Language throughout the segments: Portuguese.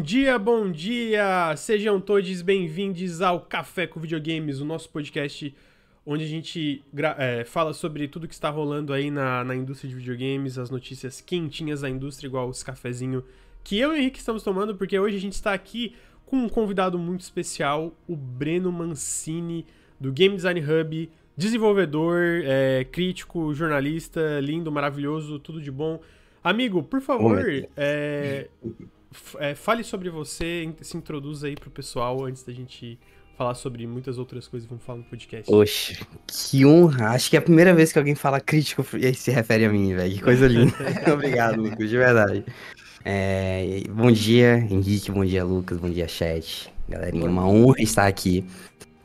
Bom dia, bom dia! Sejam todos bem-vindos ao Café com Videogames, o nosso podcast onde a gente é, fala sobre tudo que está rolando aí na, na indústria de videogames, as notícias quentinhas da indústria, igual os cafezinho que eu e o Henrique estamos tomando, porque hoje a gente está aqui com um convidado muito especial, o Breno Mancini, do Game Design Hub, desenvolvedor, é, crítico, jornalista, lindo, maravilhoso, tudo de bom. Amigo, por favor, é, é, fale sobre você, se introduza aí pro pessoal antes da gente falar sobre muitas outras coisas vamos falar no podcast. Oxe, que honra! Acho que é a primeira vez que alguém fala crítico e se refere a mim, velho. Que coisa linda. Obrigado, Lucas, de verdade. É, bom dia, Henrique, bom dia, Lucas, bom dia, chat. Galerinha, uma honra estar aqui.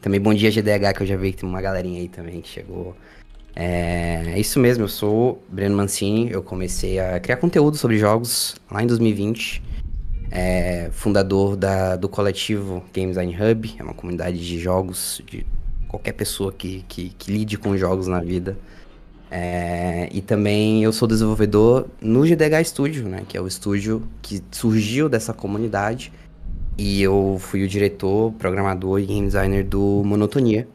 Também bom dia, GDH, que eu já vi que tem uma galerinha aí também que chegou. É, é isso mesmo, eu sou Breno Mancini, eu comecei a criar conteúdo sobre jogos lá em 2020 é fundador da, do coletivo Game Design Hub, é uma comunidade de jogos, de qualquer pessoa que, que, que lide com jogos na vida. É, e também eu sou desenvolvedor no GDH Studio, né, que é o estúdio que surgiu dessa comunidade. E eu fui o diretor, programador e game designer do Monotonia,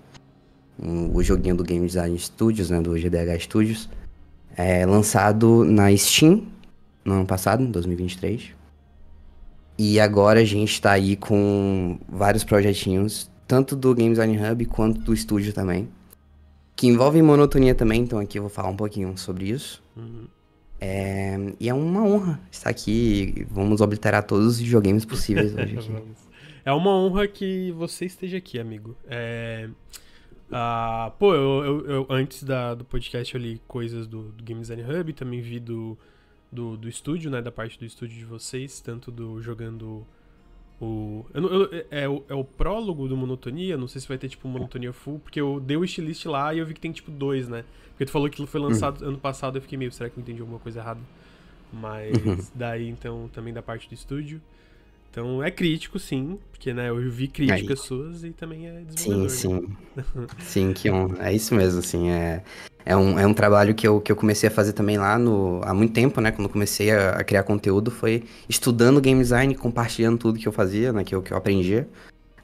um, o joguinho do Game Design Studios, né, do GDH Studios, é, lançado na Steam no ano passado, em 2023. E agora a gente está aí com vários projetinhos, tanto do Game Design Hub quanto do estúdio também, que envolvem monotonia também, então aqui eu vou falar um pouquinho sobre isso. Uhum. É, e é uma honra estar aqui. Vamos obliterar todos os videogames possíveis hoje. é uma honra que você esteja aqui, amigo. É, uh, pô, eu, eu, eu antes da, do podcast eu li coisas do, do Game Design Hub, também vi do do, do estúdio, né? Da parte do estúdio de vocês, tanto do jogando o. Eu, eu, é, é, o é o prólogo do Monotonia, não sei se vai ter tipo Monotonia Full, porque eu dei o estilist lá e eu vi que tem tipo dois, né? Porque tu falou que foi lançado uhum. ano passado, eu fiquei meio, será que eu entendi alguma coisa errada? Mas uhum. daí então também da parte do estúdio. Então é crítico, sim, porque né, eu vi críticas Aí. suas e também é Sim, né? sim. sim, que honra. É isso mesmo, assim. É, é, um, é um trabalho que eu, que eu comecei a fazer também lá no, há muito tempo, né? Quando comecei a, a criar conteúdo, foi estudando game design, compartilhando tudo que eu fazia, né? Que eu, que eu aprendia.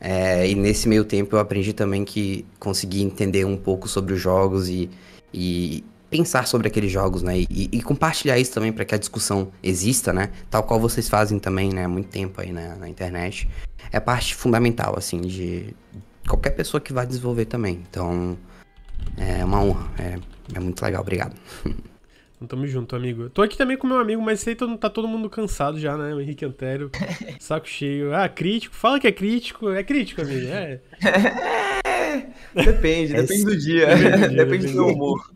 É, e nesse meio tempo eu aprendi também que consegui entender um pouco sobre os jogos e, e pensar sobre aqueles jogos, né? E, e compartilhar isso também para que a discussão exista, né? Tal qual vocês fazem também, né? Há muito tempo aí na internet. É parte fundamental, assim, de qualquer pessoa que vai desenvolver também. Então, é uma honra. É, é muito legal. Obrigado. Não tamo junto, amigo. tô aqui também com meu amigo, mas sei que tá todo mundo cansado já, né? O Henrique Antero, saco cheio. Ah, crítico. Fala que é crítico. É crítico, amigo. É. É, depende, é depende do dia, depende do, dia, depende do humor.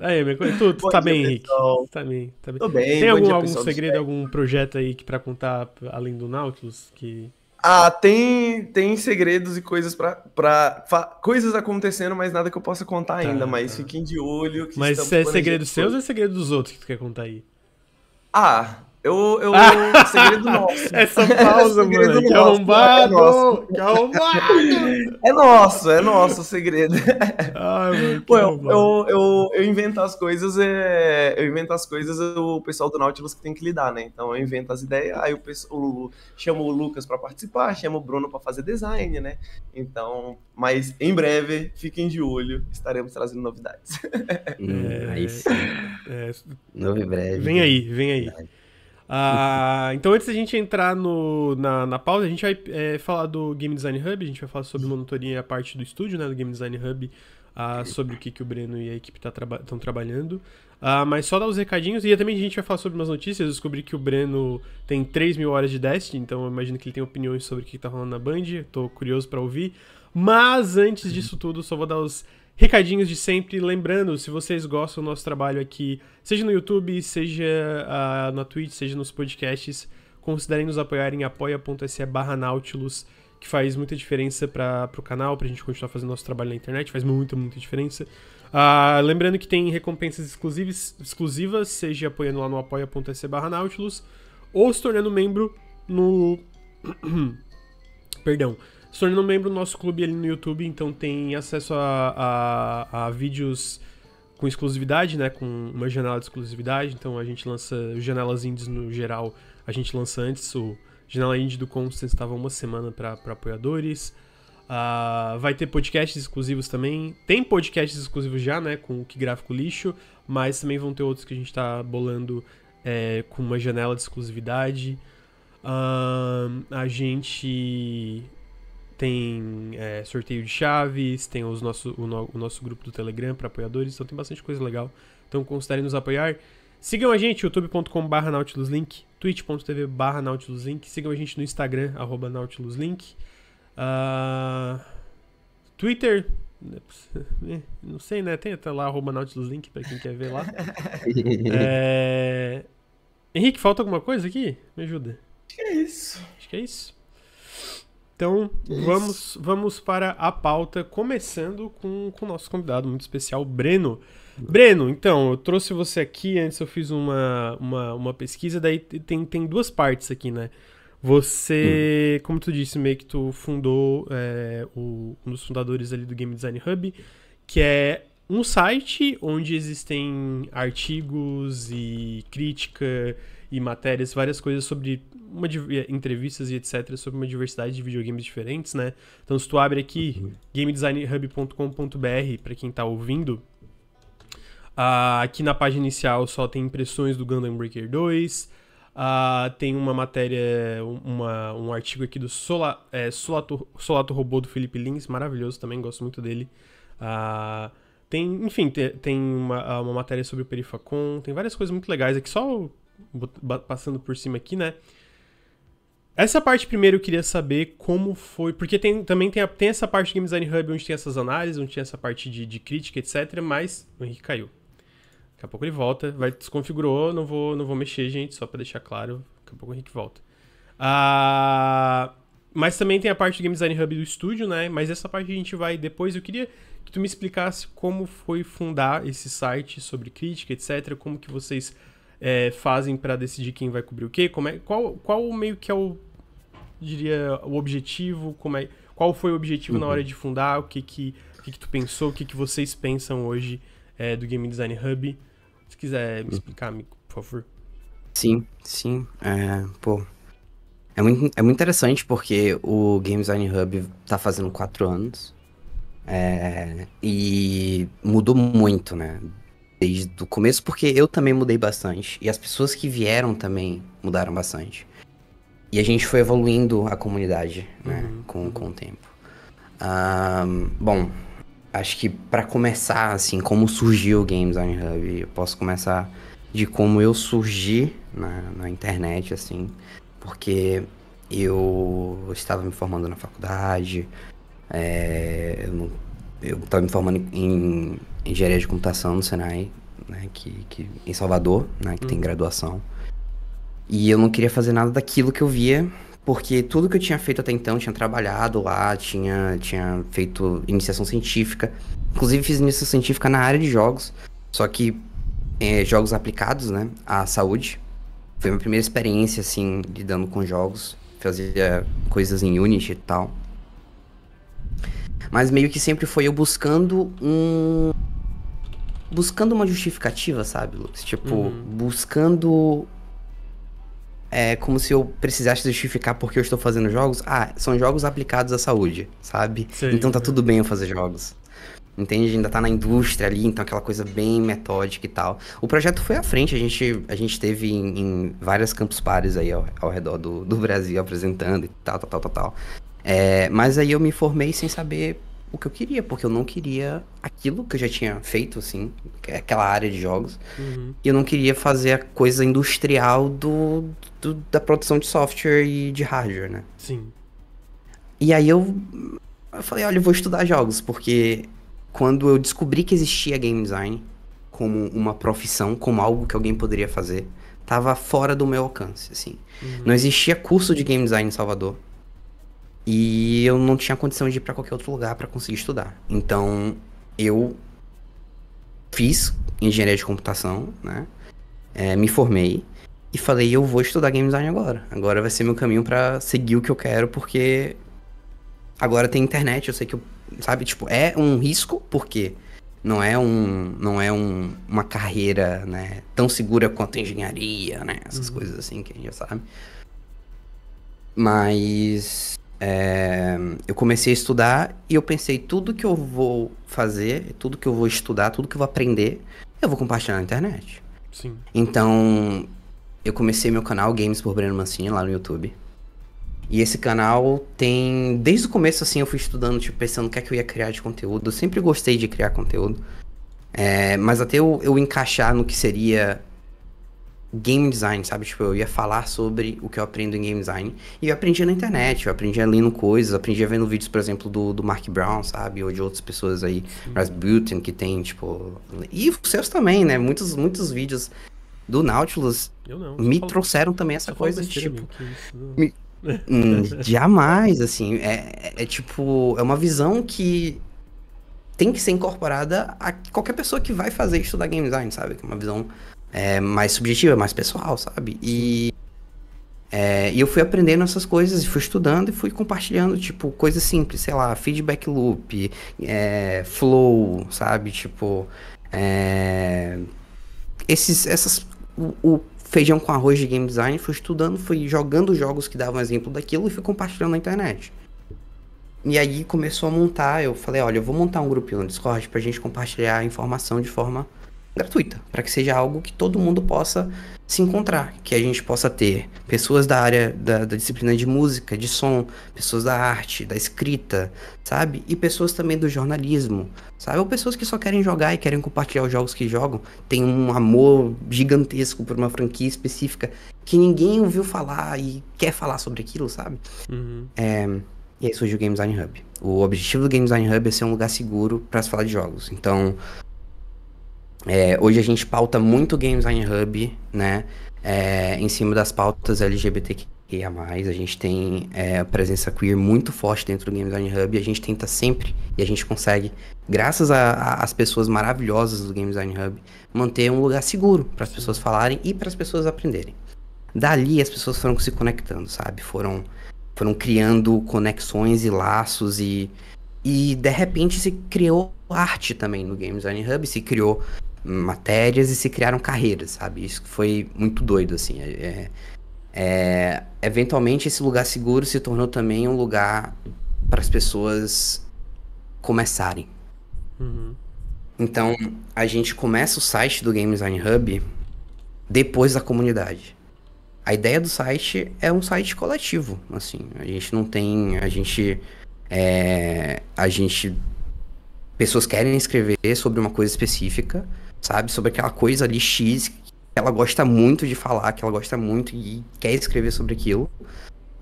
Aí, meu, é tu, tu tá dia, bem, Henrique? Tá bem, tá bem. Tô bem, Tem algum, dia, algum segredo, algum projeto aí que, pra contar além do Nautilus? Que... Ah, tem, tem segredos e coisas pra, pra, coisas acontecendo, mas nada que eu possa contar tá, ainda, mas tá. fiquem de olho. mas é segredo seu ou é segredo dos outros que tu quer contar aí? Ah, eu, eu, segredo nosso. Essa pausa, mano. Que é arrombado! Que arrombado! É nosso, é nosso o segredo. Ai, meu Pô, eu, eu, eu, invento as coisas, é, eu invento as coisas, é o pessoal do Nautilus que tem que lidar, né? Então eu invento as ideias, aí o, o chama o Lucas para participar, chama o Bruno para fazer design, né? Então, mas em breve, fiquem de olho, estaremos trazendo novidades. É, isso. Hum, sim. É, é Novo breve. Vem aí, vem aí. Ah, então, antes da gente entrar no, na, na pausa, a gente vai é, falar do Game Design Hub, a gente vai falar sobre monitoria e a parte do estúdio né, do Game Design Hub, ah, sobre o que, que o Breno e a equipe estão tá traba trabalhando. Ah, mas só dar os recadinhos, e também a gente vai falar sobre umas notícias. Eu descobri que o Breno tem 3 mil horas de Destiny, então eu imagino que ele tem opiniões sobre o que, está rolando na Band. Estou curioso para ouvir. Mas antes disso tudo, só vou dar os recadinhos de sempre. Lembrando, se vocês gostam do nosso trabalho aqui, seja no YouTube, seja uh, na Twitch, seja nos podcasts, considerem nos apoiar em apoia.se barra Nautilus, que faz muita diferença para o canal, para a gente continuar fazendo nosso trabalho na internet, faz muita, muita diferença. Uh, lembrando que tem recompensas exclusivas, exclusivas seja apoiando lá no apoia.se barra Nautilus, ou se tornando membro no... Perdão se tornando membro do nosso clube ali no YouTube, então tem acesso a, a, a vídeos com exclusividade, né? Com uma janela de exclusividade. Então a gente lança janelas indies no geral. A gente lança antes o janela indie do Constance estava uma semana para apoiadores. Uh, vai ter podcasts exclusivos também. Tem podcasts exclusivos já, né? Com o que gráfico lixo, mas também vão ter outros que a gente está bolando é, com uma janela de exclusividade. Uh, a gente tem é, sorteio de chaves, tem os nosso, o, no, o nosso grupo do Telegram para apoiadores, então tem bastante coisa legal. Então considerem nos apoiar. Sigam a gente, youtube.com.br nautiluslink, twitch.tv nautiluslink, sigam a gente no Instagram, arroba nautiluslink, uh, ah, Twitter, né, não sei, né? Tem até lá, arroba nautiluslink, pra quem quer ver lá. é... Henrique, falta alguma coisa aqui? Me ajuda. Acho que é isso. Acho que é isso. Então, vamos, vamos para a pauta, começando com o nosso convidado muito especial, Breno. Breno, então, eu trouxe você aqui, antes eu fiz uma, uma, uma pesquisa, daí tem, tem duas partes aqui, né? Você, hum. como tu disse, meio que tu fundou é, o, um dos fundadores ali do Game Design Hub, que é um site onde existem artigos e crítica e matérias, várias coisas sobre uma, eh, entrevistas e etc. sobre uma diversidade de videogames diferentes, né? Então, se tu abre aqui, uhum. gamedesignhub.com.br, para quem tá ouvindo, uh, aqui na página inicial só tem impressões do Gundam Breaker 2, uh, ah, tem uma matéria, uma, um artigo aqui do Sola, é, Solato, Solato Robô do Felipe Lins, maravilhoso também, gosto muito dele. Uh, tem, enfim, tem, tem uma, uma matéria sobre o Perifacon, tem várias coisas muito legais aqui, só passando por cima aqui, né? Essa parte primeiro eu queria saber como foi, porque tem, também tem, a, tem essa parte do Game Design Hub onde tem essas análises, onde tem essa parte de, de crítica, etc, mas o Henrique caiu. Daqui a pouco ele volta, vai desconfigurou, não vou, não vou mexer, gente, só para deixar claro, daqui a pouco o Henrique volta. Ah, mas também tem a parte do Game Design Hub do estúdio, né? Mas essa parte a gente vai depois. Eu queria que tu me explicasse como foi fundar esse site sobre crítica, etc, como que vocês é, fazem para decidir quem vai cobrir o quê, como é, qual, qual meio que é o diria o objetivo? Como é, qual foi o objetivo uhum. na hora de fundar? O que que, o que, que tu pensou? O que, que vocês pensam hoje é, do Game Design Hub? Se quiser me uhum. explicar, uhum. por favor. Sim, sim. É, pô. É muito, é muito interessante porque o Game Design Hub tá fazendo quatro anos. É, e mudou muito, né? Desde o começo, porque eu também mudei bastante. E as pessoas que vieram também mudaram bastante. E a gente foi evoluindo a comunidade né, uhum. com, com o tempo. Um, ah, bom, acho que para começar, assim, como surgiu o Games on Hub, eu posso começar de como eu surgi na, na internet, assim, porque eu estava me formando na faculdade, é, eu estava me formando em engenharia de computação no Senai, né, que, que, em Salvador, né, que tem uhum. graduação. E eu não queria fazer nada daquilo que eu via, porque tudo que eu tinha feito até então, tinha trabalhado lá, tinha, tinha feito iniciação científica. Inclusive fiz iniciação científica na área de jogos, só que é, jogos aplicados, né, à saúde. Foi minha primeira experiência, assim, lidando com jogos. Fazia coisas em Unity e tal. Mas meio que sempre foi eu buscando um. Buscando uma justificativa, sabe, Lucas? Tipo, uhum. buscando é como se eu precisasse justificar porque eu estou fazendo jogos. Ah, são jogos aplicados à saúde, sabe? Sim, então tá tudo bem eu fazer jogos. Entende? Ainda tá na indústria ali, então aquela coisa bem metódica e tal. O projeto foi à frente, a gente, a gente teve em, em vários campos pares aí ao, ao redor do, do Brasil apresentando e tal, tal, tal, tal, tal. É, mas aí eu me formei sem saber o que eu queria, porque eu não queria aquilo que eu já tinha feito, assim, aquela área de jogos. Uhum. E eu não queria fazer a coisa industrial do, do, da produção de software e de hardware, né? Sim. E aí eu, eu falei, olha, eu vou estudar jogos, porque quando eu descobri que existia game design como uma profissão, como algo que alguém poderia fazer, tava fora do meu alcance, assim. Uhum. Não existia curso de game design em Salvador. E eu não tinha condição de ir para qualquer outro lugar para conseguir estudar. Então, eu fiz engenharia de computação, né? É, me formei e falei, eu vou estudar game design agora. Agora vai ser meu caminho para seguir o que eu quero, porque agora tem internet, eu sei que eu, sabe, tipo, é um risco, porque não é um não é um, uma carreira, né, tão segura quanto engenharia, né, essas uhum. coisas assim que a gente já sabe. Mas é, eu comecei a estudar e eu pensei, tudo que eu vou fazer, tudo que eu vou estudar, tudo que eu vou aprender, eu vou compartilhar na internet. Sim. Então, eu comecei meu canal Games por Breno Mancini lá no YouTube. E esse canal tem. Desde o começo, assim, eu fui estudando, tipo, pensando o que é que eu ia criar de conteúdo. Eu sempre gostei de criar conteúdo. É, mas até eu, eu encaixar no que seria game design, sabe? Tipo, eu ia falar sobre o que eu aprendo em game design. E eu aprendia na internet, eu aprendia lendo coisas, aprendia vendo vídeos, por exemplo, do, do Mark Brown, sabe? Ou de outras pessoas aí, Rasputin, que tem, tipo... E os seus também, né? Muitos, muitos vídeos do Nautilus não, me falo, trouxeram também essa coisa, tipo... Hum, jamais, assim, é, é, é tipo, é uma visão que tem que ser incorporada a qualquer pessoa que vai fazer estudar game design, sabe? Que é uma visão é, mais subjetiva, é mais pessoal, sabe? E, é, e eu fui aprendendo essas coisas, fui estudando e fui compartilhando, tipo, coisas simples, sei lá, feedback loop, é, flow, sabe? Tipo, é, esses, essas, o, o, feijão com arroz de game design, fui estudando, fui jogando jogos que davam exemplo daquilo e fui compartilhando na internet. E aí começou a montar, eu falei, olha, eu vou montar um grupinho no Discord pra gente compartilhar a informação de forma gratuita, para que seja algo que todo mundo possa se encontrar, que a gente possa ter pessoas da área da, da, disciplina de música, de som, pessoas da arte, da escrita, sabe? E pessoas também do jornalismo, sabe? Ou pessoas que só querem jogar e querem compartilhar os jogos que jogam, tem um amor gigantesco por uma franquia específica que ninguém ouviu falar e quer falar sobre aquilo, sabe? Uhum. É... E aí surgiu o Game Design Hub. O objetivo do Game Design Hub é ser um lugar seguro para se falar de jogos. Então, é, hoje a gente pauta muito Game Design Hub, né? É, em cima das pautas LGBTQIA+, a gente tem é, presença queer muito forte dentro do Game Design Hub, e a gente tenta sempre, e a gente consegue, graças às pessoas maravilhosas do Game Design Hub, manter um lugar seguro para as pessoas falarem e para as pessoas aprenderem. Dali as pessoas foram se conectando, sabe? Foram, foram criando conexões e laços e, e de repente se criou arte também no Game Design Hub, se criou matérias e se criaram carreiras, sabe? Isso foi muito doido, assim. É, é, é, eventualmente, esse lugar seguro se tornou também um lugar para as pessoas começarem. Uhum. Então, a gente começa o site do Game Design Hub depois da comunidade. A ideia do site é um site coletivo, assim. A gente não tem, a gente, é, a gente pessoas querem escrever sobre uma coisa específica sabe? Sobre aquela coisa ali X que ela gosta muito de falar, que ela gosta muito e quer escrever sobre aquilo.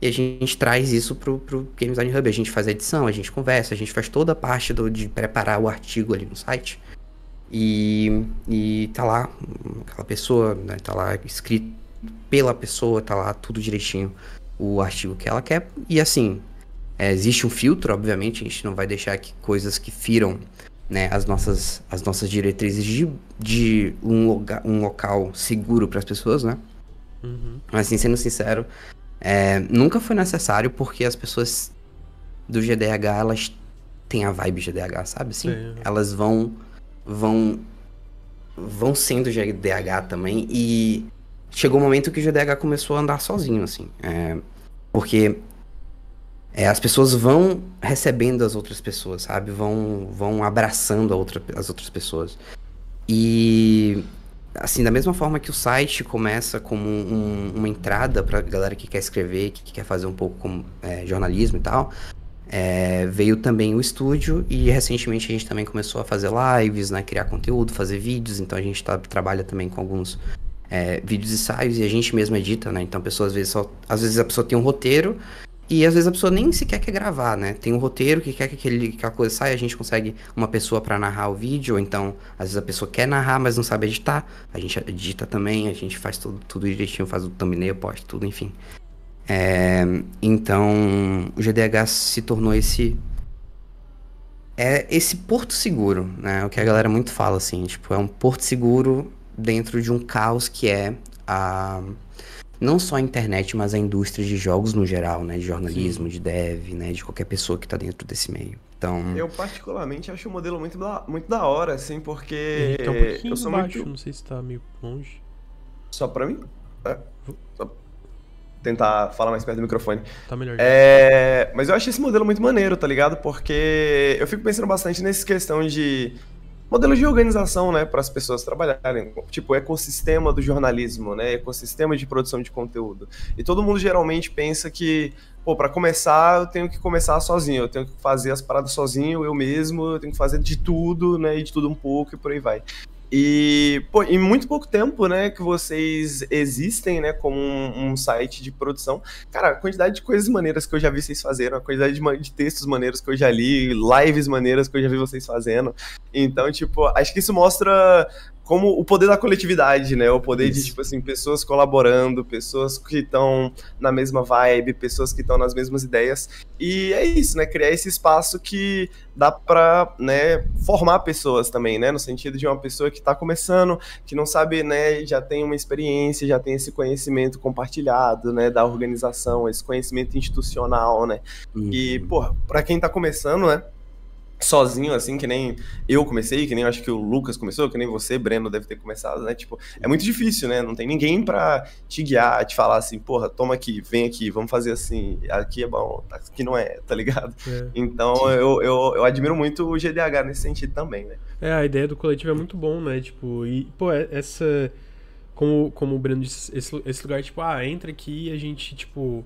E a gente traz isso pro, pro Game Design Hub. A gente faz a edição, a gente conversa, a gente faz toda a parte do, de preparar o artigo ali no site. E, e tá lá, aquela pessoa, né, tá lá escrito pela pessoa, tá lá tudo direitinho o artigo que ela quer. E assim, é, existe um filtro, obviamente, a gente não vai deixar que coisas que firam né, as, nossas, as nossas diretrizes de, de um, loga, um local seguro para as pessoas, né? Uhum. Mas, assim, sendo sincero, é, nunca foi necessário porque as pessoas do GDH, elas têm a vibe GDH, sabe? Assim, Sim. Elas vão, vão, vão sendo GDH também e chegou o um momento que o GDH começou a andar sozinho, assim. É, porque é, as pessoas vão recebendo as outras pessoas, sabe? Vão, vão abraçando outra, as outras pessoas. E assim, da mesma forma que o site começa como um, uma entrada para galera que quer escrever, que, que quer fazer um pouco como é, jornalismo e tal, é, veio também o estúdio e recentemente a gente também começou a fazer lives, né, criar conteúdo, fazer vídeos, então a gente tá, trabalha também com alguns é, vídeos e ensaios e a gente mesmo edita, né? Então pessoas às vezes só, às vezes a pessoa tem um roteiro e às vezes a pessoa nem sequer quer gravar, né? Tem um roteiro que quer que, aquele, que a coisa saia, a gente consegue uma pessoa para narrar o vídeo, ou então às vezes a pessoa quer narrar, mas não sabe editar. A gente edita também, a gente faz tudo, tudo direitinho, faz o thumbnail, posta tudo, enfim. É, então o GDH se tornou esse. É esse porto seguro, né? O que a galera muito fala, assim, tipo, é um porto seguro dentro de um caos que é a não só a internet, mas a indústria de jogos no geral, né? De jornalismo, Sim. de dev, né? De qualquer pessoa que está dentro desse meio. Então... Eu particularmente acho o modelo muito da, muito da hora, assim, porque... tá um pouquinho eu sou baixo, muito... não sei se tá meio longe. Só para mim? É. Só tentar falar mais perto do microfone. Tá melhor. É... Mas eu acho esse modelo muito maneiro, tá ligado? Porque eu fico pensando bastante nessa questão de modelo de organização, né, para as pessoas trabalharem, tipo ecossistema do jornalismo, né, ecossistema de produção de conteúdo. E todo mundo geralmente pensa que, pô, para começar eu tenho que começar sozinho, eu tenho que fazer as paradas sozinho, eu mesmo, eu tenho que fazer de tudo, né, e de tudo um pouco e por aí vai. E pô, em muito pouco tempo, né, que vocês existem, né, como um, um, site de produção, cara, a quantidade de coisas maneiras que eu já vi vocês fazendo, a quantidade de, de, textos maneiros que eu já li, lives maneiras que eu já vi vocês fazendo. Então, tipo, acho que isso mostra como o poder da coletividade, né? O poder Isso. de, tipo assim, pessoas colaborando, pessoas que estão na mesma vibe, pessoas que estão nas mesmas ideias. E é isso, né? Criar esse espaço que dá para né, formar pessoas também, né? No sentido de uma pessoa que está começando, que não sabe, né, já tem uma experiência, já tem esse conhecimento compartilhado, né, da organização, esse conhecimento institucional, né? Uhum. E, pô, para quem tá começando, né? sozinho, assim, que nem eu comecei, que nem eu acho que o Lucas começou, que nem você, Breno, deve ter começado, né? Tipo, é muito difícil, né? Não tem ninguém pra te guiar, te falar assim, porra, toma aqui, vem aqui, vamos fazer assim, aqui é bom, aqui não é, tá ligado? É. Então eu, eu, eu, admiro muito o GDH nesse sentido também, né? É, a ideia do coletivo é muito bom, né? Tipo, e, pô, é, essa. Como, como o Breno disse, esse, esse lugar, tipo, ah, entra aqui e a gente, tipo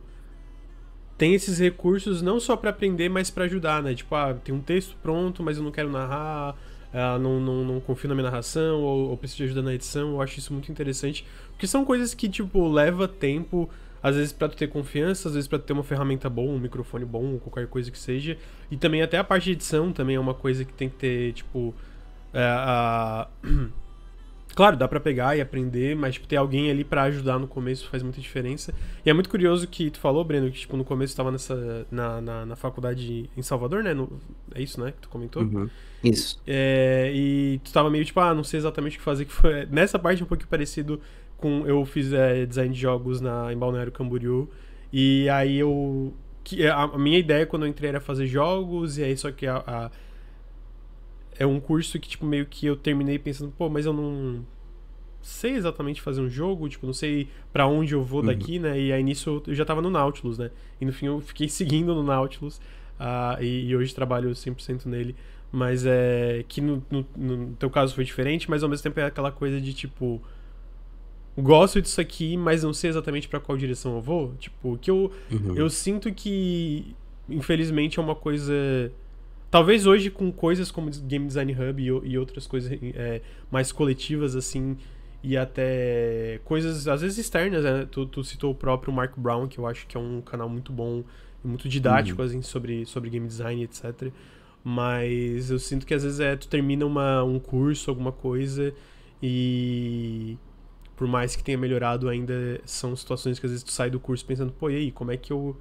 tem esses recursos não só para aprender, mas para ajudar, né? Tipo, ah, tem um texto pronto, mas eu não quero narrar, ah, não, não, não confio na minha narração, ou, ou preciso de ajuda na edição, eu acho isso muito interessante. Porque são coisas que, tipo, leva tempo, às vezes para tu ter confiança, às vezes para ter uma ferramenta boa, um microfone bom, qualquer coisa que seja. E também até a parte de edição também é uma coisa que tem que ter, tipo, é, a Claro, dá para pegar e aprender, mas tipo, ter alguém ali para ajudar no começo faz muita diferença. E é muito curioso que tu falou, Breno, que tipo, no começo estava nessa na, na, na, faculdade em Salvador, né? No, é isso, né? Que tu comentou? Uhum. Isso. É, e tu estava meio tipo, ah, não sei exatamente o que fazer. Que foi... Nessa parte é um pouquinho parecido com. Eu fiz é, design de jogos na, em Balneário Camboriú. E aí eu. Que, a, a minha ideia quando eu entrei era fazer jogos, e aí só que a, a é um curso que, tipo, meio que eu terminei pensando, pô, mas eu não sei exatamente fazer um jogo, tipo, não sei para onde eu vou uhum. daqui, uhum. né? E aí nisso eu já tava no Nautilus, né? E no fim eu fiquei seguindo no Nautilus uh, e, e, hoje trabalho 100% nele. Mas é que no, no, no teu caso foi diferente, mas ao mesmo tempo é aquela coisa de tipo gosto disso aqui, mas não sei exatamente para qual direção eu vou. Tipo, que eu, uhum. eu sinto que, infelizmente, é uma coisa Talvez hoje com coisas como Game Design Hub e, e outras coisas é, mais coletivas, assim, e até coisas, às vezes, externas, né? Tu, tu, citou o próprio Mark Brown, que eu acho que é um canal muito bom, muito didático, uhum. assim, sobre, sobre game design, etc. Mas eu sinto que às vezes é, tu termina uma, um curso, alguma coisa, e por mais que tenha melhorado ainda, são situações que às vezes tu sai do curso pensando, pô, e aí, como é que eu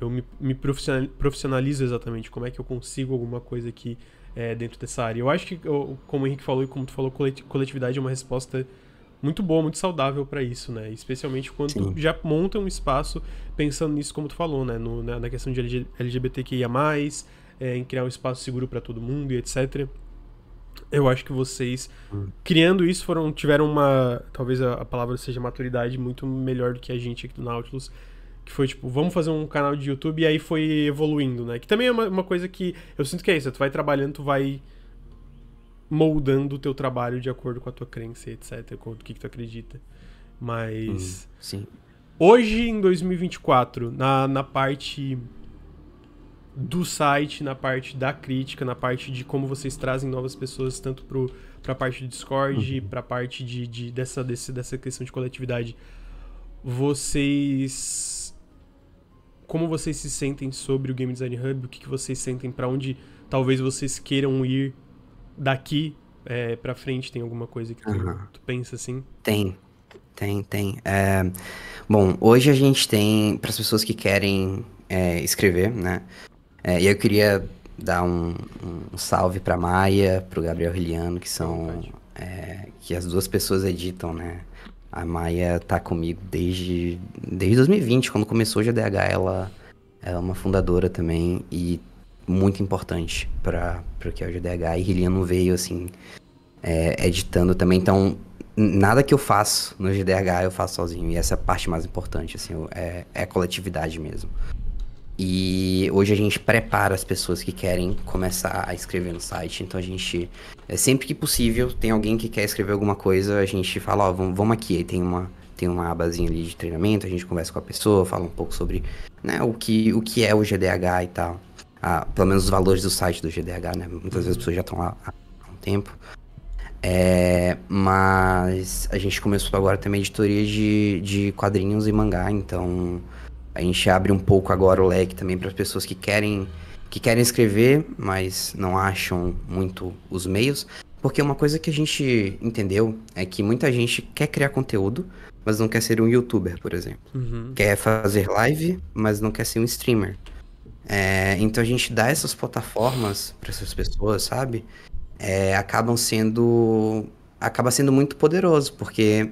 eu me, me profissionalizo exatamente, como é que eu consigo alguma coisa aqui é, dentro dessa área. Eu acho que, como o Henrique falou e como tu falou, coletividade é uma resposta muito boa, muito saudável para isso, né? Especialmente quando Sim. já monta um espaço pensando nisso, como tu falou, né? No, na, na, questão de LGBTQIA, é, em criar um espaço seguro para todo mundo e etc. Eu acho que vocês, hum. criando isso, foram tiveram uma. Talvez a, a palavra seja maturidade muito melhor do que a gente aqui do Nautilus que foi tipo, vamos fazer um canal de YouTube e aí foi evoluindo, né? Que também é uma, uma coisa que eu sinto que é isso, tu vai trabalhando, tu vai moldando o teu trabalho de acordo com a tua crença, etc, com o que, que tu acredita. Mas hum, sim. Hoje em 2024, na na parte do site, na parte da crítica, na parte de como vocês trazem novas pessoas tanto pro para parte do Discord, uhum. para parte de, de dessa desse, dessa questão de coletividade. Vocês como vocês se sentem sobre o Game Design Hub, o que, que vocês sentem, para onde talvez vocês queiram ir daqui é, para frente, tem alguma coisa que tu, uhum. tu pensa assim? Tem, tem, tem. É, bom, hoje a gente tem, para as pessoas que querem é, escrever, né? É, e eu queria dar um, um salve para Maia, para o Gabriel Riliano, que são é, que as duas pessoas editam, né? A Maia tá comigo desde, desde 2020, quando começou o GDH. Ela, ela é uma fundadora também e muito importante para o que é o GDH. E Riliano veio, assim, é, editando também. Então, nada que eu faço no GDH eu faço sozinho. E essa é a parte mais importante, assim, é, é a coletividade mesmo. E hoje a gente prepara as pessoas que querem começar a escrever no site. Então a gente, é sempre que possível, tem alguém que quer escrever alguma coisa, a gente fala, ó, oh, vamos, vamos aqui. Aí tem uma, tem uma abazinha ali de treinamento, a gente conversa com a pessoa, fala um pouco sobre né, o, que, o que é o GDH e tal. Ah, pelo menos os valores do site do GDH, né? Muitas vezes as pessoas já estão lá há um tempo. É, mas a gente começou agora também a editoria de, de quadrinhos e mangá, então a gente abre um pouco agora o leque também para as pessoas que querem que querem escrever, mas não acham muito os meios, porque uma coisa que a gente entendeu é que muita gente quer criar conteúdo, mas não quer ser um youtuber, por exemplo. Uhum. Quer fazer live, mas não quer ser um streamer. É, então a gente dá essas plataformas para essas pessoas, sabe? É, acabam sendo acaba sendo muito poderoso, porque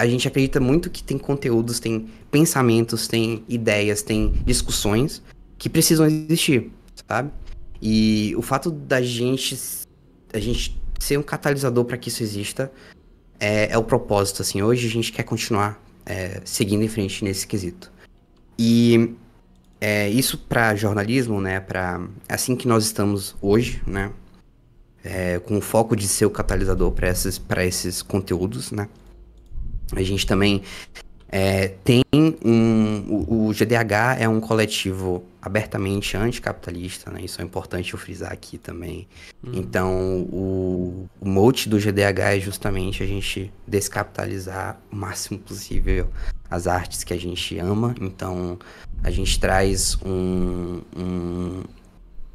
a gente acredita muito que tem conteúdos, tem pensamentos, tem ideias, tem discussões que precisam existir, sabe? E o fato da gente a gente ser um catalisador para que isso exista é, é, o propósito, assim. Hoje a gente quer continuar é, seguindo em frente nesse quesito. E é, isso para jornalismo, né? Para é assim que nós estamos hoje, né? É, com o foco de ser o catalisador para esses, esses conteúdos, né? A gente também é, tem um. O, o, GDH é um coletivo abertamente anticapitalista, né? Isso é importante eu frisar aqui também. Uhum. Então, o, o mote do GDH é justamente a gente descapitalizar o máximo possível as artes que a gente ama. Então, a gente traz um, um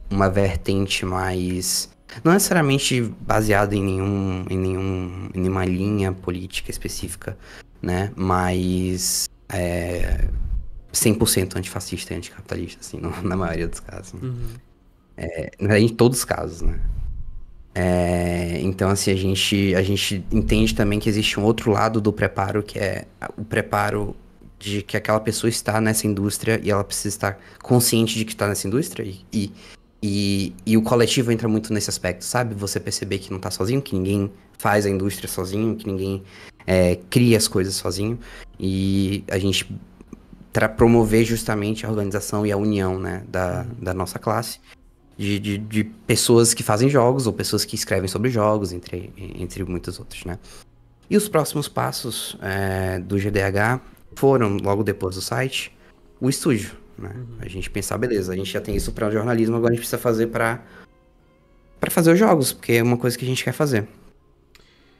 uma vertente mais não necessariamente baseado em, nenhum, em, nenhum, em nenhuma linha política específica, né? Mas é 100% antifascista e anticapitalista, assim, na maioria dos casos. Né? Uhum. É, em todos os casos, né? É, então, assim, a gente, a gente entende também que existe um outro lado do preparo, que é o preparo de que aquela pessoa está nessa indústria e ela precisa estar consciente de que está nessa indústria e, e e, e o coletivo entra muito nesse aspecto, sabe? Você perceber que não tá sozinho, que ninguém faz a indústria sozinho, que ninguém é, cria as coisas sozinho. E a gente para promover justamente a organização e a união né, da, da nossa classe. De, de, de, pessoas que fazem jogos ou pessoas que escrevem sobre jogos, entre, entre muitos outros, né? E os próximos passos é, do GDH foram, logo depois do site, o estúdio. Né? Uhum. A gente pensar, beleza, a gente já tem isso para jornalismo, agora a gente precisa fazer para para fazer os jogos, porque é uma coisa que a gente quer fazer.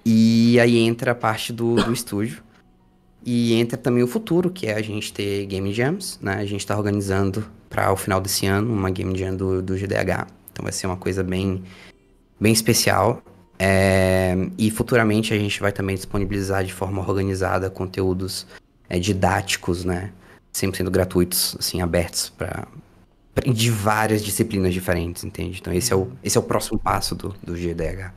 E aí entra a parte do, do estúdio. E entra também o futuro, que é a gente ter Game Jams, né? A gente está organizando para o final desse ano uma Game Jam do, do GDH. Então vai ser uma coisa bem, bem especial. É... e futuramente a gente vai também disponibilizar de forma organizada conteúdos é, didáticos, né? 100% gratuitos, assim, abertos para de várias disciplinas diferentes, entende? Então esse é o, esse é o próximo passo do, do GDH.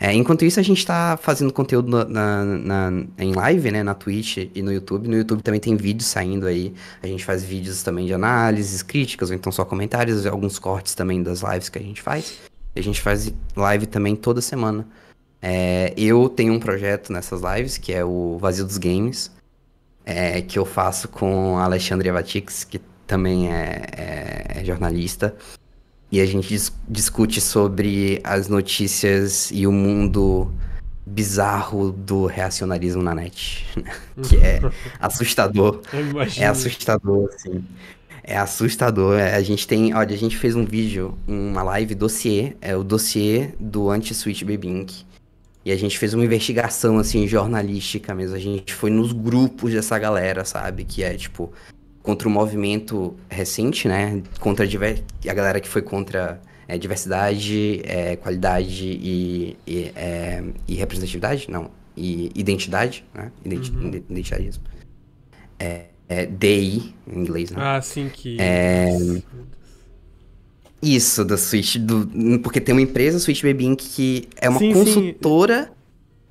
É, enquanto isso, a gente está fazendo conteúdo na, na, na, em live, né? Na Twitch e no YouTube. No YouTube também tem vídeos saindo aí. A gente faz vídeos também de análises, críticas, ou então só comentários, alguns cortes também das lives que a gente faz. a gente faz live também toda semana. É, eu tenho um projeto nessas lives, que é o Vazio dos Games é, que eu faço com a Alexandria Vatix, que também é, é, é jornalista. E a gente dis discute sobre as notícias e o mundo bizarro do reacionarismo na net, que é assustador. É assustador, assim. É assustador. É, a gente tem, olha, a gente fez um vídeo, uma live dossiê, é o dossiê do anti-Switch Baby Inc. E a gente fez uma investigação, assim, jornalística mesmo. A gente foi nos grupos dessa galera, sabe? Que é, tipo, contra o movimento recente, né? Contra a, diver... a galera que foi contra é, diversidade, é, qualidade e, e, é, e, representatividade, não, e identidade, né? Ident uhum. Identitarismo. É, é DI, em inglês, né? Ah, sim, que... É, isso, da Switch. Do, porque tem uma empresa, Switch Baby Inc., que é uma sim, consultora sim.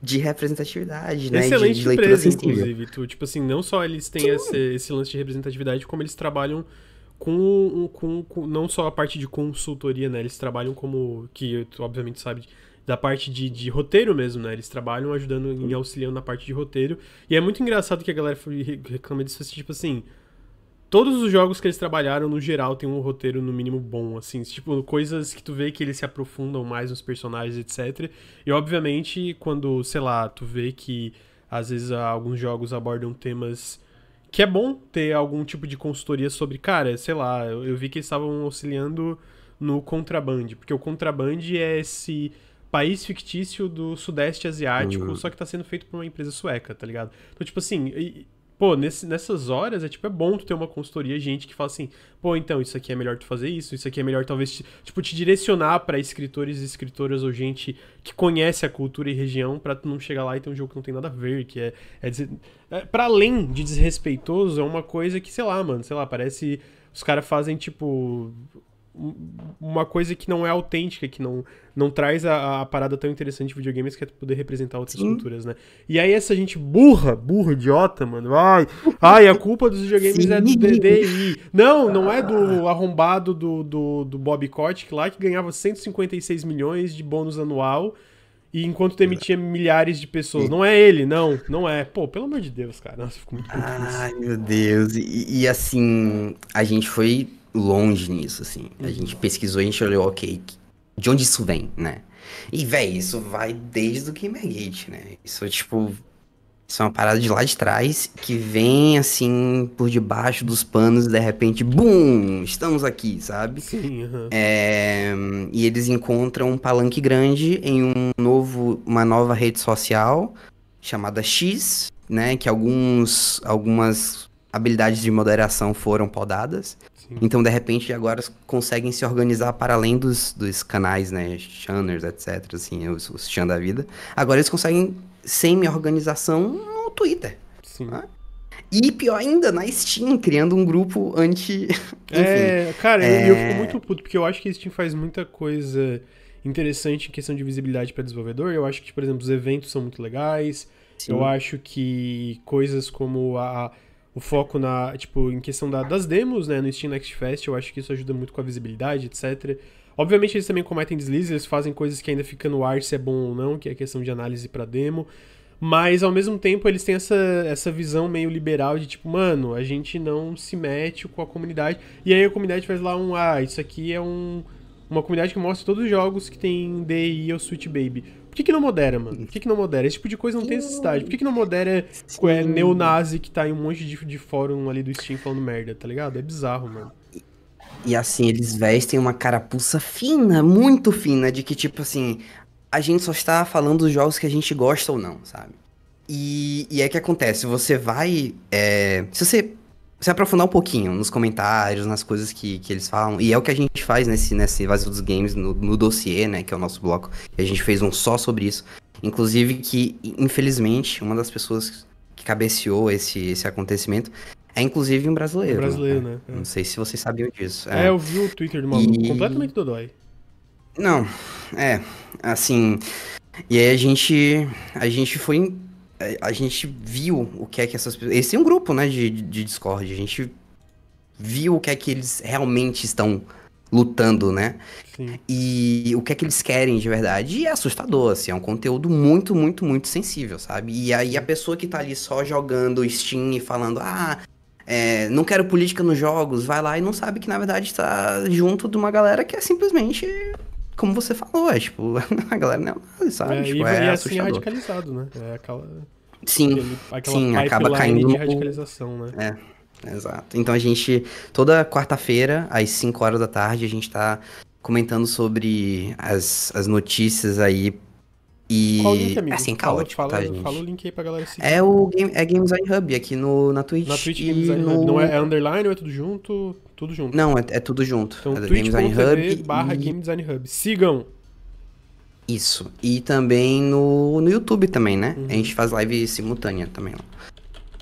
de representatividade, né? Excelente de, de leitura empresa, sensível. inclusive. Tu, tipo assim, não só eles têm esse, esse, lance de representatividade, como eles trabalham com, com, com, não só a parte de consultoria, né? Eles trabalham como, que tu obviamente sabe, da parte de, de roteiro mesmo, né? Eles trabalham ajudando e auxiliando na parte de roteiro. E é muito engraçado que a galera reclama disso, assim, tipo assim todos os jogos que eles trabalharam, no geral, tem um roteiro no mínimo bom, assim. Tipo, coisas que tu vê que eles se aprofundam mais nos personagens, etc. E, obviamente, quando, sei lá, tu vê que às vezes alguns jogos abordam temas que é bom ter algum tipo de consultoria sobre, cara, sei lá, eu vi que eles estavam auxiliando no contraband, porque o contraband é esse país fictício do sudeste asiático, uhum. só que tá sendo feito por uma empresa sueca, tá ligado? Então, tipo assim, pô, nesse, nessas horas é tipo, é bom tu ter uma consultoria, gente que fala assim, pô, então, isso aqui é melhor tu fazer isso, isso aqui é melhor talvez, tipo, te direcionar para escritores e escritoras ou gente que conhece a cultura e região para tu não chegar lá e ter um jogo que não tem nada a ver, que é, é, é para além de desrespeitoso, é uma coisa que, sei lá, mano, sei lá, parece os caras fazem tipo uma coisa que não é autêntica, que não, não traz a, a parada tão interessante de videogames que é poder representar outras Sim. culturas, né? E aí essa gente burra, burra, idiota, mano. Ai, ai a culpa dos videogames Sim. é do DDI. Não, não é do arrombado do, do, do Bob Kotick lá, que ganhava 156 milhões de bônus anual e enquanto demitia milhares de pessoas. Não é ele, não, não é. Pô, pelo amor de Deus, cara. Nossa, eu fico muito Ai, meu Deus. E, e assim, a gente foi longe nisso, assim. A uhum. gente pesquisou, a gente olhou, ok, de onde isso vem, né? E, velho, isso vai desde o Gamergate, né? Isso, tipo, isso é uma parada de lá de trás que vem assim por debaixo dos panos e de repente, bum! Estamos aqui, sabe? Sim. Uhum. É... e eles encontram um palanque grande em um novo, uma nova rede social chamada X, né? Que alguns, algumas habilidades de moderação foram podadas. Então, de repente, agora conseguem se organizar para além dos, dos canais, né? Channers, etc. Assim, os, os chan da vida. Agora eles conseguem semi-organização no Twitter. Sim. Né? E pior ainda, na Steam, criando um grupo anti. é, cara, é... Eu, eu fico é. muito puto, porque eu acho que a Steam faz muita coisa interessante em questão de visibilidade para desenvolvedor. Eu acho que, por exemplo, os eventos são muito legais. Sim. Eu acho que coisas como a o foco na, tipo, em questão da, das demos, né, no Steam Next Fest, eu acho que isso ajuda muito com a visibilidade, etc. Obviamente eles também cometem deslizes, eles fazem coisas que ainda fica no ar se é bom ou não, que é questão de análise para demo. Mas ao mesmo tempo eles têm essa, essa visão meio liberal de tipo, mano, a gente não se mete com a comunidade. E aí a comunidade faz lá um, ah, isso aqui é um uma comunidade que mostra todos os jogos que tem DI ou Sweet Baby que, que não modera, mano? Por que, que não modera? Esse tipo de coisa não tem necessidade. Por que, que não modera é, neonazi que tá em um monte de, de fórum ali do Steam falando merda, tá ligado? É bizarro, mano. E, e assim, eles vestem uma carapuça fina, muito fina, de que tipo assim, a gente só está falando dos jogos que a gente gosta ou não, sabe? E, e é que acontece, você vai. É, se você se aprofundar um pouquinho nos comentários, nas coisas que, que eles falam. E é o que a gente faz nesse, nesse Vazio dos Games, no, no dossiê, né? Que é o nosso bloco. E a gente fez um só sobre isso. Inclusive que, infelizmente, uma das pessoas que cabeceou esse, esse acontecimento é inclusive um brasileiro. Um brasileiro, né? né? Não sei se vocês sabiam disso. É, é eu vi o Twitter do maluco, e... completamente dodói. Não, é, assim... E aí a gente, a gente foi é, a, gente viu o que é que essas pessoas. Esse é um grupo, né, de, de Discord. A gente viu o que é que eles realmente estão lutando, né? Sim. E o que é que eles querem de verdade. E é assustador, assim, é um conteúdo muito, muito, muito sensível, sabe? E aí a pessoa que tá ali só jogando Steam e falando, ah, é, não quero política nos jogos, vai lá e não sabe que na verdade está junto de uma galera que é simplesmente como você falou, é tipo, a galera não sabe? Tipo, é, tipo, e, é, assim é radicalizado, né? É aquela. Sim, aquela sim, acaba caindo. De radicalização, né? É, exato. Então a gente, toda quarta-feira, às 5 horas da tarde, a gente tá comentando sobre as, as notícias aí. E. Qual link, amigo? É assim, caótico, fala, tá, gente? Fala o link aí pra galera seguir. É o game, é Games Design Hub aqui no, na Twitch. Na Twitch Game Design no... Hub. Não é, é underline ou é tudo junto? Tudo junto. Não, é, é tudo junto. Então, é Game Design Hub. barra e... Game Design Hub. Sigam! Isso. E também no, no YouTube também, né? Uhum. A gente faz live simultânea também lá.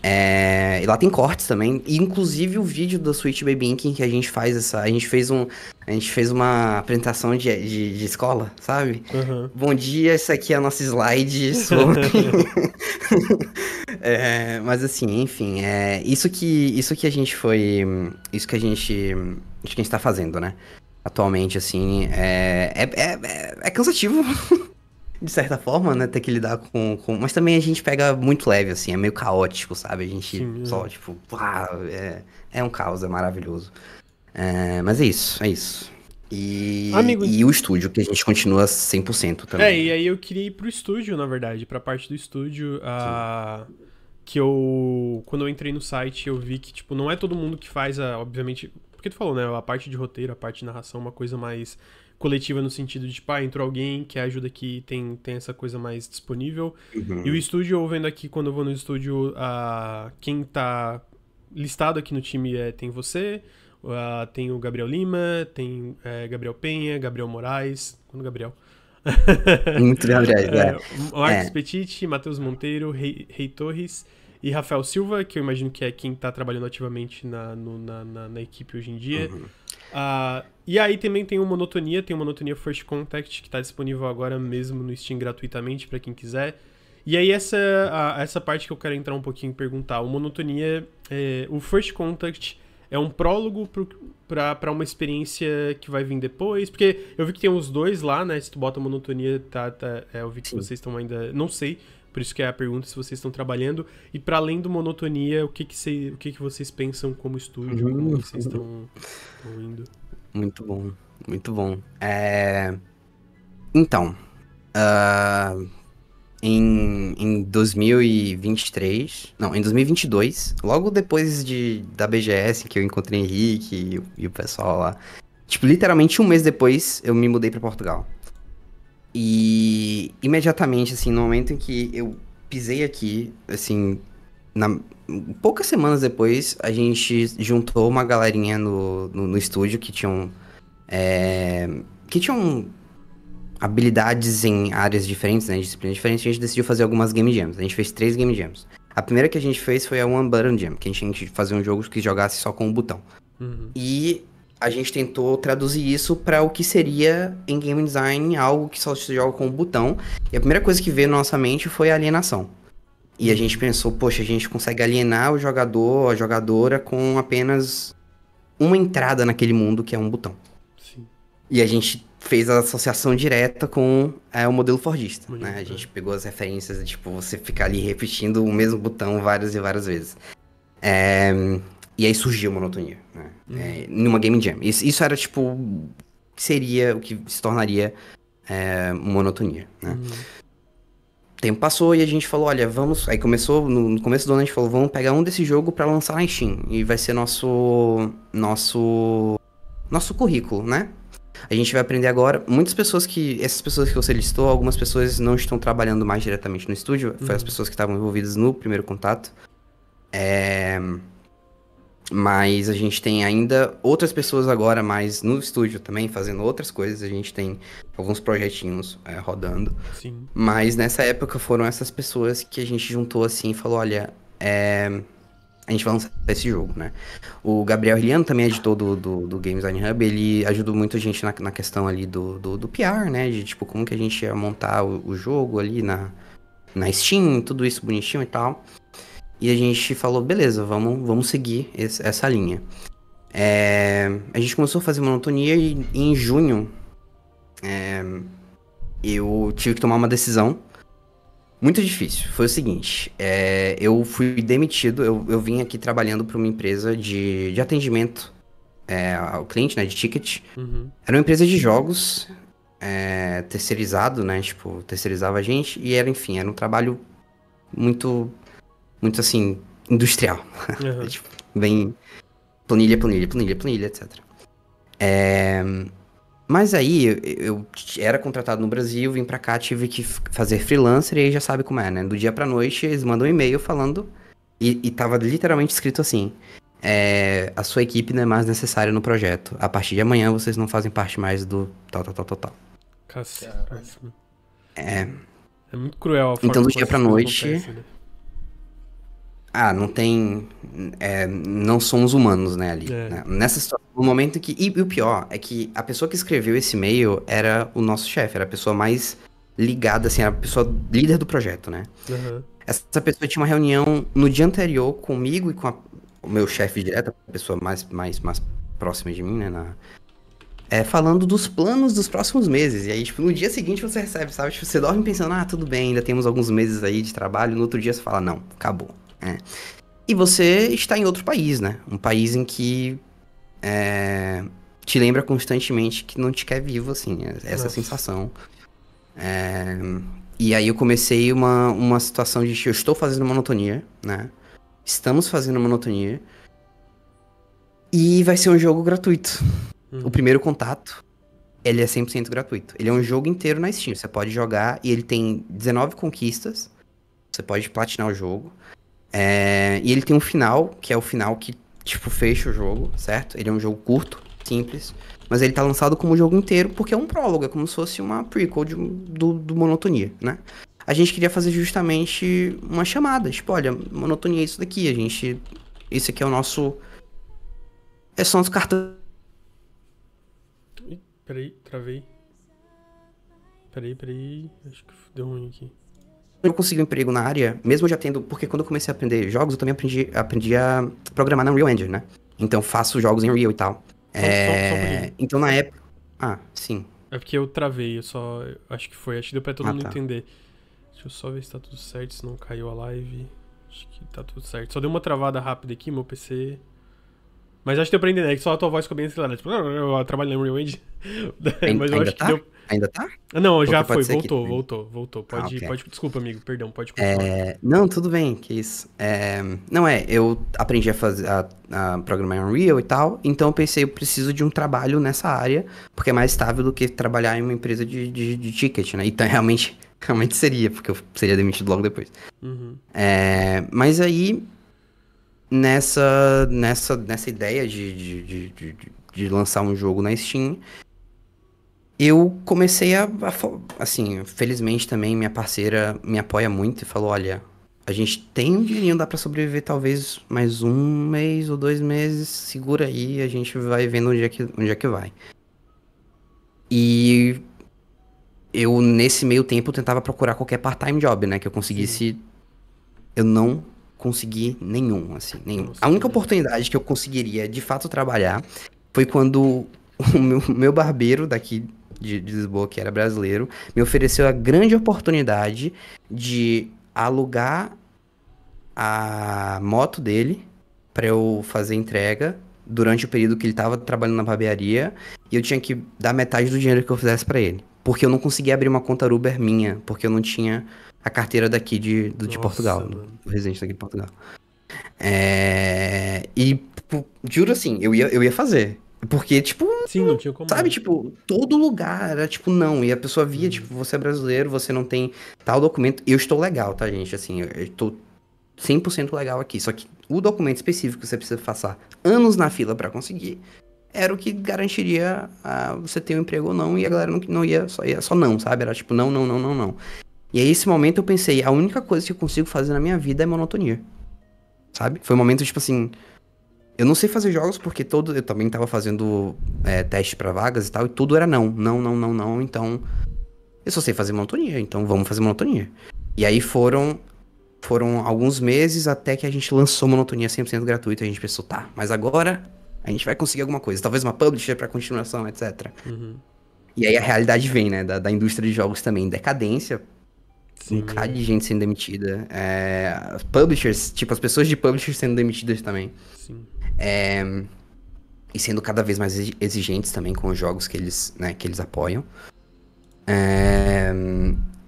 É, e lá tem cortes também, e, inclusive o vídeo do sweet Baby Inking que a gente faz essa, a gente fez um, a gente fez uma apresentação de, de, de escola, sabe? Uhum. Bom dia, esse aqui é a nossa slide sobre É, mas assim, enfim, é, isso que isso que a gente foi, isso que a gente, isso que a gente tá fazendo, né? Atualmente, assim, é, é, é, é cansativo. de certa forma, né, ter que lidar com, com, Mas também a gente pega muito leve, assim, é meio caótico, sabe? A gente Sim, é. só, tipo, pá, é, é, um caos, é maravilhoso. mas é isso, é isso. E, Amigo... e o estúdio, que a gente continua 100% também. É, e aí eu queria ir pro estúdio, na verdade, pra parte do estúdio. A... Ah, que eu. Quando eu entrei no site, eu vi que, tipo, não é todo mundo que faz a. Obviamente. Porque tu falou, né? A parte de roteiro, a parte de narração, é uma coisa mais coletiva no sentido de, tipo, ah, entrou alguém que ajuda aqui, tem, tem essa coisa mais disponível. Uhum. E o estúdio, eu vendo aqui, quando eu vou no estúdio, a... Ah, quem tá listado aqui no time é tem você, Uh, tem o Gabriel Lima, tem é, Gabriel Penha, Gabriel Moraes. Quando Gabriel? Muito Gabriel, é. é. Marcos é. Petit, Matheus Monteiro, Rei, Rei, Torres e Rafael Silva, que eu imagino que é quem está trabalhando ativamente na, no, na, na, na, equipe hoje em dia. Uhum. Uh, e aí também tem o Monotonia, tem o Monotonia First Contact, que está disponível agora mesmo no Steam gratuitamente para quem quiser. E aí essa, a, essa parte que eu quero entrar um pouquinho e perguntar. O Monotonia, é, o First Contact é um prólogo para uma experiência que vai vir depois. Porque eu vi que tem os dois lá, né? Se tu bota monotonia, tá, tá é, eu vi que Sim. vocês estão ainda. Não sei, por isso que é a pergunta se vocês estão trabalhando. E para além do monotonia, o que que, cê, o que que vocês pensam como estúdio? Uhum. Como vocês estão indo? Muito bom, muito bom. É... Então, uh, em, em 2023, não, em 2022, logo depois de, da BGS, que eu encontrei Henrique e, e o pessoal lá. Tipo, literalmente um mês depois, eu me mudei para Portugal. E imediatamente, assim, no momento em que eu pisei aqui, assim, na, poucas semanas depois, a gente juntou uma galerinha no, no, no estúdio que tinham. É, que tinham habilidades em áreas diferentes, né, disciplinas diferentes, a gente decidiu fazer algumas game jams. A gente fez três game jams. A primeira que a gente fez foi a One Button Jam, que a gente fazia um jogo que jogasse só com o um botão. Uhum. E a gente tentou traduzir isso para o que seria em game design algo que só se joga com o um botão. E a primeira coisa que veio na nossa mente foi a alienação. E a uhum. gente pensou, poxa, a gente consegue alienar o jogador, a jogadora com apenas uma entrada naquele mundo que é um botão. Sim. E a gente fez a associação direta com é, o modelo fordista, né? A é. gente pegou as referências, tipo, você ficar ali repetindo o mesmo botão várias e várias vezes. É, e aí surgiu a monotonia, né? Uhum. É, numa game jam. Isso, isso era, tipo, seria o que se tornaria é, monotonia, né? Uhum. Tempo passou e a gente falou, olha, vamos... Aí começou, no começo do ano a gente falou, vamos pegar um desse jogo para lançar na Steam. E vai ser nosso... Nosso... Nosso currículo, né? A gente vai aprender agora. Muitas pessoas que. Essas pessoas que você listou, algumas pessoas não estão trabalhando mais diretamente no estúdio. Foi uhum. as pessoas que estavam envolvidas no primeiro contato. É... Mas a gente tem ainda outras pessoas agora mais no estúdio também, fazendo outras coisas. A gente tem alguns projetinhos é, rodando. Sim. Mas nessa época foram essas pessoas que a gente juntou assim e falou: olha, é a gente vai lançar esse jogo, né? O Gabriel Riliano também é editor do, do, do Game Design Hub, ele ajudou muito a gente na, na questão ali do, do, do, PR, né? De tipo, como que a gente ia montar o, o, jogo ali na, na Steam, tudo isso bonitinho e tal. E a gente falou, beleza, vamos, vamos seguir esse, essa linha. É, a gente começou a fazer monotonia e, e em junho é, eu tive que tomar uma decisão muito difícil. Foi o seguinte: é, eu fui demitido, eu, eu vim aqui trabalhando para uma empresa de, de atendimento é, ao cliente, né? De ticket. Uhum. Era uma empresa de jogos, é, terceirizado, né? Tipo, terceirizava a gente. E era, enfim, era um trabalho muito, muito assim, industrial. Uhum. tipo, bem planilha, planilha, planilha, planilha, etc. É, mas aí eu, era contratado no Brasil, vim para cá, tive que fazer freelancer e aí já sabe como é, né? Do dia pra noite eles mandam um e-mail falando. E, e tava literalmente escrito assim: é, a sua equipe não é mais necessária no projeto. A partir de amanhã vocês não fazem parte mais do tal, tal, tal, tal, tal. Cacete. É. É muito cruel a forma Então do dia pra noite. Acontece, né? ah, não tem. É, não somos humanos, né, ali. É. Né? Nessa situação, no momento que. E, e, o pior é que a pessoa que escreveu esse e-mail era o nosso chefe, era a pessoa mais ligada, assim, era a pessoa líder do projeto, né? Uhum. Essa pessoa tinha uma reunião no dia anterior comigo e com a, o meu chefe direto, a pessoa mais, mais, mais próxima de mim, né? Na, é, falando dos planos dos próximos meses. E aí, tipo, no dia seguinte você recebe, sabe? Tipo, você dorme pensando, ah, tudo bem, ainda temos alguns meses aí de trabalho. No outro dia você fala, não, acabou. É. E você está em outro país, né? Um país em que é, te lembra constantemente que não te quer vivo, assim, é, essa Nossa. sensação. É, e aí eu comecei uma, uma situação de eu estou fazendo monotonia, né? Estamos fazendo monotonia. E vai ser um jogo gratuito. Hum. O primeiro contato, ele é 100% gratuito. Ele é um jogo inteiro na Steam. Você pode jogar e ele tem 19 conquistas. Você pode platinar o jogo. É, e ele tem um final, que é o final que, tipo, fecha o jogo, certo? Ele é um jogo curto, simples, mas ele tá lançado como o jogo inteiro, porque é um prólogo, é como se fosse uma prequel de, do, do Monotonia, né? A gente queria fazer justamente uma chamada, tipo, olha, Monotonia é isso daqui, a gente... Esse aqui é o nosso... É só nosso cartão... Ih, peraí, travei. Peraí, peraí, acho que deu ruim aqui eu não consegui um emprego na área, mesmo já tendo. Porque quando eu comecei a aprender jogos, eu também aprendi, aprendi a programar na Unreal Engine, né? Então faço jogos em Unreal e tal. Só, é... só, só é, então na época. Ah, sim. É porque eu travei, eu só. Acho que foi, acho que deu pra todo ah, mundo tá. entender. Deixa eu só ver se tá tudo certo, se não caiu a live. Acho que tá tudo certo. Só deu uma travada rápida aqui, meu PC mas acho que deu pra entender, é que só a tua voz ficou bem acelerada. Né? Tipo, eu trabalho na Unreal Engine. Mas eu acho tá? que deu. Ainda tá? Não, então já foi, voltou, que... voltou, voltou. Ah, pode, ah, okay. pode, desculpa, amigo, perdão, pode é, continuar. É... Não, tudo bem, que isso. É... Não é, eu aprendi a fazer a, a programar Unreal e tal, então eu pensei, eu preciso de um trabalho nessa área, porque é mais estável do que trabalhar em uma empresa de, de, de ticket, né? Então realmente, realmente seria, porque eu seria demitido logo depois. Uhum. É... Mas aí nessa, nessa, nessa ideia de, de, de, de, de lançar um jogo na Steam, eu comecei a, a, Assim, felizmente também minha parceira me apoia muito e falou: olha, a gente tem um dinheirinho, dá para sobreviver talvez mais um mês ou dois meses, segura aí, a gente vai vendo onde é que, onde é que vai. E eu, nesse meio tempo, tentava procurar qualquer part-time job, né? Que eu conseguisse. Eu não consegui nenhum, assim, nenhum. a única oportunidade que eu conseguiria de fato trabalhar foi quando o meu, meu barbeiro daqui de, de Lisboa, que era brasileiro, me ofereceu a grande oportunidade de alugar a moto dele para eu fazer entrega durante o período que ele estava trabalhando na barbearia e eu tinha que dar metade do dinheiro que eu fizesse para ele, porque eu não conseguia abrir uma conta Uber minha, porque eu não tinha a carteira daqui de, do, de Portugal, mano. do residente daqui de Portugal. É... E tipo, juro assim, eu ia, eu ia fazer. Porque, tipo. Sim, não tinha como. Sabe, tipo, todo lugar era tipo, não. E a pessoa via, hum. tipo, você é brasileiro, você não tem tal documento. Eu estou legal, tá, gente? Assim, eu, estou 100% legal aqui. Só que o documento específico que você precisa passar anos na fila para conseguir era o que garantiria ah, você ter um emprego ou não. E a galera não, não ia, só ia, só não, sabe? Era tipo, não, não, não, não, não. E aí, esse momento, eu pensei, a única coisa que eu consigo fazer na minha vida é monotonia. Sabe? Foi um momento, tipo assim. Eu não sei fazer jogos porque todo. Eu também tava fazendo é, teste para vagas e tal, e tudo era não. Não, não, não, não. Então. Eu só sei fazer monotonia, então vamos fazer monotonia. E aí foram. Foram alguns meses até que a gente lançou monotonia 100% gratuita. A gente pensou, tá, mas agora a gente vai conseguir alguma coisa. Talvez uma publisher para continuação, etc. Uhum. E aí a realidade vem, né? Da, da indústria de jogos também. Decadência, Sim. Um cara de gente sendo demitida. É, publishers, tipo, as pessoas de publishers sendo demitidas também. Sim. É, e sendo cada vez mais exigentes também com os jogos que eles, né, que eles apoiam. É,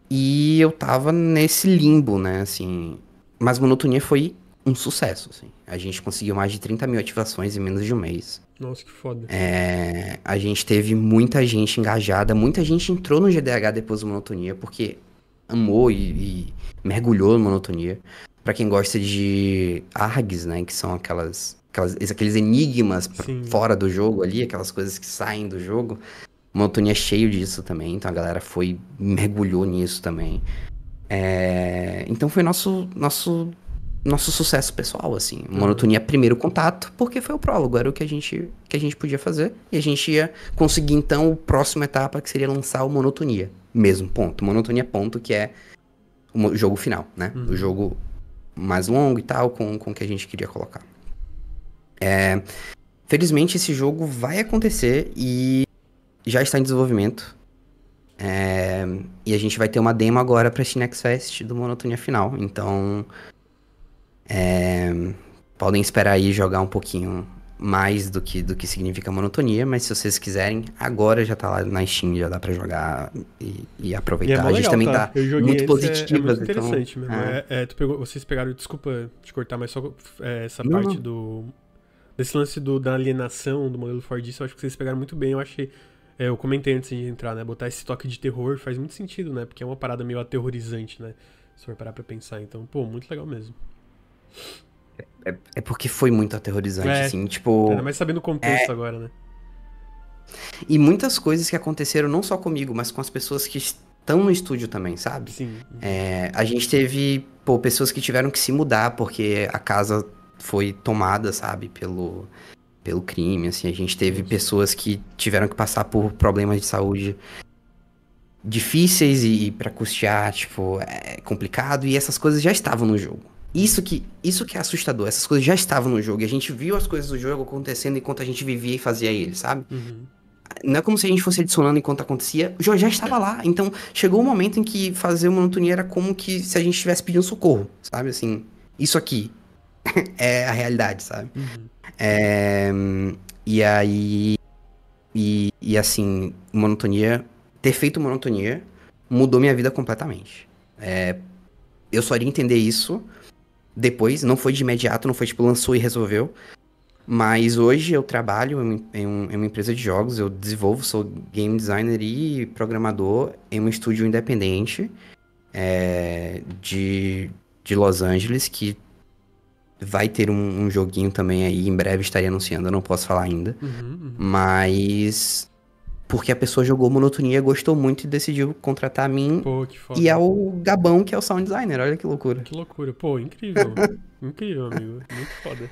e eu tava nesse limbo, né, assim. Mas Monotonia foi um sucesso, assim. A gente conseguiu mais de 30 mil ativações em menos de um mês. Nossa, que foda. É, a gente teve muita gente engajada, muita gente entrou no GDH depois do Monotonia, porque amou e, e mergulhou na monotonia. Para quem gosta de ARGs, né, que são aquelas, aquelas aqueles enigmas fora do jogo ali, aquelas coisas que saem do jogo, monotonia é cheio disso também, então a galera foi mergulhou nisso também. É... então foi nosso nosso nosso sucesso pessoal, assim. Uhum. Monotonia é primeiro contato, porque foi o prólogo, era o que a gente que a gente podia fazer e a gente ia conseguir então a próxima etapa que seria lançar o Monotonia mesmo, ponto. Monotonia, é ponto, que é o jogo final, né? Uhum. O jogo mais longo e tal, com, com o que a gente queria colocar. É, felizmente, esse jogo vai acontecer e já está em desenvolvimento. É, e a gente vai ter uma demo agora para esse Next Fest do Monotonia Final. Então, é, podem esperar aí jogar um pouquinho mais do que, do que significa monotonia, mas se vocês quiserem, agora já tá lá na Steam, já dá pra jogar e, e aproveitar. E é a gente também tá, tá muito positiva. É, é muito então, interessante então, mesmo. É. é, é pegou, vocês pegaram, desculpa te cortar, mas só é, essa não, parte não. do. Desse lance do, da alienação do modelo Fordista, eu acho que vocês pegaram muito bem. Eu achei. eu comentei antes de entrar, né? Botar esse toque de terror faz muito sentido, né? Porque é uma parada meio aterrorizante, né? Se for parar pra pensar. Então, pô, muito legal mesmo. É, é porque foi muito aterrorizante, é, assim, tipo... Ainda mais sabendo o contexto é... agora, né? E muitas coisas que aconteceram não só comigo, mas com as pessoas que estão no estúdio também, sabe? Sim. É, a gente teve, pô, pessoas que tiveram que se mudar porque a casa foi tomada, sabe, pelo, pelo crime, assim. A gente teve pessoas que tiveram que passar por problemas de saúde difíceis e, e para custear, tipo, é complicado. E essas coisas já estavam no jogo, isso que, isso que é assustador. Essas coisas já estavam no jogo. E a gente viu as coisas do jogo acontecendo enquanto a gente vivia e fazia ele, sabe? Uhum. Não é como se a gente fosse adicionando enquanto acontecia. O jogo já estava lá. Então, chegou o um momento em que fazer uma monotonia era como que se a gente estivesse pedindo socorro, sabe? Assim, isso aqui é a realidade, sabe? Uhum. É... E aí. E, e assim, monotonia. Ter feito monotonia mudou minha vida completamente. É... Eu só iria entender isso depois, não foi de imediato, não foi tipo lançou e resolveu. Mas hoje eu trabalho em, em uma empresa de jogos, eu desenvolvo, sou game designer e programador em um estúdio independente é, de, de Los Angeles que vai ter um, um, joguinho também aí, em breve estaria anunciando, eu não posso falar ainda. Uhum, uhum. Mas porque a pessoa jogou Monotonia, gostou muito e decidiu contratar a mim. Pô, que foda. E ao Gabão, que é o sound designer. Olha que loucura. Que loucura. Pô, incrível. incrível, amigo. Muito foda.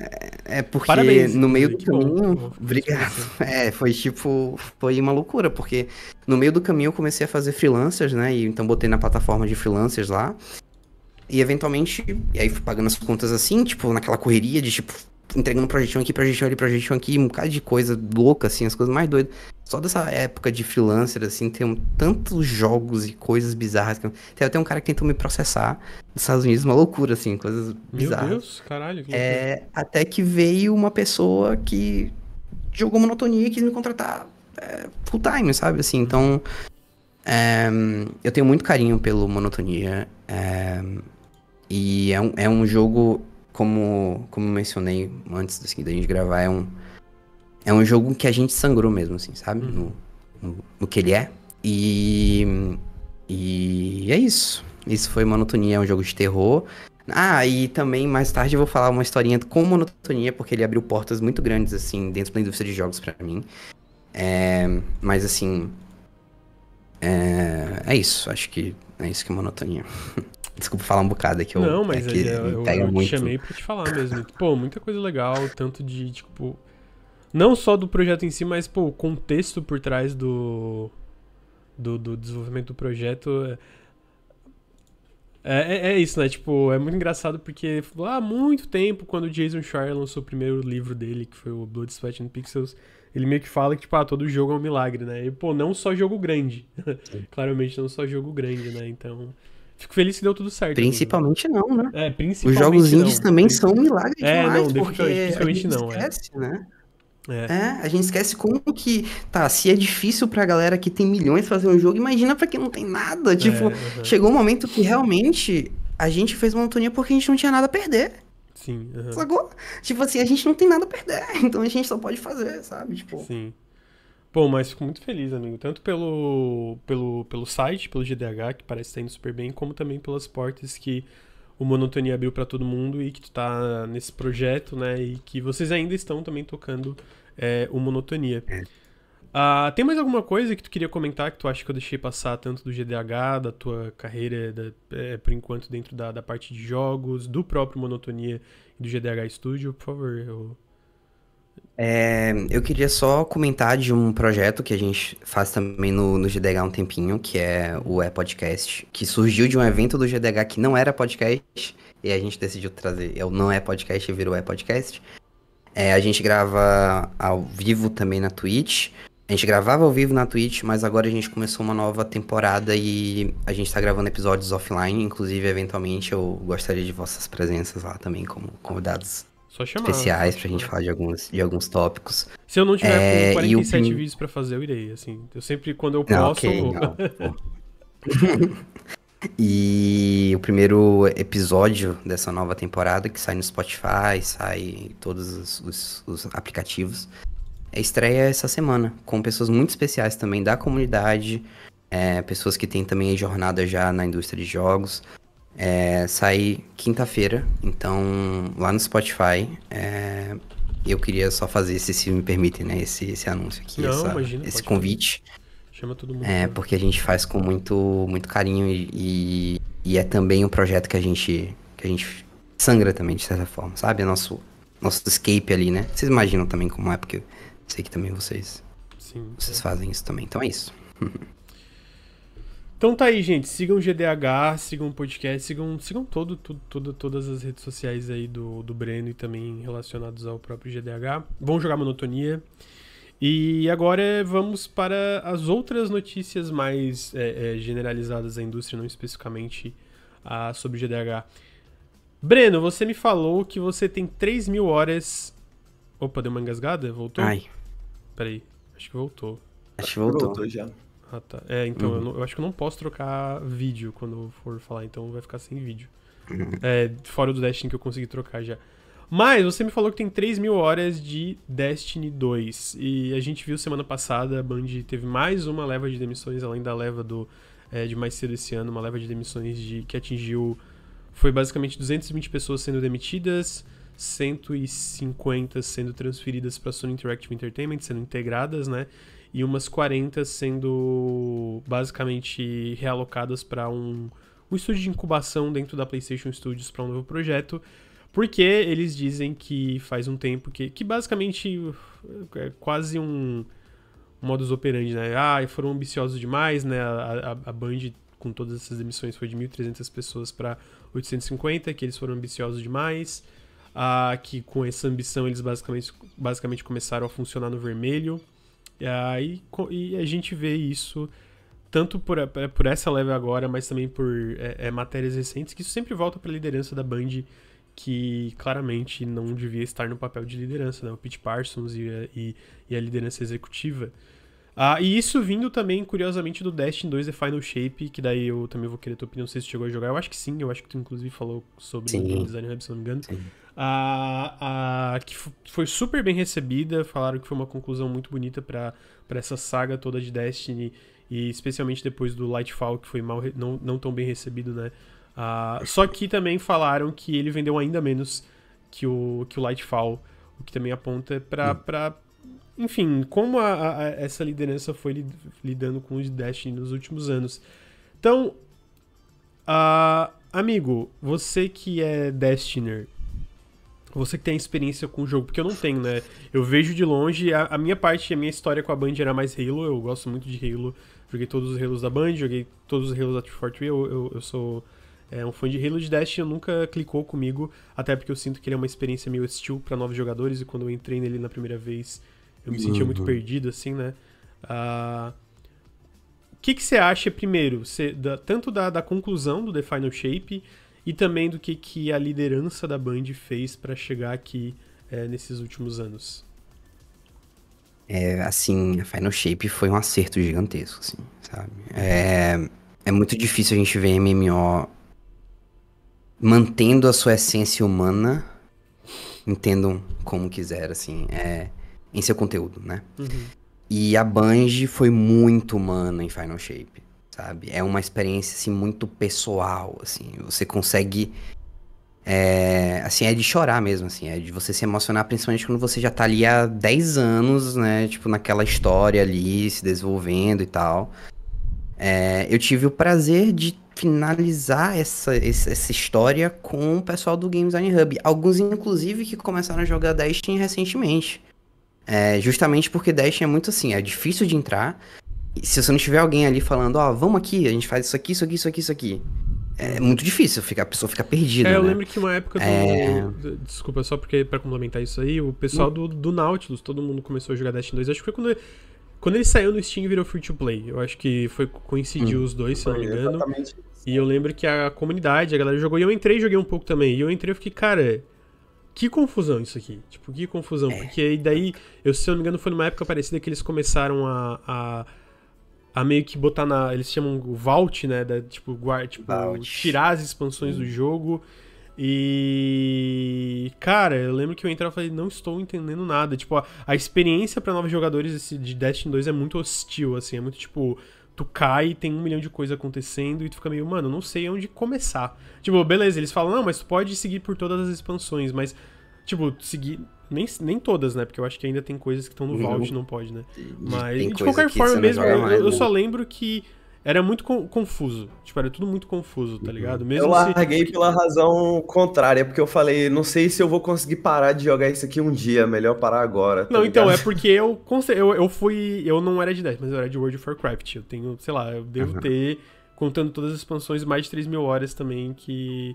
É, é porque Parabéns, no meio do caminho. Bom, obrigado. É, foi tipo. Foi uma loucura, porque no meio do caminho eu comecei a fazer freelancers, né? E então botei na plataforma de freelancers lá. E eventualmente. E aí fui pagando as contas assim, tipo, naquela correria de tipo. Entregando projetinho aqui, projetinho ali, projetinho aqui, um bocado de coisa louca, assim, as coisas mais doidas. Só dessa época de freelancer, assim, tem tantos jogos e coisas bizarras. Que... Tem até um cara que tentou me processar nos Estados Unidos, uma loucura, assim, coisas bizarras. Meu Deus, caralho. Que é, até que veio uma pessoa que jogou monotonia e quis me contratar é, full time, sabe? Assim, então. Uhum. É, eu tenho muito carinho pelo Monotonia. É, e é um, é um jogo, como, como mencionei antes assim, da gente gravar, é um é um jogo que a gente sangrou mesmo, assim, sabe? Uhum. No, no, no que ele é. E. E é isso. Isso foi Monotonia, é um jogo de terror. Ah, e também mais tarde eu vou falar uma historinha com monotonia, porque ele abriu portas muito grandes, assim, dentro da indústria de jogos para mim. É, mas, assim. É, é, isso. Acho que é isso que é monotonia. Desculpa falar um bocado aqui. É Não, mas é que é eu, eu, eu, te chamei pra te falar mesmo. Pô, muita coisa legal, tanto de, tipo, não só do projeto em si, mas pô, o contexto por trás do, do, do desenvolvimento do projeto. É, é, é, é isso, né? Tipo, é muito engraçado porque lá há muito tempo, quando o Jason Schreier lançou o primeiro livro dele, que foi o Blood, Sweat and Pixels, ele meio que fala que, tipo, ah, todo jogo é um milagre, né? E, pô, não só jogo grande. Claramente, não só jogo grande, né? Então... Fico feliz que deu tudo certo. Principalmente não, né? É, principalmente Os jogos indies também são um milagre é, demais, não, porque a gente não, é. esquece, é. né? É. é. a gente esquece como que, tá, se é difícil pra galera que tem milhões fazer um jogo, imagina pra quem não tem nada. É, tipo, é, chegou um momento que realmente a gente fez montanha porque a gente não tinha nada a perder. Sim. Uhum. Sacou? Tipo assim, a gente não tem nada a perder, então a gente só pode fazer, sabe? Tipo... Sim. bom mas fico muito feliz, amigo. Tanto pelo, pelo, pelo site, pelo GDH, que parece estar tá indo super bem, como também pelas portas que o Monotonia abriu para todo mundo e que tu tá nesse projeto, né? E que vocês ainda estão também tocando é, o Monotonia. É. Ah, tem mais alguma coisa que tu queria comentar que tu acha que eu deixei passar tanto do GDH, da tua carreira, da, é, por enquanto, dentro da, da parte de jogos, do próprio Monotonia e do GDH Studio? Por favor, eu é, eu queria só comentar de um projeto que a gente faz também no, no GDH há um tempinho, que é o E-Podcast, é que surgiu de um evento do GDH que não era podcast, e a gente decidiu trazer é o Não É Podcast e virou E-Podcast. É, é, a gente grava ao vivo também na Twitch. A gente gravava ao vivo na Twitch, mas agora a gente começou uma nova temporada e a gente tá gravando episódios offline. Inclusive, eventualmente, eu gostaria de vossas presenças lá também como convidados chamar, especiais pra gente falar de alguns, de alguns tópicos. Se eu não tiver é, 47 o... vídeos pra fazer, eu irei, assim. Eu sempre, quando eu posso, não, okay, eu vou. e o primeiro episódio dessa nova temporada, que sai no Spotify, sai em todos os, os, os aplicativos, é estreia essa semana, com pessoas muito especiais também da comunidade, é, pessoas que têm também jornada já na indústria de jogos. É, sai quinta-feira, então lá no Spotify. É, eu queria só fazer se me permitem, né? Esse, esse anúncio aqui, Não, essa, imagina, esse convite. Chama todo mundo. É, né? porque a gente faz com muito, muito carinho e, e, é também um projeto que a gente que a gente sangra também, de certa forma, sabe? É nosso, nosso escape ali, né? Vocês imaginam também como é, porque eu sei que também vocês, Sim, vocês é. fazem isso também. Então é isso. Então tá aí, gente. Sigam o GDH, sigam o podcast, sigam, sigam todo, tudo, todo, todas as redes sociais aí do, do Breno e também relacionados ao próprio GDH. Vão jogar monotonia. E agora é, vamos para as outras notícias mais é, é, generalizadas da indústria, não especificamente a, sobre GDH. Breno, você me falou que você tem 3 mil horas. Opa, deu uma engasgada? Voltou? Ai. Peraí, acho que voltou. Acho que voltou. voltou já. Ah, tá. É, então, uhum. eu, não, eu, acho que eu não posso trocar vídeo quando for falar, então vai ficar sem vídeo. Uhum. É, fora do Destiny que eu consegui trocar já. Mas você me falou que tem 3 mil horas de Destiny 2. E a gente viu semana passada, a Band teve mais uma leva de demissões, além da leva do, é, de mais cedo esse ano, uma leva de demissões de, que atingiu. Foi basicamente 220 pessoas sendo demitidas, 150 sendo transferidas para Sony Interactive Entertainment, sendo integradas, né? e umas 40 sendo basicamente realocadas para um, um estúdio de incubação dentro da PlayStation Studios para um novo projeto. Porque eles dizem que faz um tempo que, que basicamente é quase um modus operandi, né? Ah, foram ambiciosos demais, né? A, a, a Band, com todas essas emissões, foi de 1.300 pessoas para 850, que eles foram ambiciosos demais. Ah, que com essa ambição eles basicamente, basicamente começaram a funcionar no vermelho. E, e a gente vê isso tanto por, é, por essa leve agora, mas também por é, é, matérias recentes, que isso sempre volta para a liderança da Band, que claramente não devia estar no papel de liderança, né? O Pete Parsons e e, e a liderança executiva. Ah, e isso vindo também, curiosamente, do Destiny 2 The Final Shape, que daí eu também vou querer tua opinião, não sei se tu chegou a jogar. Eu acho que sim, eu acho que tu inclusive falou sobre o Design Hub, se não me engano. Sim. Ah, ah, que foi super bem recebida, falaram que foi uma conclusão muito bonita para essa saga toda de Destiny, e especialmente depois do Lightfall, que foi mal, não, não tão bem recebido, né? Ah, só que também falaram que ele vendeu ainda menos que o, que o Lightfall, o que também aponta para hum enfim, como a, a, essa liderança foi lidando com o Destiny nos últimos anos. Então, uh, amigo, você que é Destiner, você que tem experiência com o jogo, porque eu não tenho, né? Eu vejo de longe, a, a, minha parte, a minha história com a Band era mais Halo, eu gosto muito de Halo, joguei todos os Halos da Band, joguei todos os Halos da 343, eu, eu, eu sou é, um fã de Halo de Destiny nunca clicou comigo, até porque eu sinto que ele é uma experiência meio hostil para novos jogadores, e quando eu entrei nele na primeira vez, eu me sentia uhum. muito perdido, assim, né? Uh, o que, que você acha, primeiro, você, da, tanto da, da conclusão do The Final Shape e também do que, que a liderança da Band fez para chegar aqui é, nesses últimos anos? É, assim, a Final Shape foi um acerto gigantesco, assim, sabe? É, é muito difícil a gente ver MMO mantendo a sua essência humana, entendam como quiser, assim, é em seu conteúdo, né? Uhum. E a Banji foi muito humana em Final Shape, sabe? É uma experiência, assim, muito pessoal, assim. Você consegue... É, assim, é de chorar mesmo, assim. É de você se emocionar, principalmente quando você já tá ali há 10 anos, né? Tipo, naquela história ali, se desenvolvendo e tal. É, eu tive o prazer de finalizar essa, essa história com o pessoal do Game Design Hub. Alguns, inclusive, que começaram a jogar Destiny recentemente. É, justamente porque Dash é muito assim, é difícil de entrar. se você não tiver alguém ali falando, ó, oh, vamos aqui, a gente faz isso aqui, isso aqui, isso aqui, isso aqui. É muito difícil, fica, a pessoa fica perdida. É, eu né? lembro que uma época é. do. Desculpa, só porque para complementar isso aí, o pessoal do, do Nautilus, todo mundo começou a jogar Dash 2. Acho que foi quando ele, quando ele saiu no Steam virou free to play. Eu acho que foi coincidiu hum. os dois, se não me engano. Exatamente. E eu lembro que a comunidade, a galera jogou, e eu entrei e joguei um pouco também. E eu entrei e fiquei, cara, que confusão isso aqui. Tipo, que confusão. É. Porque daí, eu, se eu não me engano, foi numa época parecida que eles começaram a, a, a meio que botar na. Eles chamam Vault, né? Da, tipo, guard, tipo Vault. tirar as expansões do jogo. E. Cara, eu lembro que eu entrei e falei, não estou entendendo nada. Tipo, a, a experiência para novos jogadores de Destiny 2 é muito hostil, assim. É muito tipo tu cai, tem um milhão de coisas acontecendo e tu fica meio, mano, não sei onde começar. Tipo, beleza, eles falam, não, mas tu pode seguir por todas as expansões, mas, tipo, seguir. Nem, nem todas, né? Porque eu acho que ainda tem coisas que estão no uhum. Vault, não pode, né? Mas, de qualquer forma mesmo, eu, eu né? só lembro que era muito co confuso. Tipo, era tudo muito confuso, tá ligado? Uhum. Mesmo eu larguei se... pela razão contrária, porque eu falei, não sei se eu vou conseguir parar de jogar isso aqui um dia, melhor parar agora. Tá não, então, ligado? então, é porque eu, eu, eu fui. Eu não era de 10, mas eu era de World of Warcraft. Eu tenho, sei lá, eu devo uhum. ter, contando todas as expansões, mais de 3 mil horas também, que.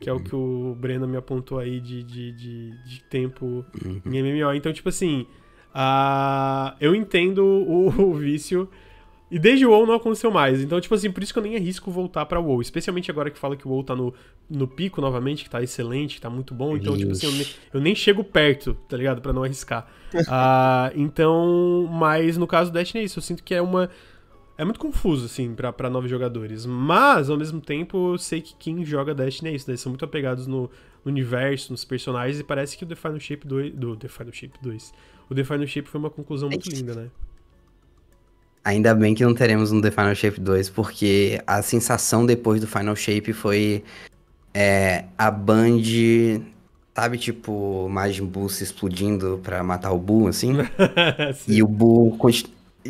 Que é uhum. o que o Breno me apontou aí de, de, de, de tempo uhum. em MMO. Então, tipo assim, uh, eu entendo o, o vício e desde o WoW não aconteceu mais. Então, tipo assim, por isso que eu nem arrisco voltar pra WoW. Especialmente agora que fala que o WoW tá no, no pico novamente, que tá excelente, que tá muito bom. Então, tipo assim, eu nem, eu nem, chego perto, tá ligado? Pra não arriscar. uh, então, mas no caso do Destiny é isso. Eu sinto que é uma... É muito confuso, assim, pra, novos jogadores. Mas, ao mesmo tempo, eu sei que quem joga Destiny é isso. Né? Eles são muito apegados no, no universo, nos personagens. E parece que o The Final Shape 2... Do, The Final Shape 2... O The Final Shape foi uma conclusão é muito linda, né? Ainda bem que não teremos um The Final Shape 2, porque a sensação depois do Final Shape foi é, a Band, sabe, tipo, Majin Buu se explodindo pra matar o Buu, assim? e o Buu,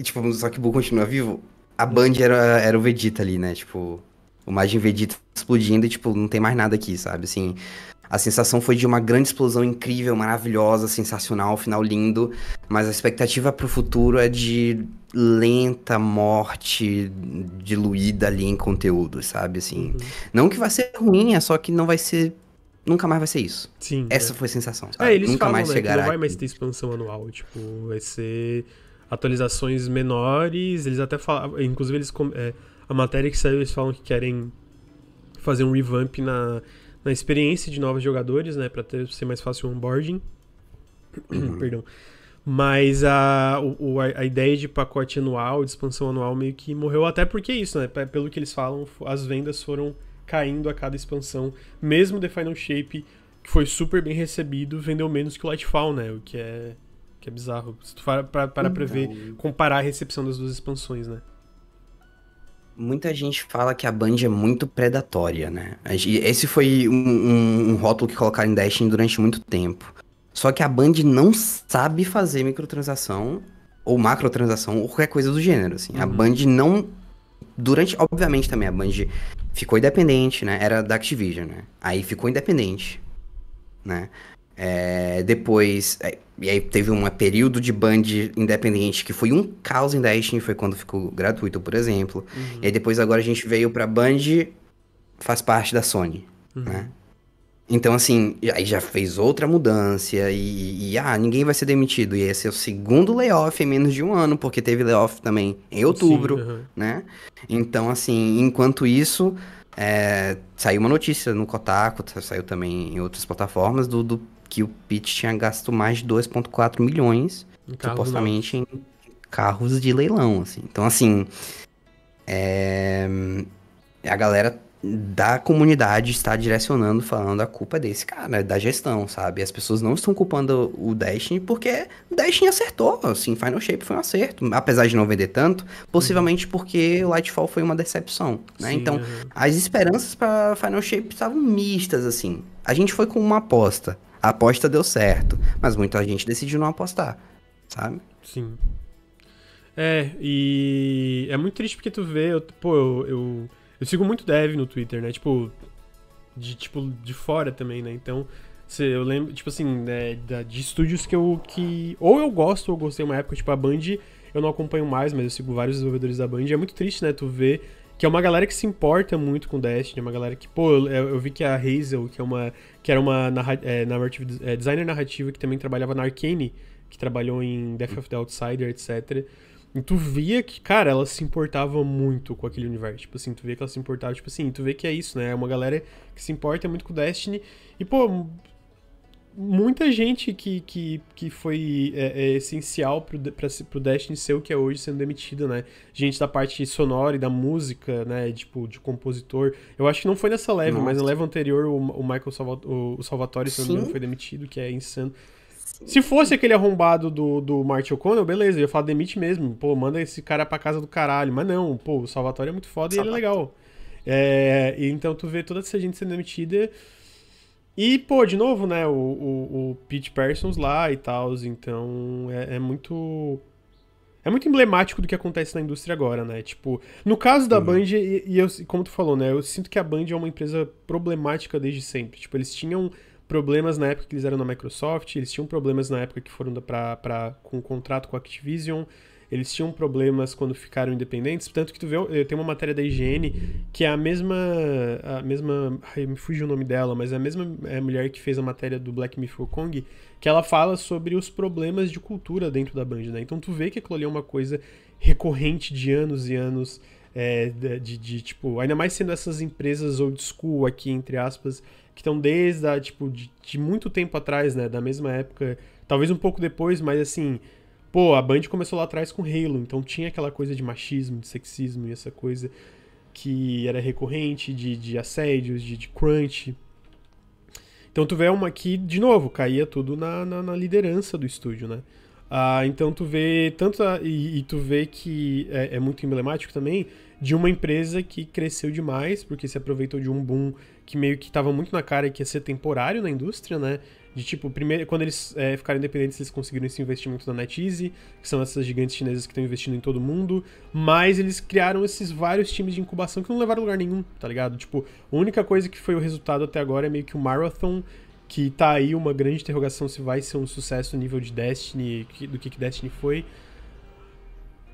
tipo, só que o Buu continua vivo. A Band era, era o Vegeta ali, né? Tipo, o Majin Vegeta explodindo e, tipo, não tem mais nada aqui, sabe? Assim, a sensação foi de uma grande explosão incrível, maravilhosa, sensacional, final lindo. Mas a expectativa pro futuro é de lenta morte diluída ali em conteúdo, sabe? Assim, uhum. não que vai ser ruim, é só que não vai ser nunca mais vai ser isso. Sim. Essa é. foi a sensação. É, sabe? É, eles nunca falam, mais né, chegará. não vai mais ter expansão anual, tipo, vai ser atualizações menores. Eles até falam, inclusive eles é, a matéria que saiu eles falam que querem fazer um revamp na, na experiência de novos jogadores, né, para ser mais fácil o onboarding. Uhum. Perdão. Mas a, o, a ideia de pacote anual, de expansão anual, meio que morreu até porque é isso, né? Pelo que eles falam, as vendas foram caindo a cada expansão. Mesmo The Final Shape, que foi super bem recebido, vendeu menos que o Lightfall, né? O que é, que é bizarro. Se tu para, para, para então... prever, comparar a recepção das duas expansões, né? Muita gente fala que a Band é muito predatória, né? Esse foi um, um, um rótulo que colocaram em Destiny durante muito tempo. Só que a Band não sabe fazer microtransação ou macrotransação ou qualquer coisa do gênero, assim. Uhum. A Band não durante, obviamente também a Band ficou independente, né? Era da Activision, né? Aí ficou independente, né? É, depois, é, e aí teve um período de Band independente que foi um caos em Destiny, foi quando ficou gratuito, por exemplo. Uhum. E aí depois agora a gente veio pra Band, faz parte da Sony, uhum. né? Então, assim, aí já fez outra mudança e, e, ah, ninguém vai ser demitido. E esse é o segundo layoff em menos de um ano, porque teve layoff também em outubro, Sim, uhum. né? Então, assim, enquanto isso, é, saiu uma notícia no Kotaku, saiu também em outras plataformas, do, do que o Pitt tinha gasto mais de 2,4 milhões, supostamente, em carros de leilão, assim. Então, assim, é, a galera da comunidade está direcionando, falando a culpa é desse cara, é da gestão, sabe? As pessoas não estão culpando o Destiny porque o Destiny acertou, assim, Final Shape foi um acerto, apesar de não vender tanto, possivelmente uhum. porque Lightfall foi uma decepção, né? Sim, então, uhum. as esperanças para Final Shape estavam mistas, assim. A gente foi com uma aposta, a aposta deu certo, mas muita gente decidiu não apostar, sabe? Sim. É, e é muito triste porque tu vê, eu, pô, eu... eu eu sigo muito dev no Twitter, né? Tipo, de, tipo, de fora também, né? Então, eu lembro, tipo assim, né, da, de estúdios que eu. que Ou eu gosto, ou eu gostei uma época, tipo, a Band, eu não acompanho mais, mas eu sigo vários desenvolvedores da Band. E é muito triste, né? Tu ver que é uma galera que se importa muito com Destiny, é uma galera que, pô, eu, eu, vi que a Hazel, que é uma que era uma narra, é, narrativa, é, designer narrativa que também trabalhava na Arcane, que trabalhou em Death of the Outsider, etc. E tu via que, cara, ela se importava muito com aquele universo. Tipo assim, tu via que ela se importava, tipo assim, tu vê que é isso, né? É uma galera que se importa muito com o Destiny. E, pô, muita gente que, que, que foi é, é, essencial pro, pra, pro Destiny ser o que é hoje sendo demitida, né? Gente da parte sonora e da música, né? Tipo, de compositor. Eu acho que não foi nessa leve, Nossa. mas na leve anterior o, o Michael o, o Salvatore, também foi demitido, que é insano. Se fosse aquele arrombado do, do Martin O'Connell, beleza, eu ia falar demite mesmo. Pô, manda esse cara pra casa do caralho. Mas não, pô, o Salvatore é muito foda Salvatore. e ele é legal. É, então tu vê toda essa gente sendo demitida. E, pô, de novo, né, o, o, o Pete Persons lá e tal, então é, é, muito... É muito emblemático do que acontece na indústria agora, né? Tipo, no caso da uhum. Band, e, e eu, como tu falou, né? Eu sinto que a Band é uma empresa problemática desde sempre. Tipo, eles tinham problemas na época que eles eram na Microsoft, eles tinham problemas na época que foram pra, pra, com o contrato com a Activision, eles tinham problemas quando ficaram independentes, tanto que tu vê, tem uma matéria da IGN que é a mesma, a mesma, ai, me fugiu o nome dela, mas é a mesma é mulher que fez a matéria do Black Myth Kong, que ela fala sobre os problemas de cultura dentro da Band, né? Então tu vê que aquilo ali é uma coisa recorrente de anos e anos, é, de, de, tipo, ainda mais sendo essas empresas old school aqui, entre aspas, que estão desde a, tipo, de, de, muito tempo atrás, né? Da mesma época. Talvez um pouco depois, mas assim. Pô, a Band começou lá atrás com Halo, então tinha aquela coisa de machismo, de sexismo e essa coisa que era recorrente, de, de assédios, de, de crunch. Então tu vê uma que, de novo, caía tudo na, na, na liderança do estúdio, né? Ah, então tu vê tanto a, e, e, tu vê que é, é, muito emblemático também de uma empresa que cresceu demais porque se aproveitou de um boom que meio que estava muito na cara que ia ser temporário na indústria, né? De tipo, primeiro, quando eles é, ficaram independentes, eles conseguiram esse investimento da NetEasy, que são essas gigantes chinesas que estão investindo em todo mundo, mas eles criaram esses vários times de incubação que não levaram a lugar nenhum, tá ligado? Tipo, a única coisa que foi o resultado até agora é meio que o Marathon, que tá aí uma grande interrogação se vai ser um sucesso no nível de Destiny, do que, que Destiny foi.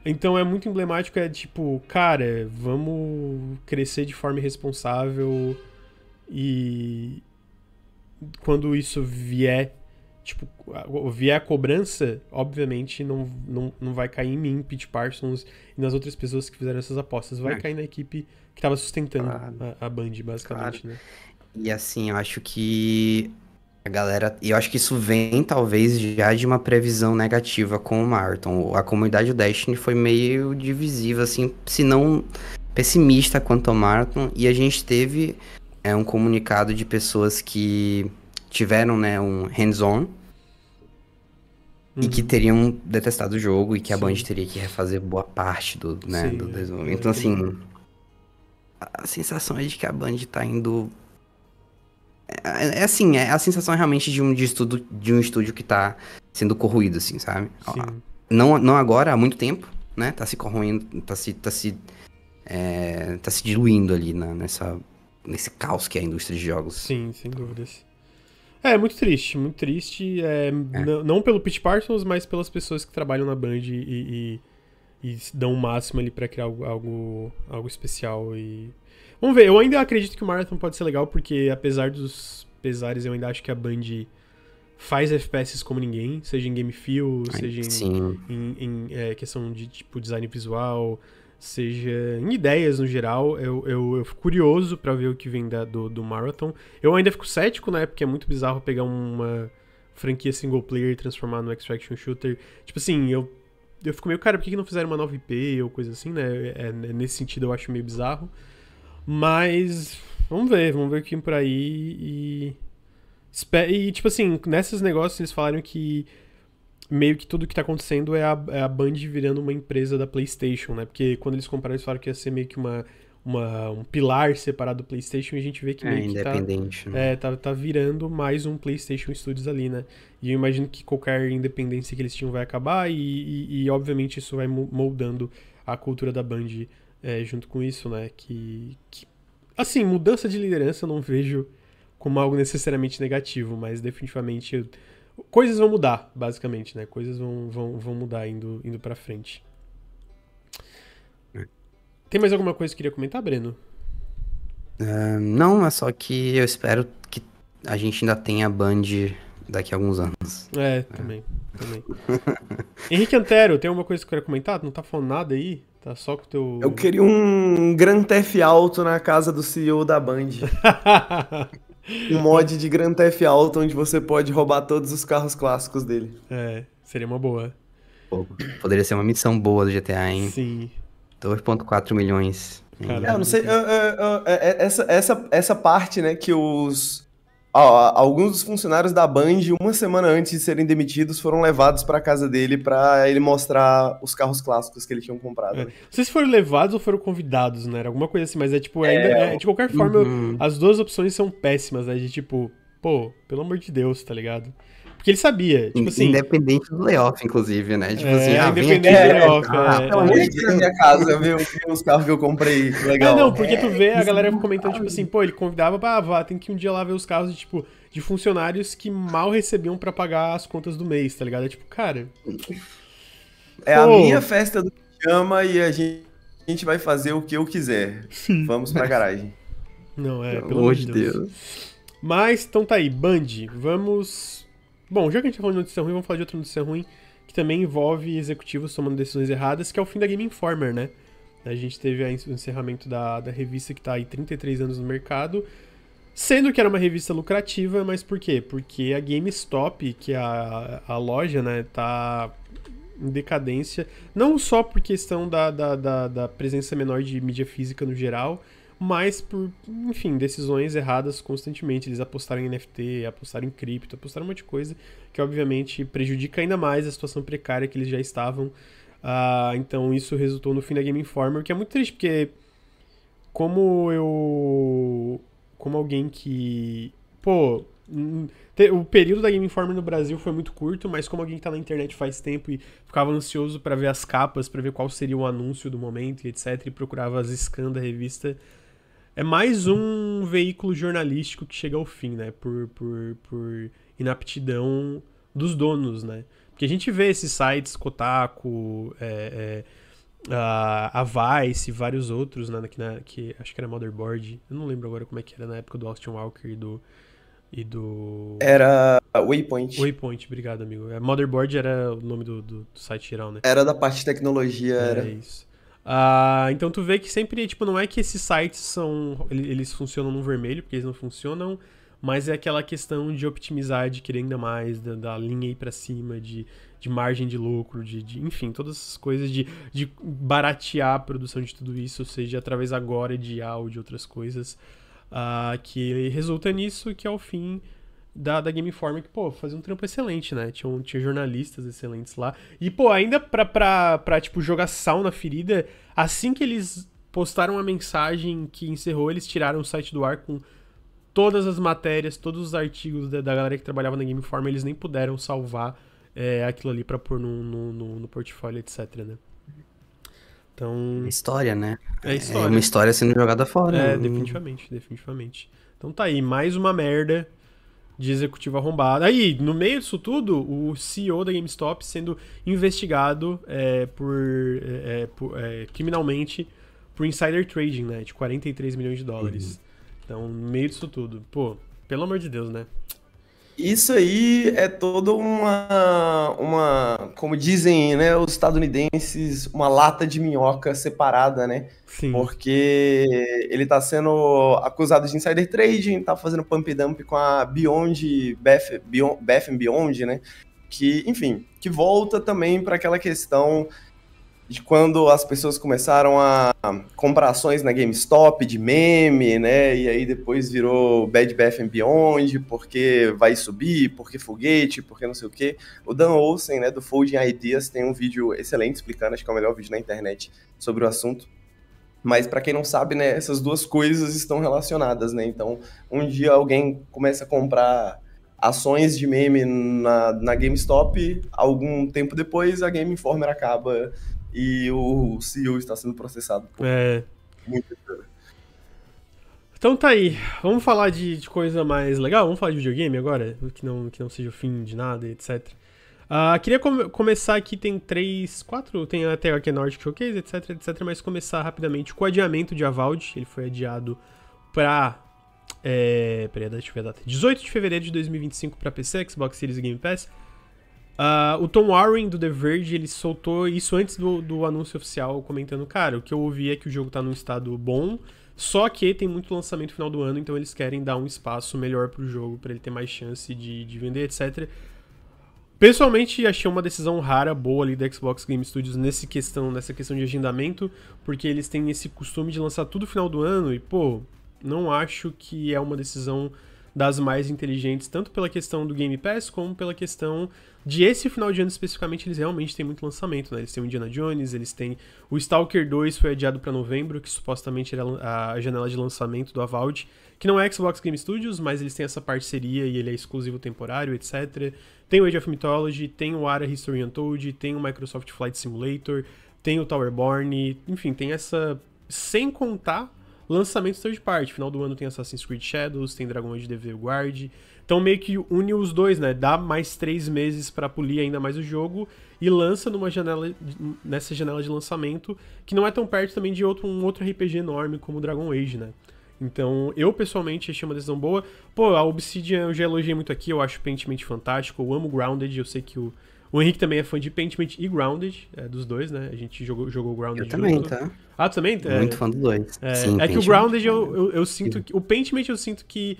Então é muito emblemático, é tipo, cara, vamos crescer de forma irresponsável e quando isso vier, tipo, vier a cobrança, obviamente não, não, não vai cair em mim, Pete Parsons e nas outras pessoas que fizeram essas apostas. Vai é. cair na equipe que estava sustentando claro. a, a Band, basicamente, claro. né? E assim, eu acho que a galera. E eu acho que isso vem, talvez, já de uma previsão negativa com o Martin. A comunidade Destiny foi meio divisiva, assim, se não pessimista quanto ao Martin. E a gente teve é um comunicado de pessoas que tiveram, né, um hands-on e que uhum. teriam detestado o jogo e que a Band teria que refazer boa parte do, né, Sim, do é. desenvolvimento. Então, assim, a sensação é de que a Band tá indo... É, é, é assim, é a sensação realmente de um, de, estudo, de um estúdio que tá sendo corroído, assim, sabe? Sim. Não, não agora, há muito tempo, né? Tá se corroendo, tá se... Tá se é, tá se diluindo ali na, nessa nesse caos que é a indústria de jogos. Sim, sem dúvidas. É, muito triste, muito triste. É, é. Não pelo Pete Parsons, mas pelas pessoas que trabalham na Band e, e, e dão o máximo ali pra criar algo, algo, algo, especial. E... Vamos ver, eu ainda acredito que o Marathon pode ser legal, porque apesar dos pesares, eu ainda acho que a Band faz FPS como ninguém, seja em game feel, seja em, em, em é, questão de tipo design visual, seja em ideias no geral. Eu, eu, eu fico curioso para ver o que vem da, do, do Marathon. Eu ainda fico cético, né? Porque é muito bizarro pegar uma franquia single player e transformar no extraction shooter. Tipo assim, eu, eu fico meio, cara, por que, que não fizeram uma 9p ou coisa assim, né? É, é, né, nesse sentido eu acho meio bizarro. Mas vamos ver, vamos ver o que vem por aí e. E, tipo assim, nesses negócios eles falaram que meio que tudo que tá acontecendo é a, é a Band virando uma empresa da PlayStation, né? Porque quando eles compraram, eles falaram que ia ser meio que uma, uma um pilar separado do PlayStation e a gente vê que é, meio que tá, né? é, tá, tá virando mais um PlayStation Studios ali, né? E eu imagino que qualquer independência que eles tinham vai acabar e, e, e obviamente, isso vai moldando a cultura da Band é, junto com isso, né? Que, que, assim, mudança de liderança eu não vejo como algo necessariamente negativo, mas definitivamente... Eu, coisas vão mudar, basicamente, né? Coisas vão, vão, vão mudar indo, indo pra frente. É. Tem mais alguma coisa que queria comentar, Breno? Uh, não, é só que eu espero que a gente ainda tenha Band daqui a alguns anos. É, também. É. também. Henrique Antero, tem alguma coisa que eu queria comentar? Não tá falando nada aí? Tá só com o teu. Eu queria um Grand Theft Auto na casa do CEO da Band. um mod de Grand Theft Auto onde você pode roubar todos os carros clássicos dele. É, seria uma boa. poderia ser uma missão boa do GTA, hein? Sim. 2.4 milhões. Caramba, é, eu não sei, eu, eu, eu, é, é, essa, essa, essa parte, né, que os, alguns dos funcionários da Band, uma semana antes de serem demitidos, foram levados para casa dele para ele mostrar os carros clássicos que ele tinha comprado. É. Não sei se foram levados ou foram convidados, né? Era alguma coisa assim, mas é tipo, é. ainda, é... É, de qualquer forma, uhum. as duas opções são péssimas, né? De tipo, pô, pelo amor de Deus, tá ligado? Porque ele sabia. Tipo assim, independente do layoff, inclusive, né? Tipo é, assim, ah, independente aqui, do né? layoff. pelo de Deus, minha casa, eu vi os carros que eu comprei. É, Legal. É, não, porque tu vê a galera comentando, tipo assim, pô, ele convidava pra vá, tem que um dia lá ver os carros de tipo de funcionários que mal recebiam para pagar as contas do mês, tá ligado? É tipo, cara. É pô. a minha festa do chama e a gente, a gente vai fazer o que eu quiser. Vamos pra garagem. Não, é, pelo amor de Deus. Deus. Mas, então tá aí, Band, vamos Bom, já que a gente tá falou de notícia ruim, vamos falar de outra notícia ruim que também envolve executivos tomando decisões erradas, que é o fim da Game Informer, né? A gente teve o encerramento da, da revista que está aí 33 anos no mercado, sendo que era uma revista lucrativa, mas por quê? Porque a GameStop, que é a, a loja, né, tá em decadência, não só por questão da, da, da, da presença menor de mídia física no geral, mas por, enfim, decisões erradas constantemente, eles apostaram em NFT, apostaram em cripto, apostaram um monte de coisa, que obviamente prejudica ainda mais a situação precária que eles já estavam. Uh, então isso resultou no fim da Game Informer, que é muito triste, porque como eu. Como alguém que. Pô, o período da Game Informer no Brasil foi muito curto, mas como alguém que tá na internet faz tempo e ficava ansioso para ver as capas, para ver qual seria o anúncio do momento e etc, e procurava as scans da revista, é mais um veículo jornalístico que chega ao fim, né? Por, por, por inaptidão dos donos, né? Porque a gente vê esses sites, Kotaku, é, é, a, a Vice e vários outros, né? Que, né? que acho que era Motherboard. Eu não lembro agora como é que era na época do Austin Walker e do. E do... Era Waypoint. Waypoint, obrigado, amigo. É, Motherboard era o nome do, do, do site geral, né? Era da parte de tecnologia, é era. É isso. Uh, então tu vê que sempre, tipo, não é que esses sites são. Eles funcionam no vermelho, porque eles não funcionam, mas é aquela questão de optimizar, de querer ainda mais, da, da linha ir para cima, de, de margem de lucro, de, de enfim, todas essas coisas, de, de baratear a produção de tudo isso, seja, através agora de IA ou de outras coisas, uh, que resulta nisso, que ao é fim da, da Game Informer, que, pô, fazia um trampo excelente, né? Tinha, um, tinha jornalistas excelentes lá. E, pô, ainda pra, pra, pra, tipo, jogar sal na ferida, assim que eles postaram a mensagem que encerrou, eles tiraram o site do ar com todas as matérias, todos os artigos da, da galera que trabalhava na Game Informer, eles nem puderam salvar é, aquilo ali pra pôr no, no, no, no portfólio, etc, né? Então... É história, né? É, é história. É uma história sendo jogada fora. É, né? definitivamente, definitivamente. Então tá aí, mais uma merda de executivo arrombado. Aí, no meio disso tudo, o CEO da GameStop sendo investigado é, por, é, é, por é, criminalmente por insider trading, né? De 43 milhões de dólares. Uhum. Então, no meio disso tudo. Pô, pelo amor de Deus, né? Isso aí é toda uma, uma, como dizem, né, os estadunidenses, uma lata de minhoca separada, né? Sim. Porque ele está sendo acusado de insider trading, está fazendo pump dump com a Beyond, Beth, Beyond, Beth Beyond, né? Que, enfim, que volta também para aquela questão de quando as pessoas começaram a comprar ações na GameStop de meme, né? E aí depois virou Bad Bath and Beyond, porque vai subir, porque foguete, porque não sei o quê. O Dan Olsen, né, do Folding Ideas, tem um vídeo excelente explicando, acho que é o melhor vídeo na internet sobre o assunto. Mas para quem não sabe, né, essas duas coisas estão relacionadas, né? Então, um dia alguém começa a comprar ações de meme na, na GameStop, algum tempo depois a Game Informer acaba e o CEO está sendo processado. Por é. Muita então tá aí. Vamos falar de, de, coisa mais legal? Vamos falar de videogame agora? Que não, que não seja o fim de nada, etc. Uh, queria com começar aqui, tem três, quatro, tem até aqui Nordic Showcase, etc, etc, mas começar rapidamente com o adiamento de Avald, ele foi adiado pra, é, peraí, deixa eu ver a data, 18 de fevereiro de 2025 para PC, Xbox Series e Game Pass, Uh, o Tom Warren do The Verge, ele soltou isso antes do, do anúncio oficial, comentando, cara, o que eu ouvi é que o jogo tá num estado bom, só que tem muito lançamento no final do ano, então eles querem dar um espaço melhor pro jogo, para ele ter mais chance de, de vender, etc. Pessoalmente, achei uma decisão rara, boa ali da Xbox Game Studios nesse questão, nessa questão de agendamento, porque eles têm esse costume de lançar tudo no final do ano e, pô, não acho que é uma decisão das mais inteligentes, tanto pela questão do Game Pass, como pela questão de esse final de ano especificamente, eles realmente têm muito lançamento, né? Eles têm o Indiana Jones, eles têm o Stalker 2 foi adiado para novembro, que supostamente era a janela de lançamento do Avald, que não é Xbox Game Studios, mas eles têm essa parceria e ele é exclusivo temporário, etc. Tem o Age of Mythology, tem o Ara History Untold, tem o Microsoft Flight Simulator, tem o Towerborn, enfim, tem essa sem contar lançamentos third party. Final do ano tem Assassin's Creed Shadows, tem Dragon Age DV Guard. Então meio que une os dois, né? Dá mais três meses para polir ainda mais o jogo e lança numa janela nessa janela de lançamento que não é tão perto também de outro um outro RPG enorme como Dragon Age, né? Então, eu pessoalmente achei uma decisão boa. Pô, a Obsidian eu já elogiei muito aqui, eu acho o fantástico, eu amo Grounded, eu sei que o o Henrique também é fã de Pentiment e Grounded, é, dos dois, né? A gente jogou, jogou Grounded. Eu também, junto. tá? Ah, tu também? É. Muito é, fã dos dois. É, Sim, é que o Grounded eu, eu, eu sinto. Que, o Pentiment eu sinto que.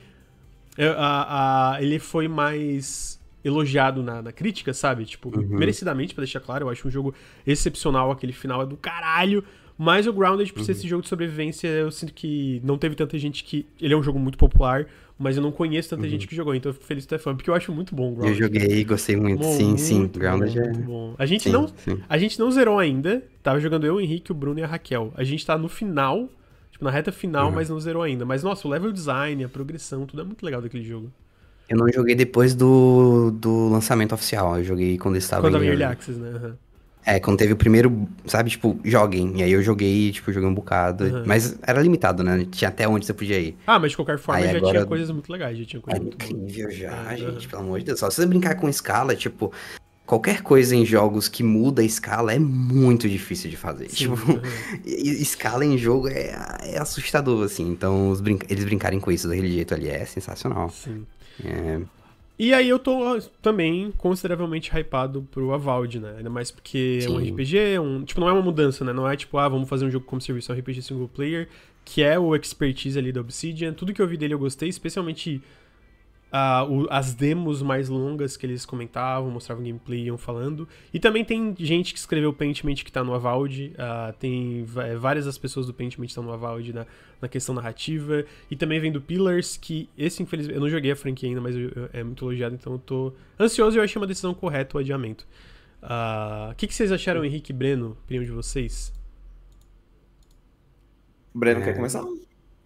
É, a, a, ele foi mais elogiado na, na crítica, sabe? Tipo, uhum. merecidamente, pra deixar claro, eu acho um jogo excepcional. Aquele final é do caralho. Mas o Grounded, por ser uhum. esse jogo de sobrevivência, eu sinto que não teve tanta gente que. Ele é um jogo muito popular mas eu não conheço tanta uhum. gente que jogou, então eu fico feliz de ter é fã, porque eu acho muito bom o Grounded. Eu joguei, gostei muito, bom, sim, muito sim, Grounded é- muito Bom. A gente, sim, não, sim. a gente não zerou ainda, tava jogando eu, o Henrique, o Bruno e a Raquel. A gente tá no final, tipo, na reta final, uhum. mas não zerou ainda. Mas, nossa, o level design, a progressão, tudo é muito legal daquele jogo. Eu não joguei depois do, do lançamento oficial, eu joguei quando estava quando em... Quando Early Access, né? Uhum. É, quando teve o primeiro, sabe, tipo, joguem. E aí eu joguei, tipo, joguei um bocado. Uhum. Mas era limitado, né? Tinha até onde você podia ir. Ah, mas de qualquer forma aí já agora... tinha coisas muito legais, já tinha coisas é muito incrível já, gente, pelo amor de Deus. Só se você brincar com escala, tipo, qualquer coisa em jogos que muda a escala é muito difícil de fazer. Sim, tipo, uhum. escala em jogo é, é assustador, assim. Então, brin... eles brincarem com isso daquele jeito ali é sensacional. Sim. É... E aí eu tô também consideravelmente hypado pro Avald, né? Ainda mais porque Sim. é um RPG, é um. Tipo, não é uma mudança, né? Não é tipo, ah, vamos fazer um jogo como serviço, é um RPG single player, que é o expertise ali da Obsidian. Tudo que eu vi dele eu gostei, especialmente Uh, o, as demos mais longas que eles comentavam, mostravam gameplay, iam falando. E também tem gente que escreveu Paintment que tá no Avald. Uh, ah, tem é, várias das pessoas do Paintment que estão no Avald na, na questão narrativa. E também vem do Pillars, que esse, infelizmente, eu não joguei a franquia ainda, mas eu, eu, é muito elogiado, então eu tô ansioso e eu achei uma decisão correta o adiamento. O uh, ah, que, que, vocês acharam, Henrique e Breno? primo de vocês? Breno, é... quer começar?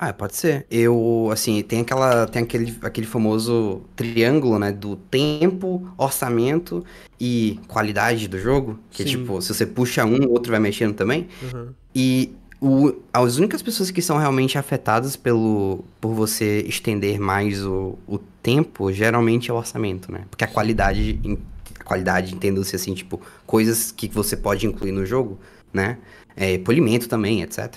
Ah, pode ser. Eu, assim, tem aquela, tem aquele, aquele famoso triângulo, né, do tempo, orçamento e qualidade do jogo, que Sim. tipo, se você puxa um, o outro vai mexendo também. Uhum. E o, as únicas pessoas que são realmente afetadas pelo por você estender mais o, o tempo, geralmente é o orçamento, né? Porque a qualidade, a qualidade, entendo se assim, tipo, coisas que você pode incluir no jogo, né? É, polimento também, etc.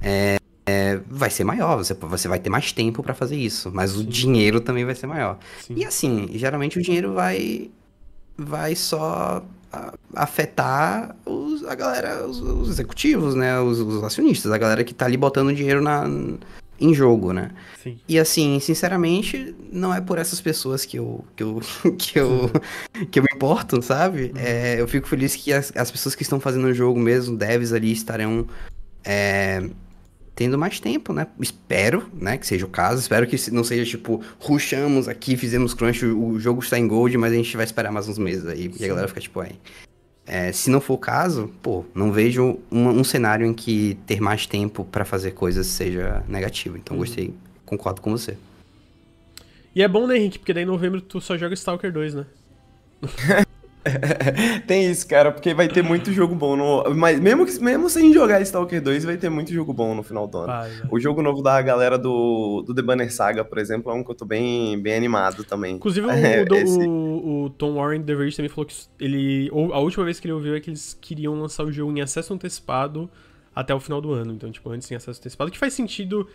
É, é, vai ser maior, você, você vai ter mais tempo para fazer isso, mas Sim. o dinheiro também vai ser maior. Sim. E assim, geralmente o dinheiro vai, vai só afetar os, a galera, os, os executivos, né, os, os, acionistas, a galera que tá ali botando dinheiro na, em jogo, né. Sim. E assim, sinceramente, não é por essas pessoas que eu, que eu, que eu, uhum. que eu me importo, sabe? Uhum. É, eu fico feliz que as, as pessoas que estão fazendo o jogo mesmo, devs ali, estarão... É, tendo mais tempo, né? Espero, né, que seja o caso. Espero que não seja tipo, ruxamos aqui, fizemos crunch, o jogo está em gold, mas a gente vai esperar mais uns meses aí. Sim. E a galera fica tipo, aí. É, se não for o caso, pô, não vejo um, um cenário em que ter mais tempo para fazer coisas seja negativo. Então uhum. gostei, concordo com você. E é bom, né, Henrique? Porque daí em novembro tu só joga Stalker 2, né? Tem isso, cara, porque vai ter muito jogo bom. No... Mas mesmo, que, mesmo sem jogar Stalker 2, vai ter muito jogo bom no final do ano. Vai, O jogo novo da galera do, do The Banner Saga, por exemplo, é um que eu tô bem, bem animado também. Inclusive, o, é, do, esse... o, o, Tom Warren The Verge também falou que ele. A última vez que ele ouviu é que eles queriam lançar o jogo em acesso antecipado até o final do ano. Então, tipo, antes em acesso antecipado, que faz sentido.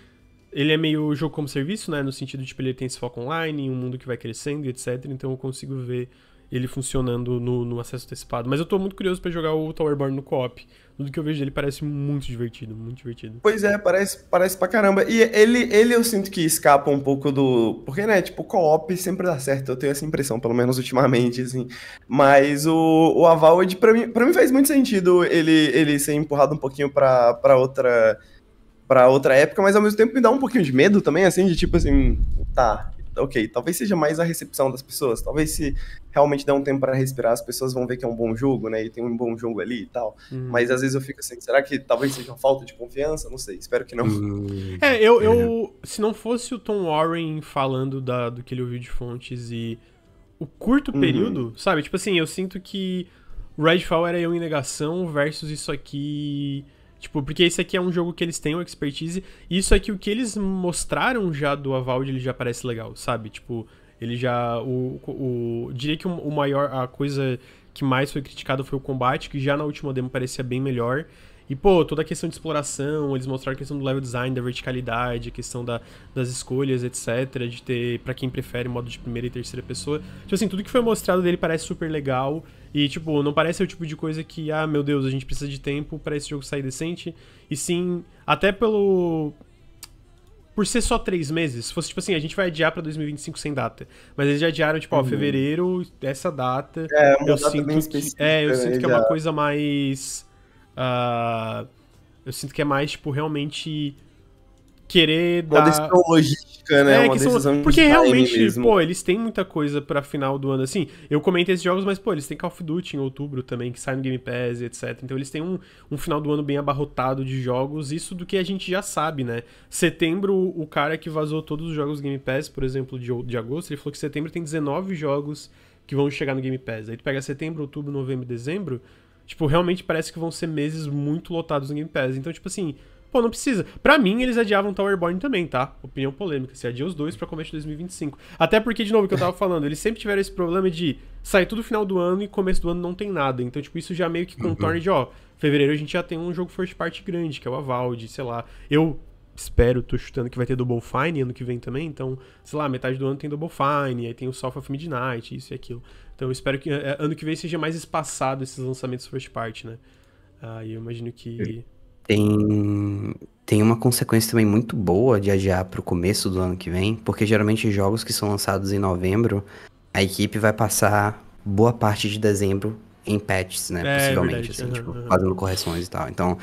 Ele é meio jogo como serviço, né? No sentido de tipo, ele tem esse foco online, um mundo que vai crescendo, etc. Então eu consigo ver ele funcionando no, no acesso antecipado. Mas eu tô muito curioso para jogar o Towerborn no co-op. Tudo que eu vejo dele parece muito divertido, muito divertido. Pois é, parece, parece pra caramba. E ele, ele eu sinto que escapa um pouco do. Porque, né, tipo, co-op sempre dá certo. Eu tenho essa impressão, pelo menos ultimamente, assim. Mas o, o Avowed, pra mim, pra mim faz muito sentido ele, ele ser empurrado um pouquinho pra, pra outra. Pra outra época, mas ao mesmo tempo me dá um pouquinho de medo também, assim, de tipo assim, tá, ok, talvez seja mais a recepção das pessoas, talvez se realmente der um tempo para respirar, as pessoas vão ver que é um bom jogo, né, e tem um bom jogo ali e tal, hum. mas às vezes eu fico assim, será que talvez seja uma falta de confiança? Não sei, espero que não. Hum. É, eu, eu, é. se não fosse o Tom Warren falando da, do que ele ouviu de fontes e o curto uhum. período, sabe, tipo assim, eu sinto que Redfall era eu em negação versus isso aqui... Tipo, porque esse aqui é um jogo que eles têm uma expertise. E isso aqui, o que eles mostraram já do Avald, ele já parece legal, sabe? Tipo, ele já. O, o, diria que o maior. A coisa que mais foi criticada foi o combate, que já na última demo parecia bem melhor. E, pô, toda a questão de exploração, eles mostraram a questão do level design, da verticalidade, a questão da, das escolhas, etc. De ter, para quem prefere, modo de primeira e terceira pessoa. Tipo assim, tudo que foi mostrado dele parece super legal. E, tipo, não parece o tipo de coisa que, ah, meu Deus, a gente precisa de tempo para esse jogo sair decente. E sim, até pelo. Por ser só três meses, se fosse tipo assim, a gente vai adiar pra 2025 sem data. Mas eles já adiaram, tipo, uhum. ó, fevereiro, essa data. É, uma eu data sinto bem que, É, eu sinto que já... é uma coisa mais. Uh, eu sinto que é mais, tipo, realmente querer uma dar. decisão logística, né? É, uma decisão são... Porque realmente, pô, eles têm muita coisa pra final do ano. Assim, eu comento esses jogos, mas, pô, eles têm Call of Duty em outubro também, que sai no Game Pass etc. Então eles têm um, um final do ano bem abarrotado de jogos, isso do que a gente já sabe, né? Setembro, o cara que vazou todos os jogos Game Pass, por exemplo, de, de agosto, ele falou que setembro tem 19 jogos que vão chegar no Game Pass. Aí tu pega setembro, outubro, novembro, dezembro. Tipo, realmente parece que vão ser meses muito lotados no Game Pass. Então, tipo assim, Pô, não precisa. Para mim, eles adiavam Towerborn também, tá? Opinião polêmica. Se adia os dois para começo de 2025. Até porque, de novo, o que eu tava falando, eles sempre tiveram esse problema de sair tudo final do ano e começo do ano não tem nada. Então, tipo, isso já meio que uhum. contorna de, ó, fevereiro a gente já tem um jogo first party grande, que é o Avald, sei lá. Eu espero, tô chutando que vai ter Double Fine ano que vem também, então, sei lá, metade do ano tem Double Fine, aí tem o South of Midnight, isso e aquilo. Então eu espero que é, é, ano que vem seja mais espaçado esses lançamentos first party, né? Aí ah, eu imagino que tem, tem uma consequência também muito boa de adiar para o começo do ano que vem, porque geralmente jogos que são lançados em novembro, a equipe vai passar boa parte de dezembro em patches, né? É, possivelmente, é assim, uhum, tipo, fazendo correções e tal. Então,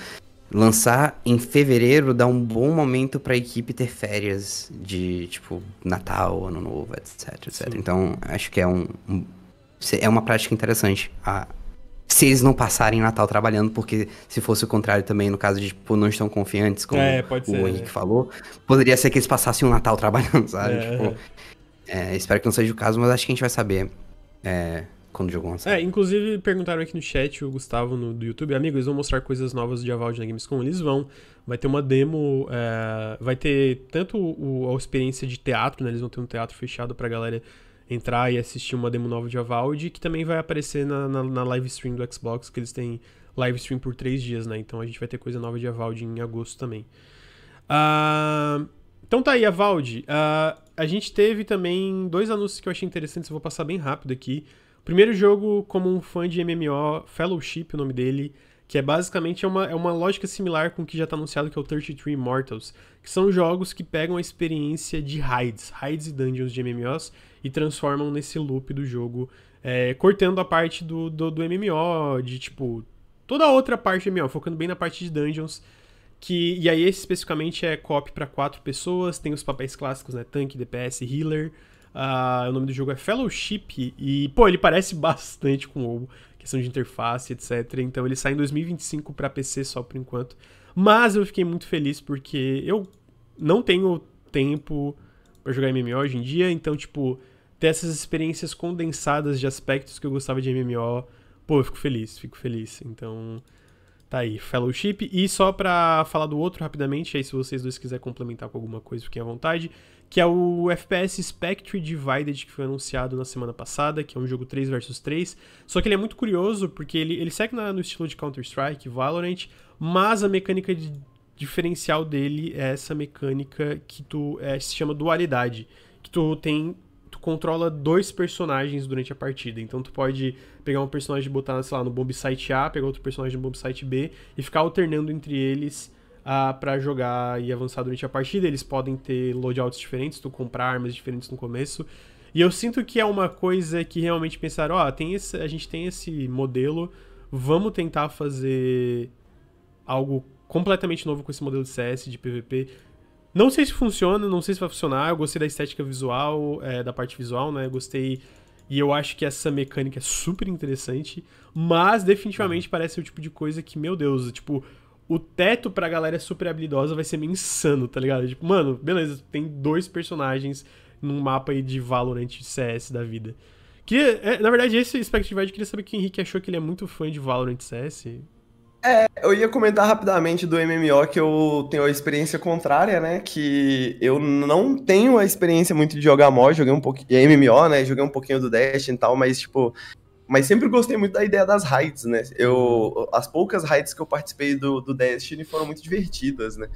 lançar em fevereiro dá um bom momento para a equipe ter férias de, tipo, Natal, Ano Novo, etc, etc. Sim. Então, acho que é um, um é uma prática interessante a, se eles não passarem Natal trabalhando, porque se fosse o contrário também, no caso de, tipo, não estão confiantes, como é, o ser, Henrique é. falou, poderia ser que eles passassem o Natal trabalhando, sabe? É. Tipo, é, espero que não seja o caso, mas acho que a gente vai saber é, quando o jogo É, inclusive perguntaram aqui no chat, o Gustavo no, do YouTube, amigo, eles vão mostrar coisas novas de Avald na Gamescom? Eles vão. Vai ter uma demo, é, vai ter tanto o, a experiência de teatro, né? Eles vão ter um teatro fechado pra galera entrar e assistir uma demo nova de Avald, que também vai aparecer na, na, na live stream do Xbox, que eles têm live stream por três dias, né? Então a gente vai ter coisa nova de Avald em agosto também. Uh, então tá aí, Avald. Uh, a gente teve também dois anúncios que eu achei interessantes, eu vou passar bem rápido aqui. O primeiro jogo, como um fã de MMO, Fellowship, o nome dele, que é basicamente é uma, é uma lógica similar com o que já está anunciado que é o 33 Immortals, que são jogos que pegam a experiência de raids, raids e dungeons de MMOs e transformam nesse loop do jogo, é, cortando a parte do, do, do, MMO, de tipo. toda a outra parte do MMO, focando bem na parte de dungeons. Que, e aí, esse especificamente é cop para quatro pessoas, tem os papéis clássicos, né? tank DPS, Healer. Uh, o nome do jogo é Fellowship e, pô, ele parece bastante com o WoW, questão de interface, etc. Então ele sai em 2025 para PC só por enquanto. Mas eu fiquei muito feliz porque eu não tenho tempo para jogar MMO hoje em dia, então, tipo, ter essas experiências condensadas de aspectos que eu gostava de MMO, pô, eu fico feliz, fico feliz. Então, tá aí, Fellowship. E só pra falar do outro rapidamente, aí se vocês dois quiserem complementar com alguma coisa, fiquem à vontade, que é o FPS Spectre Divided, que foi anunciado na semana passada, que é um jogo 3 versus 3. Só que ele é muito curioso, porque ele, ele segue na, no estilo de Counter-Strike, Valorant, mas a mecânica de, diferencial dele é essa mecânica que tu é, se chama dualidade. Que tu tem controla dois personagens durante a partida. Então tu pode pegar um personagem e botar, sei lá, no bomb site A, pegar outro personagem no bomb site B e ficar alternando entre eles uh, ah, para jogar e avançar durante a partida. Eles podem ter loadouts diferentes, tu comprar armas diferentes no começo. E eu sinto que é uma coisa que realmente pensaram, ó, oh, tem esse, a gente tem esse modelo, vamos tentar fazer algo completamente novo com esse modelo de CS, de PVP não sei se funciona, não sei se vai funcionar. Eu gostei da estética visual, é, da parte visual, né? Eu gostei. E eu acho que essa mecânica é super interessante. Mas definitivamente uhum. parece o tipo de coisa que, meu Deus, tipo, o teto pra galera é super habilidosa vai ser meio insano, tá ligado? Tipo, mano, beleza, tem dois personagens num mapa aí de Valorant CS da vida. Que, é, na verdade, esse expectativa eu queria saber que o Henrique achou que ele é muito fã de Valorant CS. É, eu ia comentar rapidamente do MMO que eu tenho a experiência contrária, né? Que eu não tenho a experiência muito de jogar MO, joguei um pouquinho. MMO, né? Joguei um pouquinho do Destiny e tal, mas tipo. Mas sempre gostei muito da ideia das raids, né? Eu, as poucas raids que eu participei do, do Destiny foram muito divertidas, né?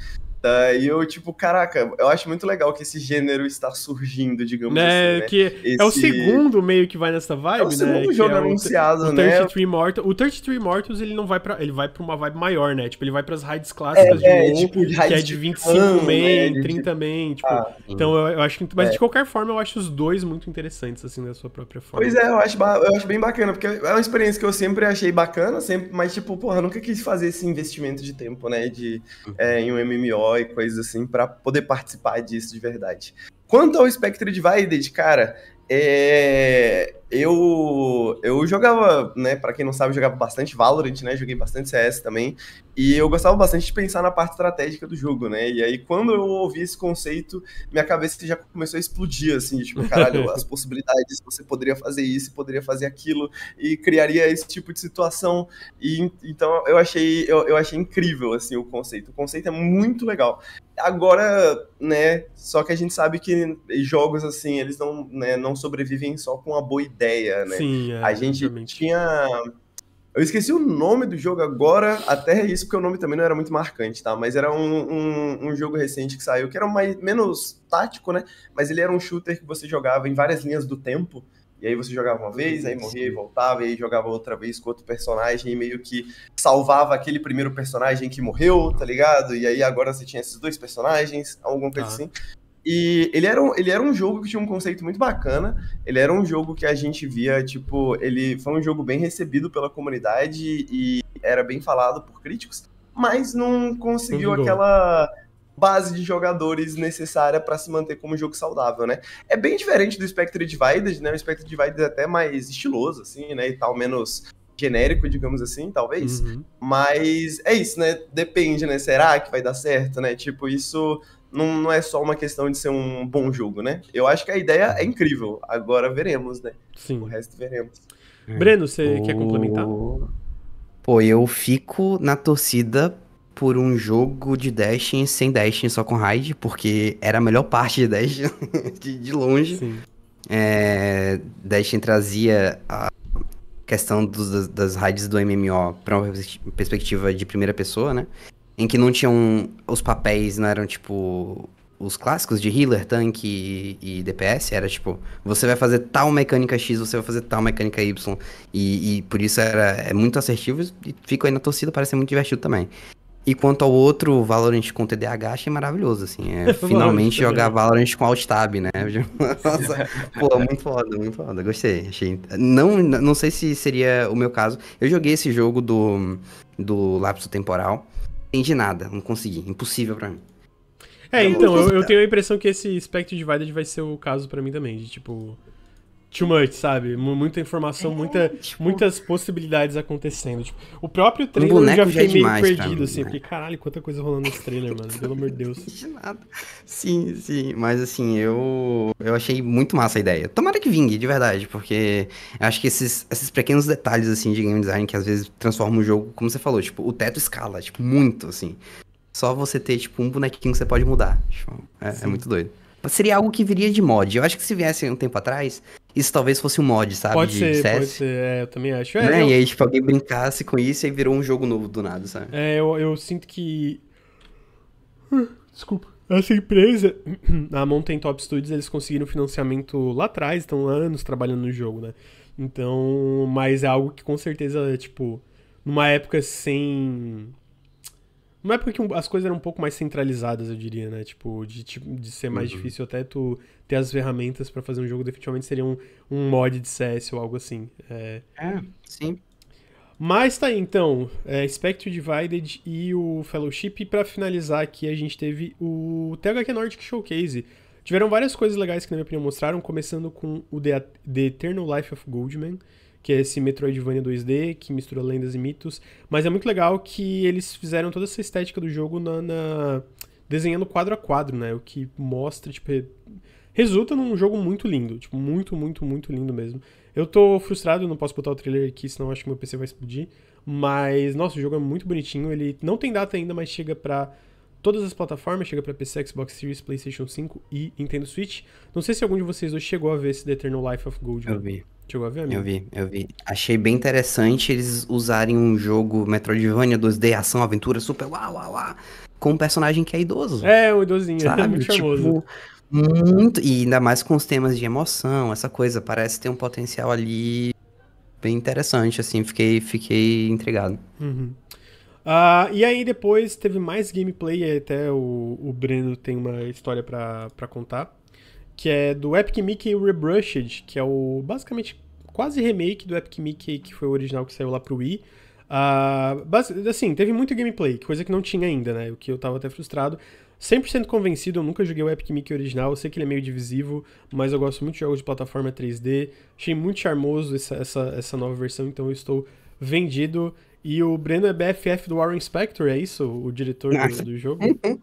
e eu, tipo, caraca, eu acho muito legal que esse gênero está surgindo, digamos né, assim. Né? Que esse... É o segundo meio que vai nessa vibe, né? É o né, segundo né? jogo é anunciado, o, o né? 33 Mortals, o 33 Mortals, ele não vai para ele vai pra uma vibe maior, né? Tipo, ele vai pras raids clássicas é, de WoW, é, tipo, que é de 25 man, né? 30 man, tipo... Ah, então eu, eu, acho que... Mas de é. qualquer forma, eu acho os dois muito interessantes, assim, da sua própria forma. Pois é, eu acho, eu acho bem bacana, porque é uma experiência que eu sempre achei bacana, sempre, mas, tipo, porra, nunca quis fazer esse investimento de tempo, né? De, uhum. é, em um MMO e coisas assim para poder participar disso de verdade. Quanto ao Spectre Divided, cara, é eu eu jogava, né, para quem não sabe, jogava bastante Valorant, né? Joguei bastante CS também, e eu gostava bastante de pensar na parte estratégica do jogo, né? E aí quando eu ouvi esse conceito, minha cabeça já começou a explodir assim, de, tipo, caralho, as possibilidades, você poderia fazer isso, poderia fazer aquilo e criaria esse tipo de situação. E então eu achei eu, eu achei incrível assim o conceito. O conceito é muito legal. Agora, né, só que a gente sabe que jogos assim, eles não, né, não sobrevivem só com a boa ideia ideia, né? Sim, é, a gente exatamente. tinha. Eu esqueci o nome do jogo agora, até é isso, porque o nome também não era muito marcante, tá? Mas era um, um, um, jogo recente que saiu, que era mais, menos tático, né? Mas ele era um shooter que você jogava em várias linhas do tempo. E aí você jogava uma vez, aí morria e voltava, e aí jogava outra vez com outro personagem, e meio que salvava aquele primeiro personagem que morreu, tá ligado? E aí agora você tinha esses dois personagens, alguma coisa ah. assim. E ele era, um, ele era um jogo que tinha um conceito muito bacana. Ele era um jogo que a gente via, tipo, ele foi um jogo bem recebido pela comunidade e era bem falado por críticos, mas não conseguiu Entendi. Uhum. aquela base de jogadores necessária para se manter como jogo saudável, né? É bem diferente do Spectre Divided, né? O Spectre Divided é até mais estiloso, assim, né? E tal, menos genérico, digamos assim, talvez. Uhum. Mas é isso, né? Depende, né? Será que vai dar certo, né? Tipo, isso não, não é só uma questão de ser um bom jogo, né? Eu acho que a ideia é incrível. Agora veremos, né? Sim. O resto veremos. É. Breno, você o... quer complementar? Pô, eu fico na torcida por um jogo de Destiny sem Destiny, só com Raid, porque era a melhor parte de Destiny, de, de, longe. Sim. É, Destiny trazia a questão dos, das raids do MMO para uma perspectiva de primeira pessoa, né? em que não tinham. Os papéis não eram tipo. Os clássicos de healer, tanque e, e DPS era tipo, você vai fazer tal mecânica X, você vai fazer tal mecânica Y. E, e por isso era é muito assertivo e fico aí na torcida, parece muito divertido também. E quanto ao outro, Valorant com TDAH, achei maravilhoso, assim. É, finalmente jogar Valorant com Alt Tab, né? Nossa, pô, muito foda, muito foda. Gostei. Achei. Não, não sei se seria o meu caso. Eu joguei esse jogo do, do Lapso Temporal entendi nada, não consegui, impossível para mim. É, então, eu, eu, tenho a impressão que esse Spectre Divided vai ser o caso para mim também, de tipo, too much, sabe? muita informação, é, muita, tipo... muitas possibilidades acontecendo. Tipo, o próprio trailer eu já fiquei já é meio perdido, mim, assim, né? porque caralho, quanta coisa rolando nesse trailer, mano. Pelo amor de Deus. De nada. Sim, sim. Mas assim, eu, eu achei muito massa a ideia. Tomara que vingue, de verdade, porque acho que esses, esses pequenos detalhes, assim, de game design que às vezes transformam o jogo, como você falou, tipo, o teto escala, tipo, muito, assim. Só você ter, tipo, um bonequinho que você pode mudar. Tipo, é, é muito doido. Seria algo que viria de mod. Eu acho que se viesse um tempo atrás, isso talvez fosse um mod, sabe? Pode de ser, CS. pode ser. É, eu também acho. É, né? eu... E aí, tipo, alguém brincasse com isso e aí virou um jogo novo do nada, sabe? É, eu, eu sinto que... Desculpa. Essa empresa, a Mountain Top Studios, eles conseguiram financiamento lá atrás, estão anos trabalhando no jogo, né? Então, mas é algo que com certeza, tipo, numa época sem uma época que as coisas eram um pouco mais centralizadas, eu diria, né? Tipo, de, de ser mais uhum. difícil até tu ter as ferramentas para fazer um jogo, definitivamente seria um, um mod de CS ou algo assim. É, é sim. Mas tá aí, então, é, Spectre Divided e o Fellowship. E pra finalizar aqui, a gente teve o THQ Nordic Showcase. Tiveram várias coisas legais que, na minha opinião, mostraram, começando com o The, The Eternal Life of Goldman, que é esse Metroidvania 2D, que mistura lendas e mitos. Mas é muito legal que eles fizeram toda essa estética do jogo na, na... desenhando quadro a quadro, né? O que mostra, tipo, resulta num jogo muito lindo. Tipo, muito, muito, muito lindo mesmo. Eu tô frustrado, não posso botar o trailer aqui, senão acho que meu PC vai explodir. Mas, nossa, o jogo é muito bonitinho. Ele não tem data ainda, mas chega pra todas as plataformas, chega para PC, Xbox Series, PlayStation 5 e Nintendo Switch. Não sei se algum de vocês hoje chegou a ver esse The Eternal Life of Gold. Eu vi. Chegou a ver, amigo? Eu vi, eu vi. Achei bem interessante eles usarem um jogo Metroidvania 2D, ação, aventura, super uau, uau, uau, com um personagem que é idoso. É, o idosinho, é sabe? é muito tipo, famoso. Muito, e ainda mais com os temas de emoção, essa coisa, parece ter um potencial ali bem interessante, assim, fiquei, fiquei intrigado. Uhum. Uh, e aí depois teve mais gameplay, até o, o Breno tem uma história para contar que é do Epic Mickey Rebrushed, que é o basicamente quase remake do Epic Mickey, que foi o original que saiu lá pro Wii. Uh, assim, teve muito gameplay, coisa que não tinha ainda, né? O que eu tava até frustrado. 100% convencido, eu nunca joguei o Epic Mickey original, eu sei que ele é meio divisivo, mas eu gosto muito de jogos de plataforma 3D. Achei muito charmoso essa, essa, essa nova versão, então eu estou vendido. E o Breno é BFF do Warren Spector, é isso? O diretor do, do jogo? Uhum.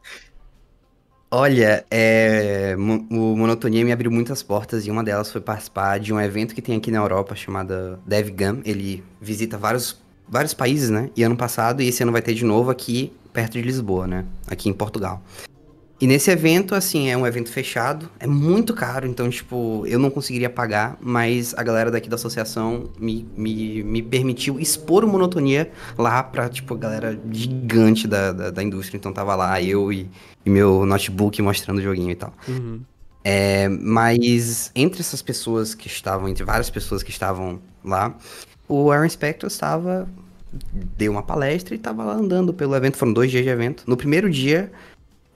Olha, é, o Monotonia me abriu muitas portas e uma delas foi participar de um evento que tem aqui na Europa chamada DevGam. Ele visita vários, vários países, né? E ano passado, e esse ano vai ter de novo aqui perto de Lisboa, né? Aqui em Portugal. E nesse evento, assim, é um evento fechado, é muito caro, então, tipo, eu não conseguiria pagar, mas a galera daqui da associação me, me, me permitiu expor o monotonia lá pra, tipo, a galera gigante da, da, da, indústria. Então tava lá eu e, e meu notebook mostrando o joguinho e tal. Uhum. É, mas entre essas pessoas que estavam, entre várias pessoas que estavam lá, o Aaron Spectre estava. deu uma palestra e tava lá andando pelo evento, foram dois dias de evento. No primeiro dia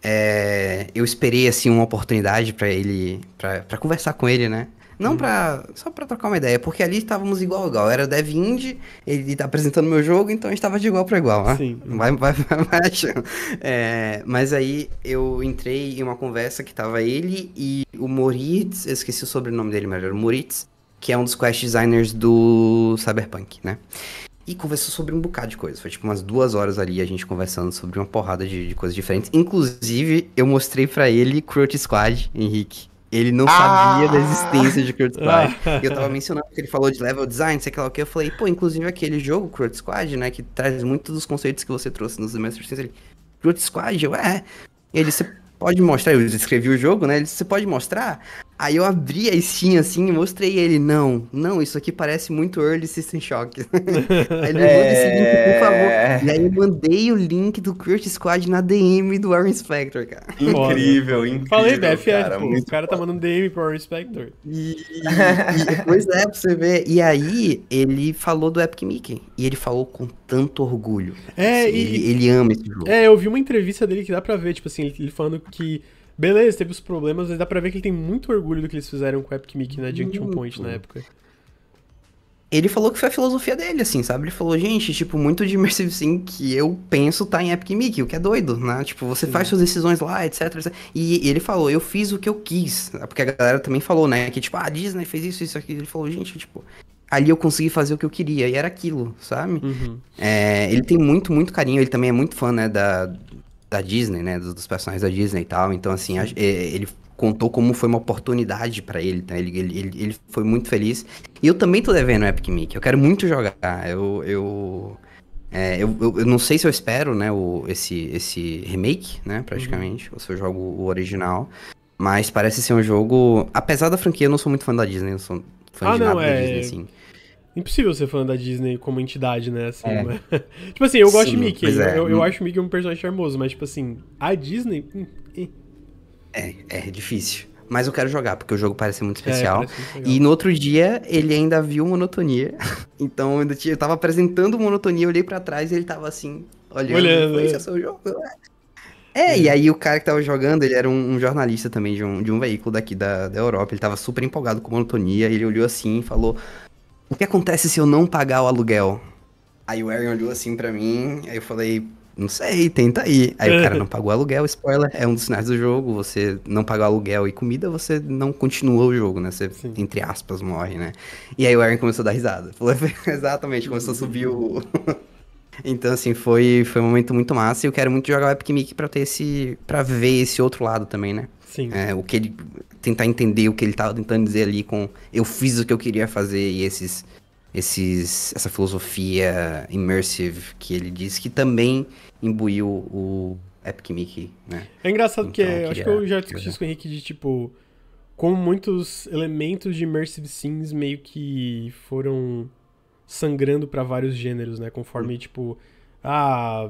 é, eu esperei assim uma oportunidade para ele, para conversar com ele, né? Não hum. Só pra trocar uma ideia, porque ali estávamos igual a igual. era dev indie, ele tá apresentando meu jogo, então a gente tava de igual pra igual, né? Sim. Vai, vai, vai, vai achando. É, mas aí eu entrei em uma conversa que tava ele e o Moritz, eu esqueci o sobrenome dele, mas era o Moritz, que é um dos quest designers do Cyberpunk, né? E conversou sobre um bocado de coisa. Foi tipo umas duas horas ali a gente conversando sobre uma porrada de, de coisas diferentes. Inclusive, eu mostrei para ele Cruelty Squad, Henrique. Ele não ah! sabia da existência de Cruelty Squad. eu tava mencionando que ele falou de level design, sei lá o que. Eu falei, pô, inclusive aquele jogo, Cruelty Squad, né? Que traz muitos dos conceitos que você trouxe nos Master Ele, Cruelty Squad, eu, é. Ele, você pode mostrar, eu escrevi o jogo, né? Ele, você pode mostrar? Aí eu abri a Steam assim e mostrei ele. Não, não, isso aqui parece muito Early System Shock. aí ele é... esse link, por é. favor. E aí eu mandei o link do Crit Squad na DM do Warren Spector, cara. Incrível, incrível. Falei da FF, é, cara, pô, tipo, o cara tá mandando DM pro Warren Spector. E, e, pois é, pra você ver. E aí ele falou do Epic Mickey. E ele falou com tanto orgulho. É, assim, e, ele, ele ama esse jogo. É, eu vi uma entrevista dele que dá pra ver, tipo assim, ele falando que Beleza, teve os problemas, mas dá pra ver que ele tem muito orgulho do que eles fizeram com o Epic Mickey na Junction Point na época. Ele falou que foi a filosofia dele, assim, sabe? Ele falou, gente, tipo, muito de Immersive Sim que eu penso tá em Epic Mickey, o que é doido, né? Tipo, você Sim. faz suas decisões lá, etc, etc, E ele falou, eu fiz o que eu quis. Porque a galera também falou, né? Que tipo, ah, a Disney fez isso, isso, aqui. Ele falou, gente, tipo, ali eu consegui fazer o que eu queria, e era aquilo, sabe? Uhum. É, ele tem muito, muito carinho, ele também é muito fã, né, da, da Disney, né? Dos, dos, personagens da Disney e tal. Então, assim, a, eh, eh, ele contou como foi uma oportunidade para ele, tá? Ele, ele, ele, ele, foi muito feliz. E eu também tô devendo o Epic Mickey, eu quero muito jogar. Eu eu, é, eu, eu, eu, não sei se eu espero, né, o, esse, esse remake, né, praticamente, uhum. ou se eu jogo o original. Mas parece ser um jogo... Apesar da franquia, eu não sou muito fã da Disney, eu sou fã ah, de não, nada é... da Disney, assim. Impossível você falando da Disney como entidade, né? Assim, é. mas... Né? tipo assim, eu gosto Sim, de Mickey. É. Eu, eu hum. acho o Mickey um personagem charmoso, mas, tipo assim, a Disney. Hum, eh. é, é difícil. Mas eu quero jogar, porque o jogo parece muito é, especial. É, parece muito e no outro dia, ele ainda viu Monotonia. então, eu, tinha, eu tava apresentando Monotonia, eu olhei para trás e ele tava assim, olhando. olhando é. esse é o seu jogo? É, e é. aí o cara que tava jogando, ele era um, um, jornalista também de um, de um veículo daqui da, da Europa, ele tava super empolgado com monotonia, ele olhou assim e falou, o que acontece se eu não pagar o aluguel? Aí o Aaron olhou assim para mim, aí eu falei, não sei, tenta aí. Aí o cara não pagou aluguel, spoiler, é um dos sinais do jogo. Você não pagar aluguel e comida, você não continua o jogo, né? Você, Sim. entre aspas, morre, né? E aí o Aaron começou a dar risada. Falou, exatamente, começou a subir o. então, assim, foi, foi um momento muito massa e eu quero muito jogar o Epic Mickey pra ter esse. para ver esse outro lado também, né? Sim. É, o que ele tentar entender o que ele estava tentando dizer ali com eu fiz o que eu queria fazer e esses esses essa filosofia immersive que ele diz que também imbuiu o Epic Mickey, né? É engraçado então, que é, acho que eu já discuti isso com o Henrique de tipo como muitos elementos de immersive sims meio que foram sangrando para vários gêneros, né? Conforme hum. tipo ah,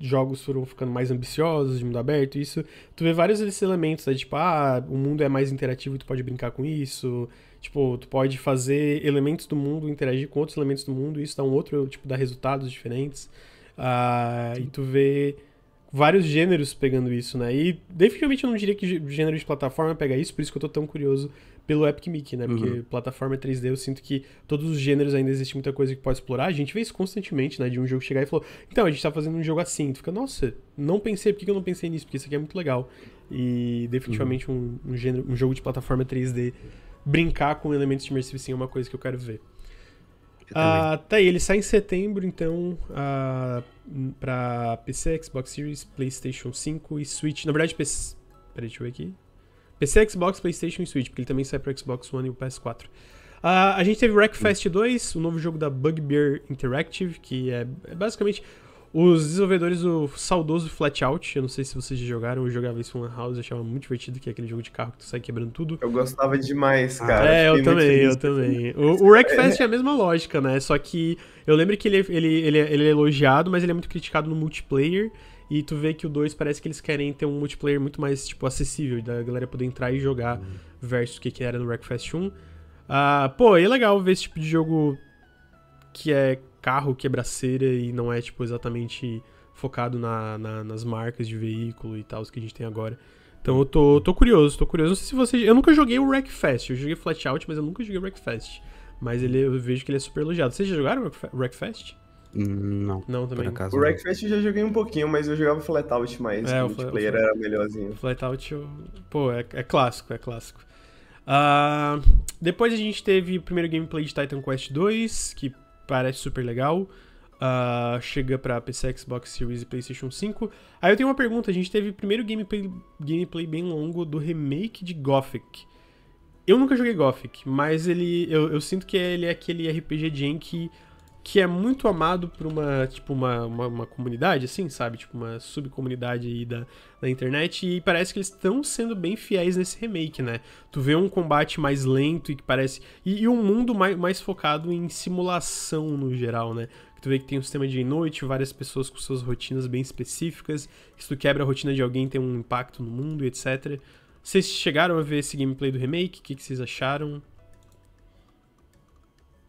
jogos foram ficando mais ambiciosos, de mundo aberto, isso. Tu vê vários desses elementos, né? Tipo, ah, o mundo é mais interativo, tu pode brincar com isso. Tipo, tu pode fazer elementos do mundo interagir com outros elementos do mundo, isso dá um outro, tipo, dá resultados diferentes. Ah, e tu vê vários gêneros pegando isso, né? E definitivamente eu não diria que gênero de plataforma pega isso, por isso que eu tô tão curioso pelo Epic Mickey, né? Porque uhum. plataforma 3D é eu sinto que todos os gêneros ainda existe muita coisa que pode explorar. A gente vê isso constantemente, né? De um jogo chegar e falou, então, a gente tá fazendo um jogo assim. Tu fica, nossa, não pensei, por que eu não pensei nisso? Porque isso aqui é muito legal. E definitivamente uhum. um, um, gênero, um jogo de plataforma 3D brincar com elementos immersive sim é uma coisa que eu quero ver. Eu ah, tá aí, ele sai em setembro, então, ah, pra PC, Xbox Series, PlayStation 5 e Switch. Na verdade, PC. Peraí, deixa eu ver aqui. PC, Xbox, PlayStation e Switch, porque ele também sai para Xbox One e o PS4. Uh, a gente teve Wreckfest 2, o um novo jogo da Bugbear Interactive, que é, é basicamente os desenvolvedores do saudoso Flatout. Eu não sei se vocês já jogaram, eu jogava isso em One House, achava muito divertido, que é aquele jogo de carro que tu sai quebrando tudo. Eu gostava demais, ah, cara. Ah, é, eu também, eu também. O, o Wreckfest é. é a mesma lógica, né? Só que eu lembro que ele, é, ele, ele, é, ele é elogiado, mas ele é muito criticado no multiplayer. E tu vê que o 2 parece que eles querem ter um multiplayer muito mais, tipo, acessível, da galera poder entrar e jogar, uhum. versus o que, que era no Wreckfest 1. Ah, pô, é legal ver esse tipo de jogo que é carro, quebraceira e não é, tipo, exatamente focado na, na, nas marcas de veículo e tal, os que a gente tem agora. Então eu tô, tô curioso, tô curioso. Não sei se vocês. Eu nunca joguei o Wreckfest, eu joguei out mas eu nunca joguei o Wreckfest. Mas ele, eu vejo que ele é super elogiado. Vocês já jogaram o Wreckfest? Não. Não, também. Acaso, o Wreckfest eu já joguei um pouquinho, mas eu jogava Flatout mais. É, o multiplayer era melhorzinho. Flatout, pô, é, é, clássico, é clássico. Uh, depois a gente teve o primeiro gameplay de Titan Quest 2, que parece super legal. Uh, chega pra PC, Xbox Series e PlayStation 5. Aí eu tenho uma pergunta: a gente teve o primeiro gameplay, gameplay bem longo do remake de Gothic. Eu nunca joguei Gothic, mas ele eu, eu sinto que ele é aquele RPG de que que é muito amado por uma, tipo, uma, uma, uma comunidade, assim, sabe? Tipo, uma subcomunidade aí da, da internet. E parece que eles estão sendo bem fiéis nesse remake, né? Tu vê um combate mais lento e que parece. E, e um mundo mais, mais focado em simulação no geral, né? tu vê que tem um sistema de noite, várias pessoas com suas rotinas bem específicas. se tu quebra a rotina de alguém, tem um impacto no mundo, etc. Vocês chegaram a ver esse gameplay do remake? O que, que vocês acharam?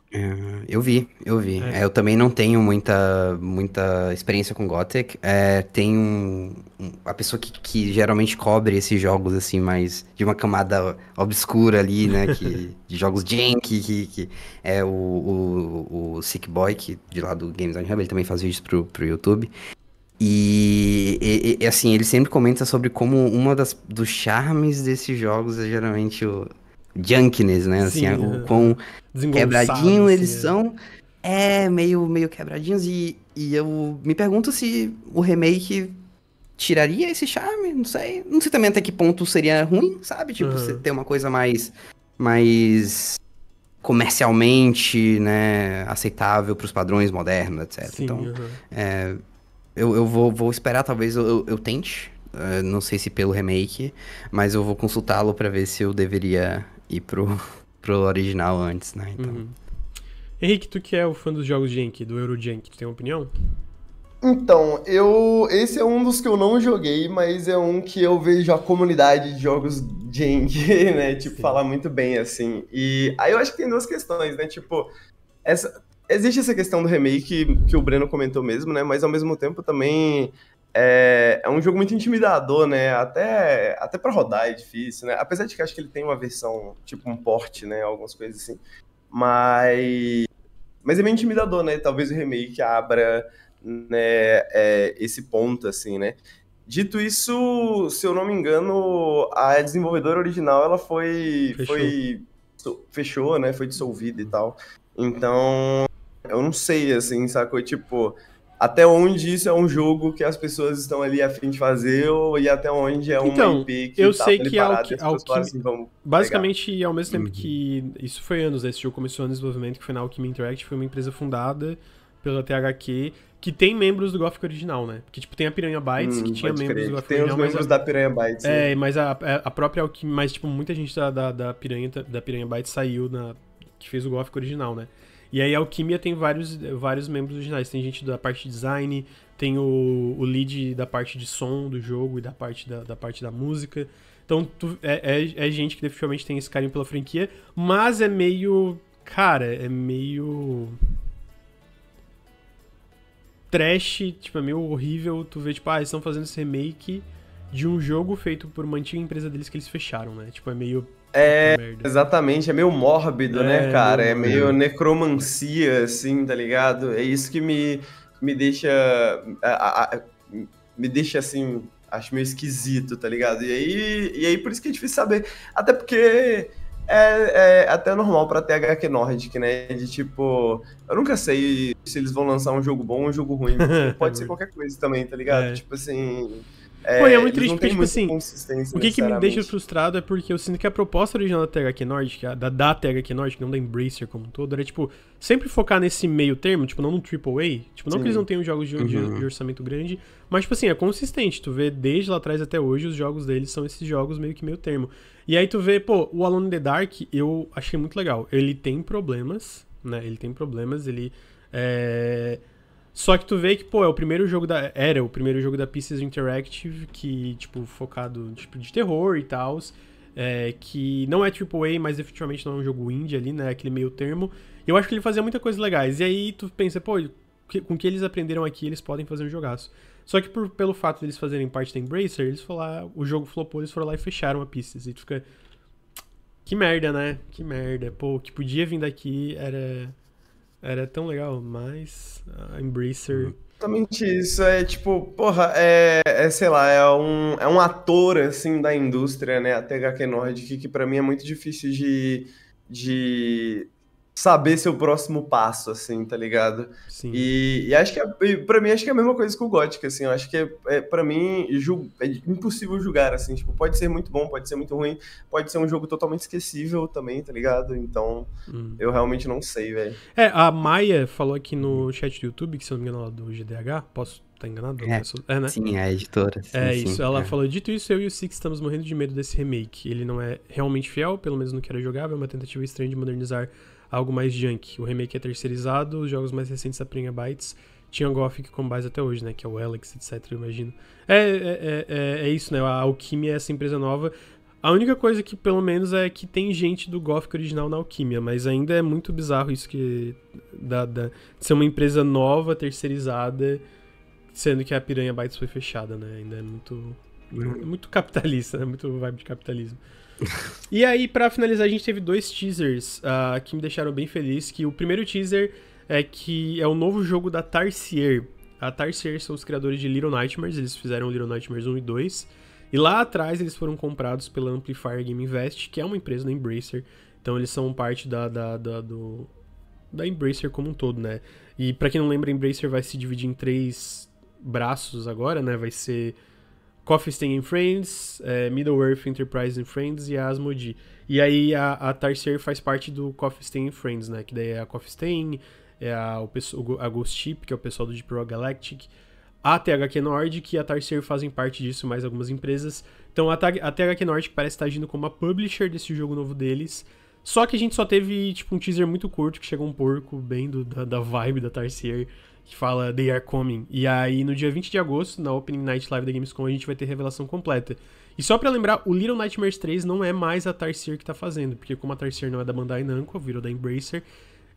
É. eu vi, eu vi. É. é. eu também não tenho muita, muita experiência com Gothic. É, tem um, um, a pessoa que, que, geralmente cobre esses jogos, assim, mais de uma camada obscura ali, né? Que, de jogos jank, que, que é o, o, o, Sick Boy, que de lá do Games on Hub, ele também faz vídeos pro, pro YouTube. E, e, e, assim, ele sempre comenta sobre como uma das dos charmes desses jogos é geralmente o junkiness, né? Assim, Sim, o quão... É quebradinho, eles assim, é. são. É, meio, meio quebradinhos. E, e eu me pergunto se o remake tiraria esse charme, não sei. Não sei também até que ponto seria ruim, sabe? Tipo, uhum. você ter uma coisa mais. mais comercialmente, né, aceitável para os padrões modernos, etc. Sim, então, uhum. é, eu, eu vou, vou esperar, talvez eu, eu, tente, é, não sei se pelo remake, mas eu vou consultá-lo para ver se eu deveria ir pro pro original antes, né? Então... Uhum. Henrique, tu que é o fã dos jogos Jank, do Euro Jank, tu tem uma opinião? Então, eu. Esse é um dos que eu não joguei, mas é um que eu vejo a comunidade de jogos Jank, né? Tipo, Sim. falar muito bem, assim. E aí eu acho que tem duas questões, né? Tipo, essa. Existe essa questão do remake que o Breno comentou mesmo, né? Mas ao mesmo tempo também é, é um jogo muito intimidador, né? Até, até para rodar é difícil, né? Apesar de que acho que ele tem uma versão, tipo um porte, né? Algumas coisas assim. Mas, mas é meio intimidador, né? Talvez o remake abra né, é, esse ponto, assim, né? Dito isso, se eu não me engano, a desenvolvedora original ela foi fechou, foi, fechou né? Foi dissolvida e tal. Então, eu não sei, assim, sacou? Tipo, até onde isso é um jogo que as pessoas estão ali a fim de fazer ou, e até onde é um então, IP que eu tá sei que é ao, que, ao que assim, basicamente pegar. ao mesmo tempo uhum. que isso foi anos né? esse jogo começou no desenvolvimento que foi na Alchemy Interactive foi uma empresa fundada pela THQ que tem membros do Gothic original né que tipo tem a Piranha Bytes hum, que tinha membros crer. do Gothic tem original, os membros a, da Piranha Bytes né? é mas a, a própria Alchemy mas tipo muita gente da, da, da Piranha da Piranha Bytes saiu na que fez o Gothic original né e aí a Alquimia tem vários, vários membros originais. Tem gente da parte de design, tem o, o lead da parte de som do jogo e da parte da, da parte da música. Então tu, é, é, é, gente que definitivamente tem esse carinho pela franquia, mas é meio. Cara, é meio. Trash, tipo, é meio horrível. Tu vê, tipo, ah, eles estão fazendo esse remake de um jogo feito por uma antiga empresa deles que eles fecharam, né? Tipo, é meio. É, exatamente, é meio mórbido, né, é, né, cara? É meio necromancia, assim, tá ligado? É isso que me, me deixa. A, a, a, me deixa assim. Acho meio esquisito, tá ligado? E aí, e aí por isso que é difícil saber. Até porque é, é, até normal pra THQ Nordic, né? De tipo, eu nunca sei se eles vão lançar um jogo bom ou um jogo ruim. Pode ser é qualquer coisa também, tá ligado? É. Tipo assim, é, Pô, é muito triste, porque, tipo assim, o que, que me deixa frustrado é porque eu sinto que a proposta original da THQ Nordic, é da, da THQ Nordic, não da Embracer como um todo, era, tipo, sempre focar nesse meio termo, tipo, não no AAA, tipo, não Sim. que eles não tenham jogos de, uhum. de, de, orçamento grande, mas, tipo assim, é consistente, tu vê desde lá atrás até hoje, os jogos deles são esses jogos meio que meio termo. E aí tu vê, pô, o Alone in the Dark, eu achei muito legal, ele tem problemas, né, ele tem problemas, ele... É só que tu vê que, pô, é o primeiro jogo da. Era o primeiro jogo da Pieces Interactive, que, tipo, focado tipo, de terror e tal. É, que não é AAA, mas efetivamente não é um jogo indie ali, né? Aquele meio termo. Eu acho que ele fazia muita coisa legais. E aí tu pensa, pô, com o que eles aprenderam aqui, eles podem fazer um jogaço. Só que por, pelo fato deles de fazerem parte da Embracer, eles falaram, o jogo flopou, eles foram lá e fecharam a Pieces. E tu fica. Que merda, né? Que merda. Pô, o que podia vir daqui era, era tão legal, mas a ah, Embracer. Uhum. Exatamente isso, é tipo, porra, é, é sei lá, é um, é um ator, assim, da indústria, né, a THQ Nordic, que, para mim é muito difícil de, de saber seu próximo passo, assim, tá ligado? Sim. E, e acho que, é, para mim, acho que é a mesma coisa com o Gothic, assim, eu acho que, é, é para mim, ju, é impossível julgar, assim, tipo, pode ser muito bom, pode ser muito ruim, pode ser um jogo totalmente esquecível também, tá ligado? Então, hum. eu realmente não sei, velho. É, a Maia falou aqui no chat do YouTube, que se eu não me engano, é do GDH, posso tá enganado? É, é, né? Sim, é a editora. É sim, é isso. ela é. falou: dito isso, eu e o Six estamos morrendo de medo desse remake. Ele não é realmente fiel, pelo menos no que era jogável, é uma tentativa estranha de modernizar algo mais junk. O remake é terceirizado, os jogos mais recentes da Pringa Bytes tinham Gothic com base até hoje, né? Que é o Alex, etc, eu imagino. É, é, é, é, é isso, né? A Alquimia é essa empresa nova. A única coisa que, pelo menos, é que tem gente do Gothic original na Alquimia, mas ainda é muito bizarro isso que... Da, da ser uma empresa nova, terceirizada, sendo que a Piranha Bytes foi fechada, né? Ainda é muito... Muito capitalista, né? Muito vibe de capitalismo. e aí, para finalizar, a gente teve dois teasers uh, que me deixaram bem feliz. Que o primeiro teaser é que é o novo jogo da Tarsier. A Tarsier são os criadores de Little Nightmares, eles fizeram Little Nightmares 1 e 2. E lá atrás eles foram comprados pela Amplifier Game Invest, que é uma empresa da Embracer. Então eles são parte da, da, da do, da Embracer como um todo, né? E para quem não lembra, a Embracer vai se dividir em três braços agora, né? Vai ser Coffee Stain and Friends, é, Middle-earth Enterprise and Friends e a Asmodee. E aí a, a Tarsier faz parte do Coffee Stain and Friends, né? Que daí é a Coffee Stain, é a, o, a Ghost Ship, que é o pessoal do Deep Rock Galactic, a THQ Nordic e a Tarsier fazem parte disso, mais algumas empresas. Então a, a THQ Nordic parece estar agindo como a publisher desse jogo novo deles, só que a gente só teve, tipo, um teaser muito curto que chegou um porco bem do, da, da vibe da Tarsier que fala They Are Coming. E aí, no dia 20 de agosto, na Opening Night Live da Gamescom, a gente vai ter revelação completa. E só para lembrar, o Little Nightmares 3 não é mais a Tarsier que tá fazendo, porque como a Tarsier não é da Bandai Namco, virou da Embracer,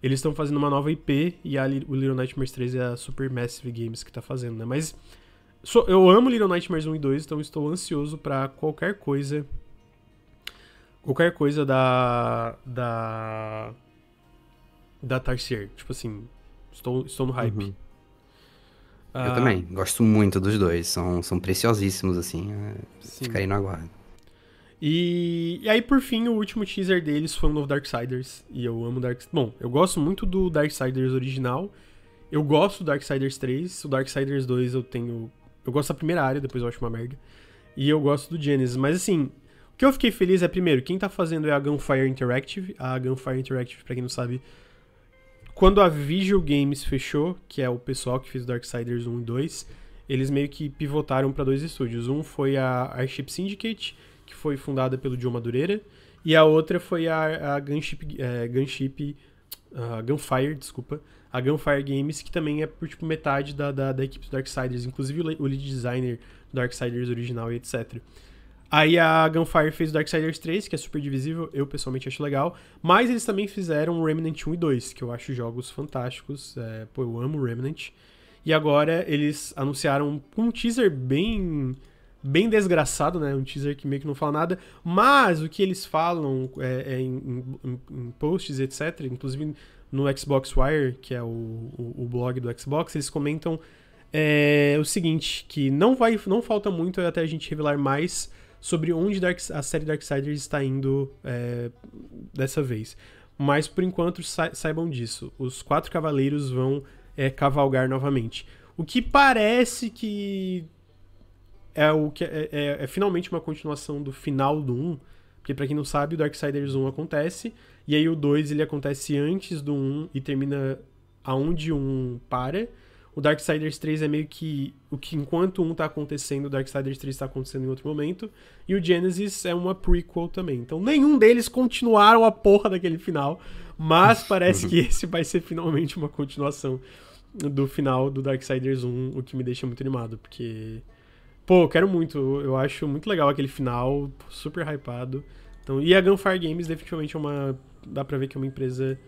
eles estão fazendo uma nova IP e a, o Little Nightmares 3 é a Supermassive Games que tá fazendo, né? Mas eu amo Little Nightmares 1 e 2, então estou ansioso para qualquer coisa qualquer coisa da da da Tarsier, tipo assim, Estou, estou no hype. Uhum. Uh... Eu também. Gosto muito dos dois. São, são preciosíssimos, assim. É, Sim. Ficarei no aguardo. E, e, aí, por fim, o último teaser deles foi um novo Darksiders. E eu amo Darksiders. Bom, eu gosto muito do Darksiders original. Eu gosto do Darksiders 3. O Darksiders 2 eu tenho. Eu gosto da primeira área, depois eu acho uma merda. E eu gosto do Genesis. Mas assim, o que eu fiquei feliz é, primeiro, quem tá fazendo é a Gunfire Interactive. A Gunfire Interactive, pra quem não sabe, quando a Visual Games fechou, que é o pessoal que fez Darksiders 1 e 2, eles meio que pivotaram para dois estúdios. Um foi a Airship Syndicate, que foi fundada pelo Joe Madureira, e a outra foi a, a Gunship, é, Gunship uh, Gunfire, desculpa, a Gunfire Games, que também é por tipo metade da, da, da equipe do Darksiders, inclusive o lead designer do Darksiders original e etc. Aí a Gunfire fez o Darksiders 3, que é super divisível, eu pessoalmente acho legal. Mas eles também fizeram Remnant 1 e 2, que eu acho jogos fantásticos. É, pô, eu amo Remnant. E agora eles anunciaram um teaser bem bem desgraçado, né? Um teaser que meio que não fala nada. Mas o que eles falam é, é em, em, em, posts, etc. Inclusive no Xbox Wire, que é o, o, o blog do Xbox, eles comentam é, o seguinte: que não vai, não falta muito até a gente revelar mais sobre onde Dark, a série Darksiders está indo é, dessa vez. Mas por enquanto sa saibam disso. Os quatro cavaleiros vão é, cavalgar novamente. O que parece que é o que é, é, é finalmente uma continuação do final do 1. Porque para quem não sabe, o Darksiders 1 acontece. E aí o 2 ele acontece antes do 1 e termina aonde o 1 para o Darksiders 3 é meio que o que enquanto um tá acontecendo, o Darksiders 3 tá acontecendo em outro momento, e o Genesis é uma prequel também. Então nenhum deles continuaram a porra daquele final, mas parece que esse vai ser finalmente uma continuação do final do Darksiders 1, o que me deixa muito animado, porque pô, eu quero muito, eu acho muito legal aquele final, super hypado. Então, e a Gunfire Games definitivamente é uma dá para ver que é uma empresa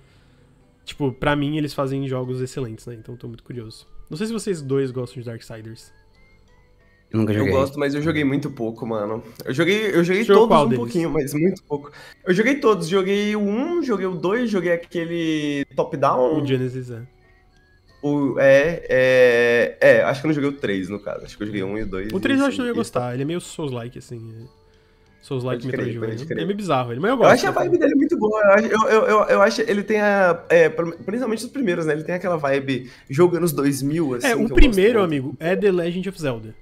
tipo, para mim eles fazem jogos excelentes, né? Então tô muito curioso. Não sei se vocês dois gostam de Darksiders. Eu nunca joguei. Eu gosto, mas eu joguei muito pouco, mano. Eu joguei, eu joguei todos um deles? pouquinho, mas muito pouco. Eu joguei todos. Joguei o 1, joguei o 2, joguei aquele top-down. O Genesis, é. O, é, é, é, acho que eu não joguei o 3, no caso. Acho que eu joguei o 1 e o 2. O 3 eu acho que eu ia gostar. Ele é meio Souls-like, assim. É. Souls Like Metroidvania. É meio bizarro ele, mas eu gosto. Eu acho a né, vibe dele muito boa. Eu, eu, eu, eu acho ele tem a. É, principalmente os primeiros, né? Ele tem aquela vibe jogo anos 2000, é, assim. É, o primeiro, amigo, é The Legend of Zelda.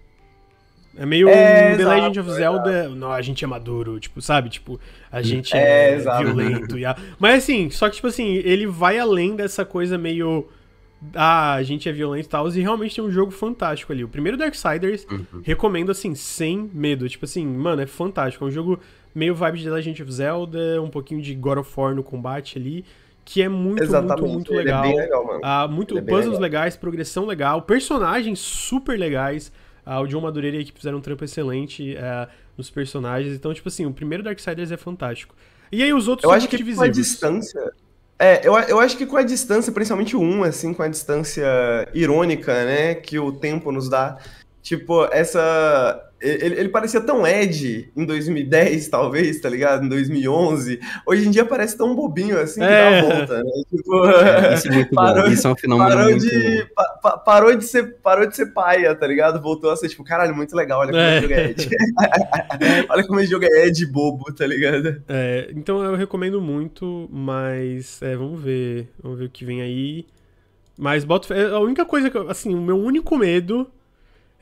É meio é, um The Legend of Zelda. É, não, a gente é maduro, tipo, sabe? Tipo, a gente é, é violento. A... Mas assim, só que, tipo assim, ele vai além dessa coisa meio ah, a gente é violento e tal, e realmente tem um jogo fantástico ali. O primeiro Darksiders, uhum. recomendo assim, sem medo. Tipo assim, mano, é fantástico. É um jogo meio vibe de The Legend of Zelda, um pouquinho de God of War no combate ali, que é muito, Exatamente. muito, muito legal. Ele é bem legal, mano. Ah, muito, é puzzles legal. legais, progressão legal, personagens super legais. Ah, o John Madureira e a equipe fizeram um trampo excelente ah, nos personagens. Então, tipo assim, o primeiro Darksiders é fantástico. E aí os outros Eu acho que A distância é, eu, eu acho que com a distância, principalmente um, assim, com a distância irônica, né, que o tempo nos dá, tipo, essa ele, ele, parecia tão Ed em 2010, talvez, tá ligado? Em 2011. Hoje em dia parece tão bobinho assim que é. dá a volta, né? Tipo, é, isso é muito parou, bom. Isso é um fenômeno parou muito de, pa, pa, parou, de ser, parou de ser paia, tá ligado? Voltou a ser tipo, caralho, muito legal, olha como é. jogo é Ed. olha como esse jogo é Ed bobo, tá ligado? É, então eu recomendo muito, mas é, vamos ver. Vamos ver o que vem aí. Mas bota. a única coisa que, assim, o meu único medo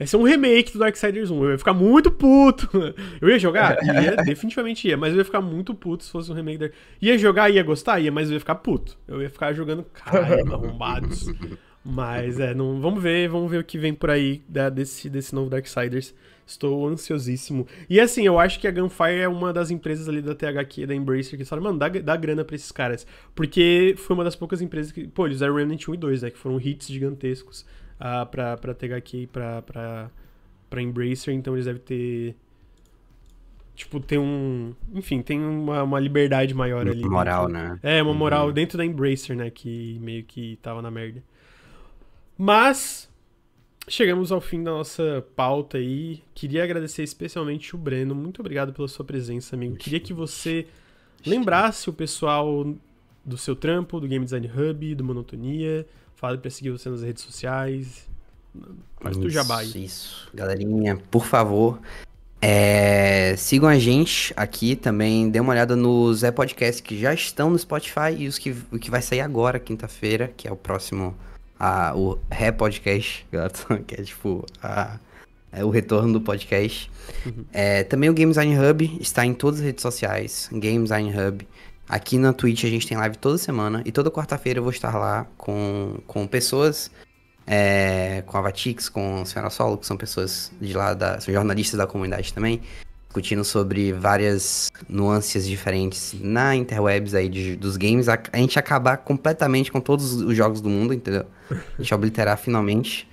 esse é um remake do Darksiders 1. Eu ia ficar muito puto. Eu ia jogar? Ia, definitivamente ia. Mas eu ia ficar muito puto se fosse um remake. Da... Ia jogar, ia gostar? Ia, mas eu ia ficar puto. Eu ia ficar jogando, caralho, arrombados. Mas é, não, vamos ver, vamos ver o que vem por aí da, desse, desse novo Darksiders. Estou ansiosíssimo. E assim, eu acho que a Gunfire é uma das empresas ali da THQ, da Embracer, que falaram, mano, dá, dá grana pra esses caras. Porque foi uma das poucas empresas que. Pô, eles eram Remnant 1 e 2, né? Que foram hits gigantescos uh, pra, pra THQ e pra, pra, pra Embracer, então eles devem ter. Tipo, tem um. Enfim, tem uma, uma liberdade maior ali. Uma moral, dentro. né? É, uma uhum. moral uhum. dentro da Embracer, né? Que meio que tava na merda. Mas. Chegamos ao fim da nossa pauta aí. Queria agradecer especialmente o Breno. Muito obrigado pela sua presença, amigo. Queria que você lembrasse o pessoal do seu trampo, do Game Design Hub, do Monotonia, Fale para seguir você nas redes sociais. Faz isso, do jabá aí. Isso. Galerinha, por favor, é, sigam a gente aqui também. Dê uma olhada nos Zé Podcasts que já estão no Spotify e os que, o que vai sair agora, quinta-feira, que é o próximo. A, o Ré Podcast, que é tipo a, é o retorno do podcast. Uhum. É, também o Game Design Hub está em todas as redes sociais. Game Design Hub. Aqui na Twitch a gente tem live toda semana e toda quarta-feira eu vou estar lá com, com pessoas, é, com a Vatix, com a Senhora Solo, que são pessoas de lá, da, são jornalistas da comunidade também, discutindo sobre várias nuances diferentes na interwebs aí de, dos games. A, a gente acabar completamente com todos os jogos do mundo, entendeu? A gente obliterar finalmente.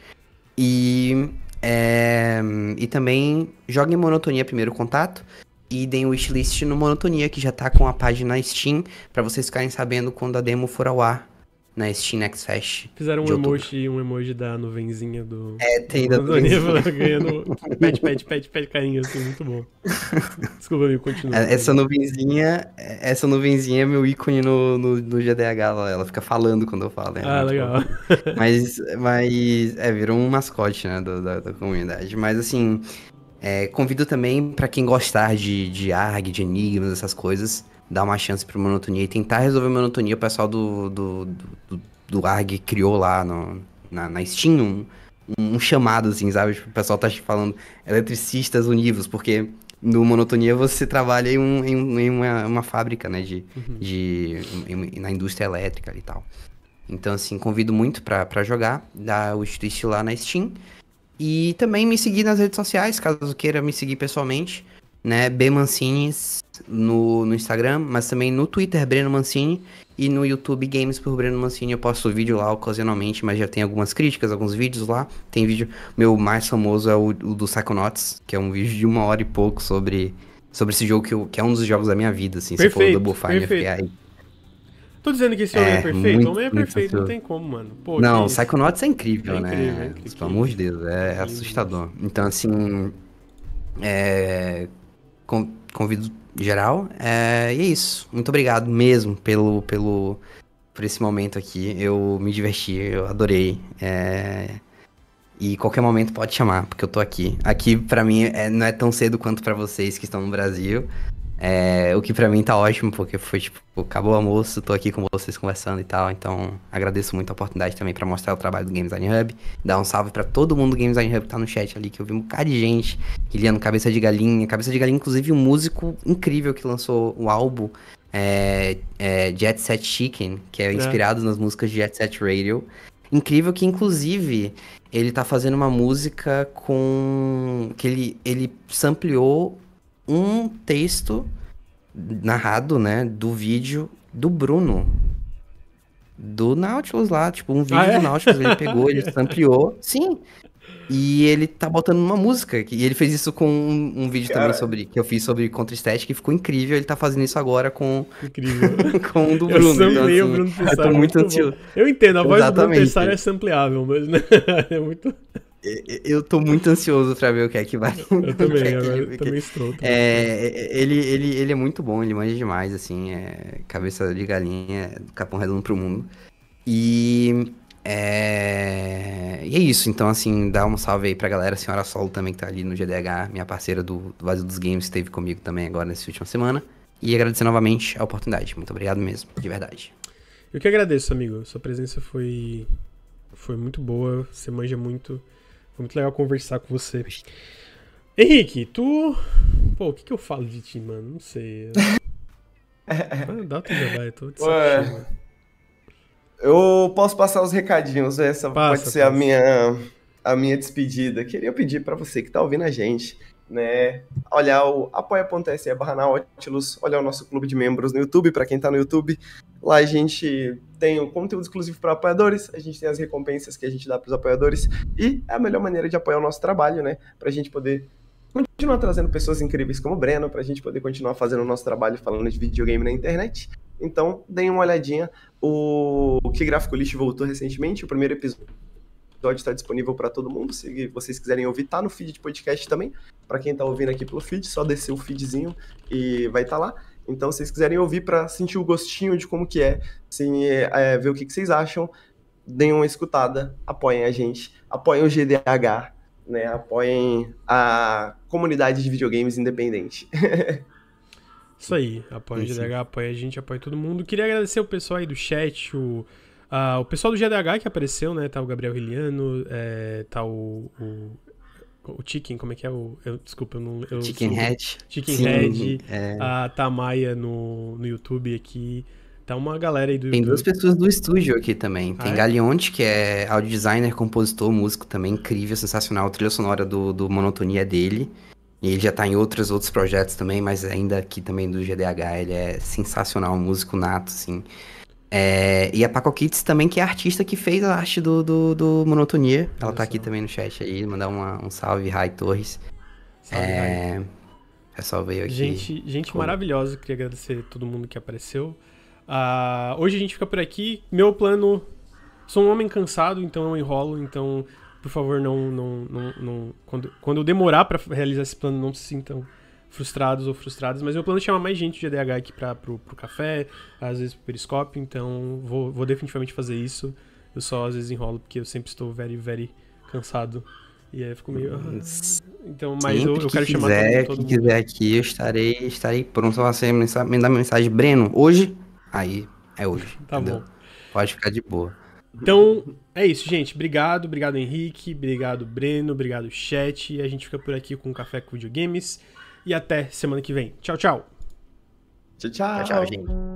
E é, e também em Monotonia Primeiro Contato e deem o wishlist no Monotonia, que já tá com a página Steam, para vocês ficarem sabendo quando a demo for ao ar na né, Steam Next Fest. Fizeram um emoji, um emoji da nuvenzinha do. É, tem do da nuvenzinha. ganhando. Pede, pede, pede, pede carinho, assim, muito bom. Desculpa, eu continuo. É, essa nuvenzinha, essa nuvenzinha é meu ícone no, no, no GDH, ela, ela fica falando quando eu falo. É ah, legal. Mas, mas, é, virou um mascote, né, da, da comunidade. Mas, assim, é, convido também para quem gostar de, de ARG, de enigmas, essas coisas, dar uma chance o Monotonia e tentar resolver a Monotonia. O pessoal do, do, do, do ARG criou lá no, na, na Steam um, um chamado, assim, sabe? Tipo, o pessoal tá falando eletricistas univos, porque no Monotonia você trabalha em, um, em uma, uma, fábrica, né? De, uhum. de, em, na indústria elétrica e tal. Então, assim, convido muito para jogar, dar o Twist lá na Steam. E também me seguir nas redes sociais, caso queira me seguir pessoalmente, né? B Mancini no, no Instagram, mas também no Twitter, Breno Mancini. E no YouTube Games por Breno Mancini eu posto vídeo lá ocasionalmente, mas já tem algumas críticas, alguns vídeos lá. Tem vídeo. Meu mais famoso é o, o do Psychonauts, que é um vídeo de uma hora e pouco sobre, sobre esse jogo que, eu, que é um dos jogos da minha vida, assim. Perfeito, for falou Double Fine, perfeito. eu fiquei aí. Tô dizendo que esse homem é, é perfeito? Muito, homem é perfeito, não tem como, mano. Pô, não, Psychonauts é incrível, é né? Pelo amor de Deus, é, assustador. Então, assim. É, convido geral. É, e é isso. Muito obrigado mesmo pelo, pelo, por esse momento aqui. Eu me diverti, eu adorei. É, e qualquer momento pode chamar, porque eu tô aqui. Aqui, para mim, é, não é tão cedo quanto para vocês que estão no Brasil. É, o que para mim tá ótimo, porque foi tipo, acabou o almoço, tô aqui com vocês conversando e tal, então agradeço muito a oportunidade também para mostrar o trabalho do Games Design Hub, dar um salve para todo mundo do Games Design Hub que tá no chat ali, que eu vi um bocado de gente, Guilherme Cabeça de Galinha, Cabeça de Galinha, inclusive um músico incrível que lançou o álbum é, é, Jet Set Chicken, que é, é. inspirado nas músicas de Jet Set Radio. Incrível que, inclusive, ele tá fazendo uma música com... que ele, ele sampleou um texto narrado, né, do vídeo do Bruno. Do Nautilus lá, tipo, um vídeo ah, é? do Nautilus, ele pegou, ele ampliou. Sim. E ele tá botando uma música. E ele fez isso com um, um vídeo Cara. também sobre que eu fiz sobre contra-estética e ficou incrível. Ele tá fazendo isso agora com. Incrível. com do então, assim, Bruno. Eu então, assim, o Bruno Pissar, Eu tô é muito, muito ansioso. Eu entendo, a voz Exatamente. do Bruno Pissar é sampleável, mas né? é muito. Eu tô muito ansioso pra ver o que é que vai. Eu é também, que é que ele, também estou. É, ele, ele, ele é muito bom, ele manja demais, assim, é cabeça de galinha, capão redondo pro mundo. E é... E é isso, então assim, dá um salve aí pra galera, a senhora Solo também que tá ali no GDH, minha parceira do, do Vazio dos Games, esteve comigo também agora nessa última semana. E agradecer novamente a oportunidade. Muito obrigado mesmo, de verdade. Eu que agradeço, amigo. Sua presença foi, foi muito boa, você manja muito. Foi muito legal conversar com você. Henrique, tu. Pô, o que, que eu falo de ti, mano? Não sei. mano, dá o teu jabá, eu tô de Eu posso passar os recadinhos, essa passa, pode ser passa. a minha a minha despedida. Queria pedir para você que tá ouvindo a gente né? Olhar o apoia.se barra Nautilus, olhar o nosso clube de membros no YouTube, para quem está no YouTube. Lá a gente tem o conteúdo exclusivo para apoiadores, a gente tem as recompensas que a gente dá para os apoiadores e é a melhor maneira de apoiar o nosso trabalho, né? Para a gente poder continuar trazendo pessoas incríveis como o Breno, para a gente poder continuar fazendo o nosso trabalho falando de videogame na internet. Então, deem uma olhadinha. O, o Que Gráfico Lixo voltou recentemente, o primeiro episódio episódio está disponível para todo mundo. Se vocês quiserem ouvir, tá no feed de podcast também. Para quem está ouvindo aqui pelo feed, só descer o feedzinho e vai estar tá lá. Então, se vocês quiserem ouvir para sentir o gostinho de como que é, é, é, ver o que, que vocês acham, deem uma escutada, apoiem a gente, apoiem o GDH, né? Apoiem a comunidade de videogames independente. Isso aí, apoia o GDH, apoia a gente, apoia todo mundo. Queria agradecer o pessoal aí do chat, o ah, o pessoal do GDH que apareceu, né? Tá o Gabriel Riliano é, tá o, o o Chicken, como é que é o. Eu, desculpa, eu não. Eu, Chicken desculpa. Head. Chicken Sim, Head. É... A Tamaya no, no YouTube aqui. Tá uma galera aí do Tem duas pessoas do estúdio aqui também. Tem ah, é? Galeonte, que é audio designer, compositor, músico também, incrível, sensacional. A trilha sonora do, do Monotonia dele. E ele já tá em outros, outros projetos também, mas ainda aqui também do GDH, ele é sensacional, um músico nato, assim. É, e a Paco Kits também, que é a artista que fez a arte do, do, do Monotonia. Ela tá aqui também no chat aí, mandar uma, um salve, Rai Torres. Salve, é, Rai. É só veio aqui. Gente, gente maravilhosa, queria agradecer a todo mundo que apareceu. Uh, hoje a gente fica por aqui. Meu plano. Sou um homem cansado, então eu enrolo, então, por favor, não. não, não, não quando, quando eu demorar para realizar esse plano, não se sintam. Então frustrados ou frustradas, mas meu plano é chamar mais gente de EDH aqui pra, pro, pro café, às vezes pro periscópio, então vou, vou definitivamente fazer isso. Eu só às vezes enrolo porque eu sempre estou very, very cansado. E aí eu fico meio. Ah. Hum, então, mas sempre eu, eu quero que chamar quiser, mundo. Quem quiser aqui, eu estarei, estarei pronto. Você me dá mensagem, Breno, hoje? Aí, é hoje. tá entendeu? bom. Pode ficar de boa. Então, é isso, gente. Obrigado, obrigado, Henrique, obrigado, Breno, obrigado, chat. A gente fica por aqui com o Café com Videogames e até semana que vem. Tchau, tchau. Tchau, tchau. tchau, gente.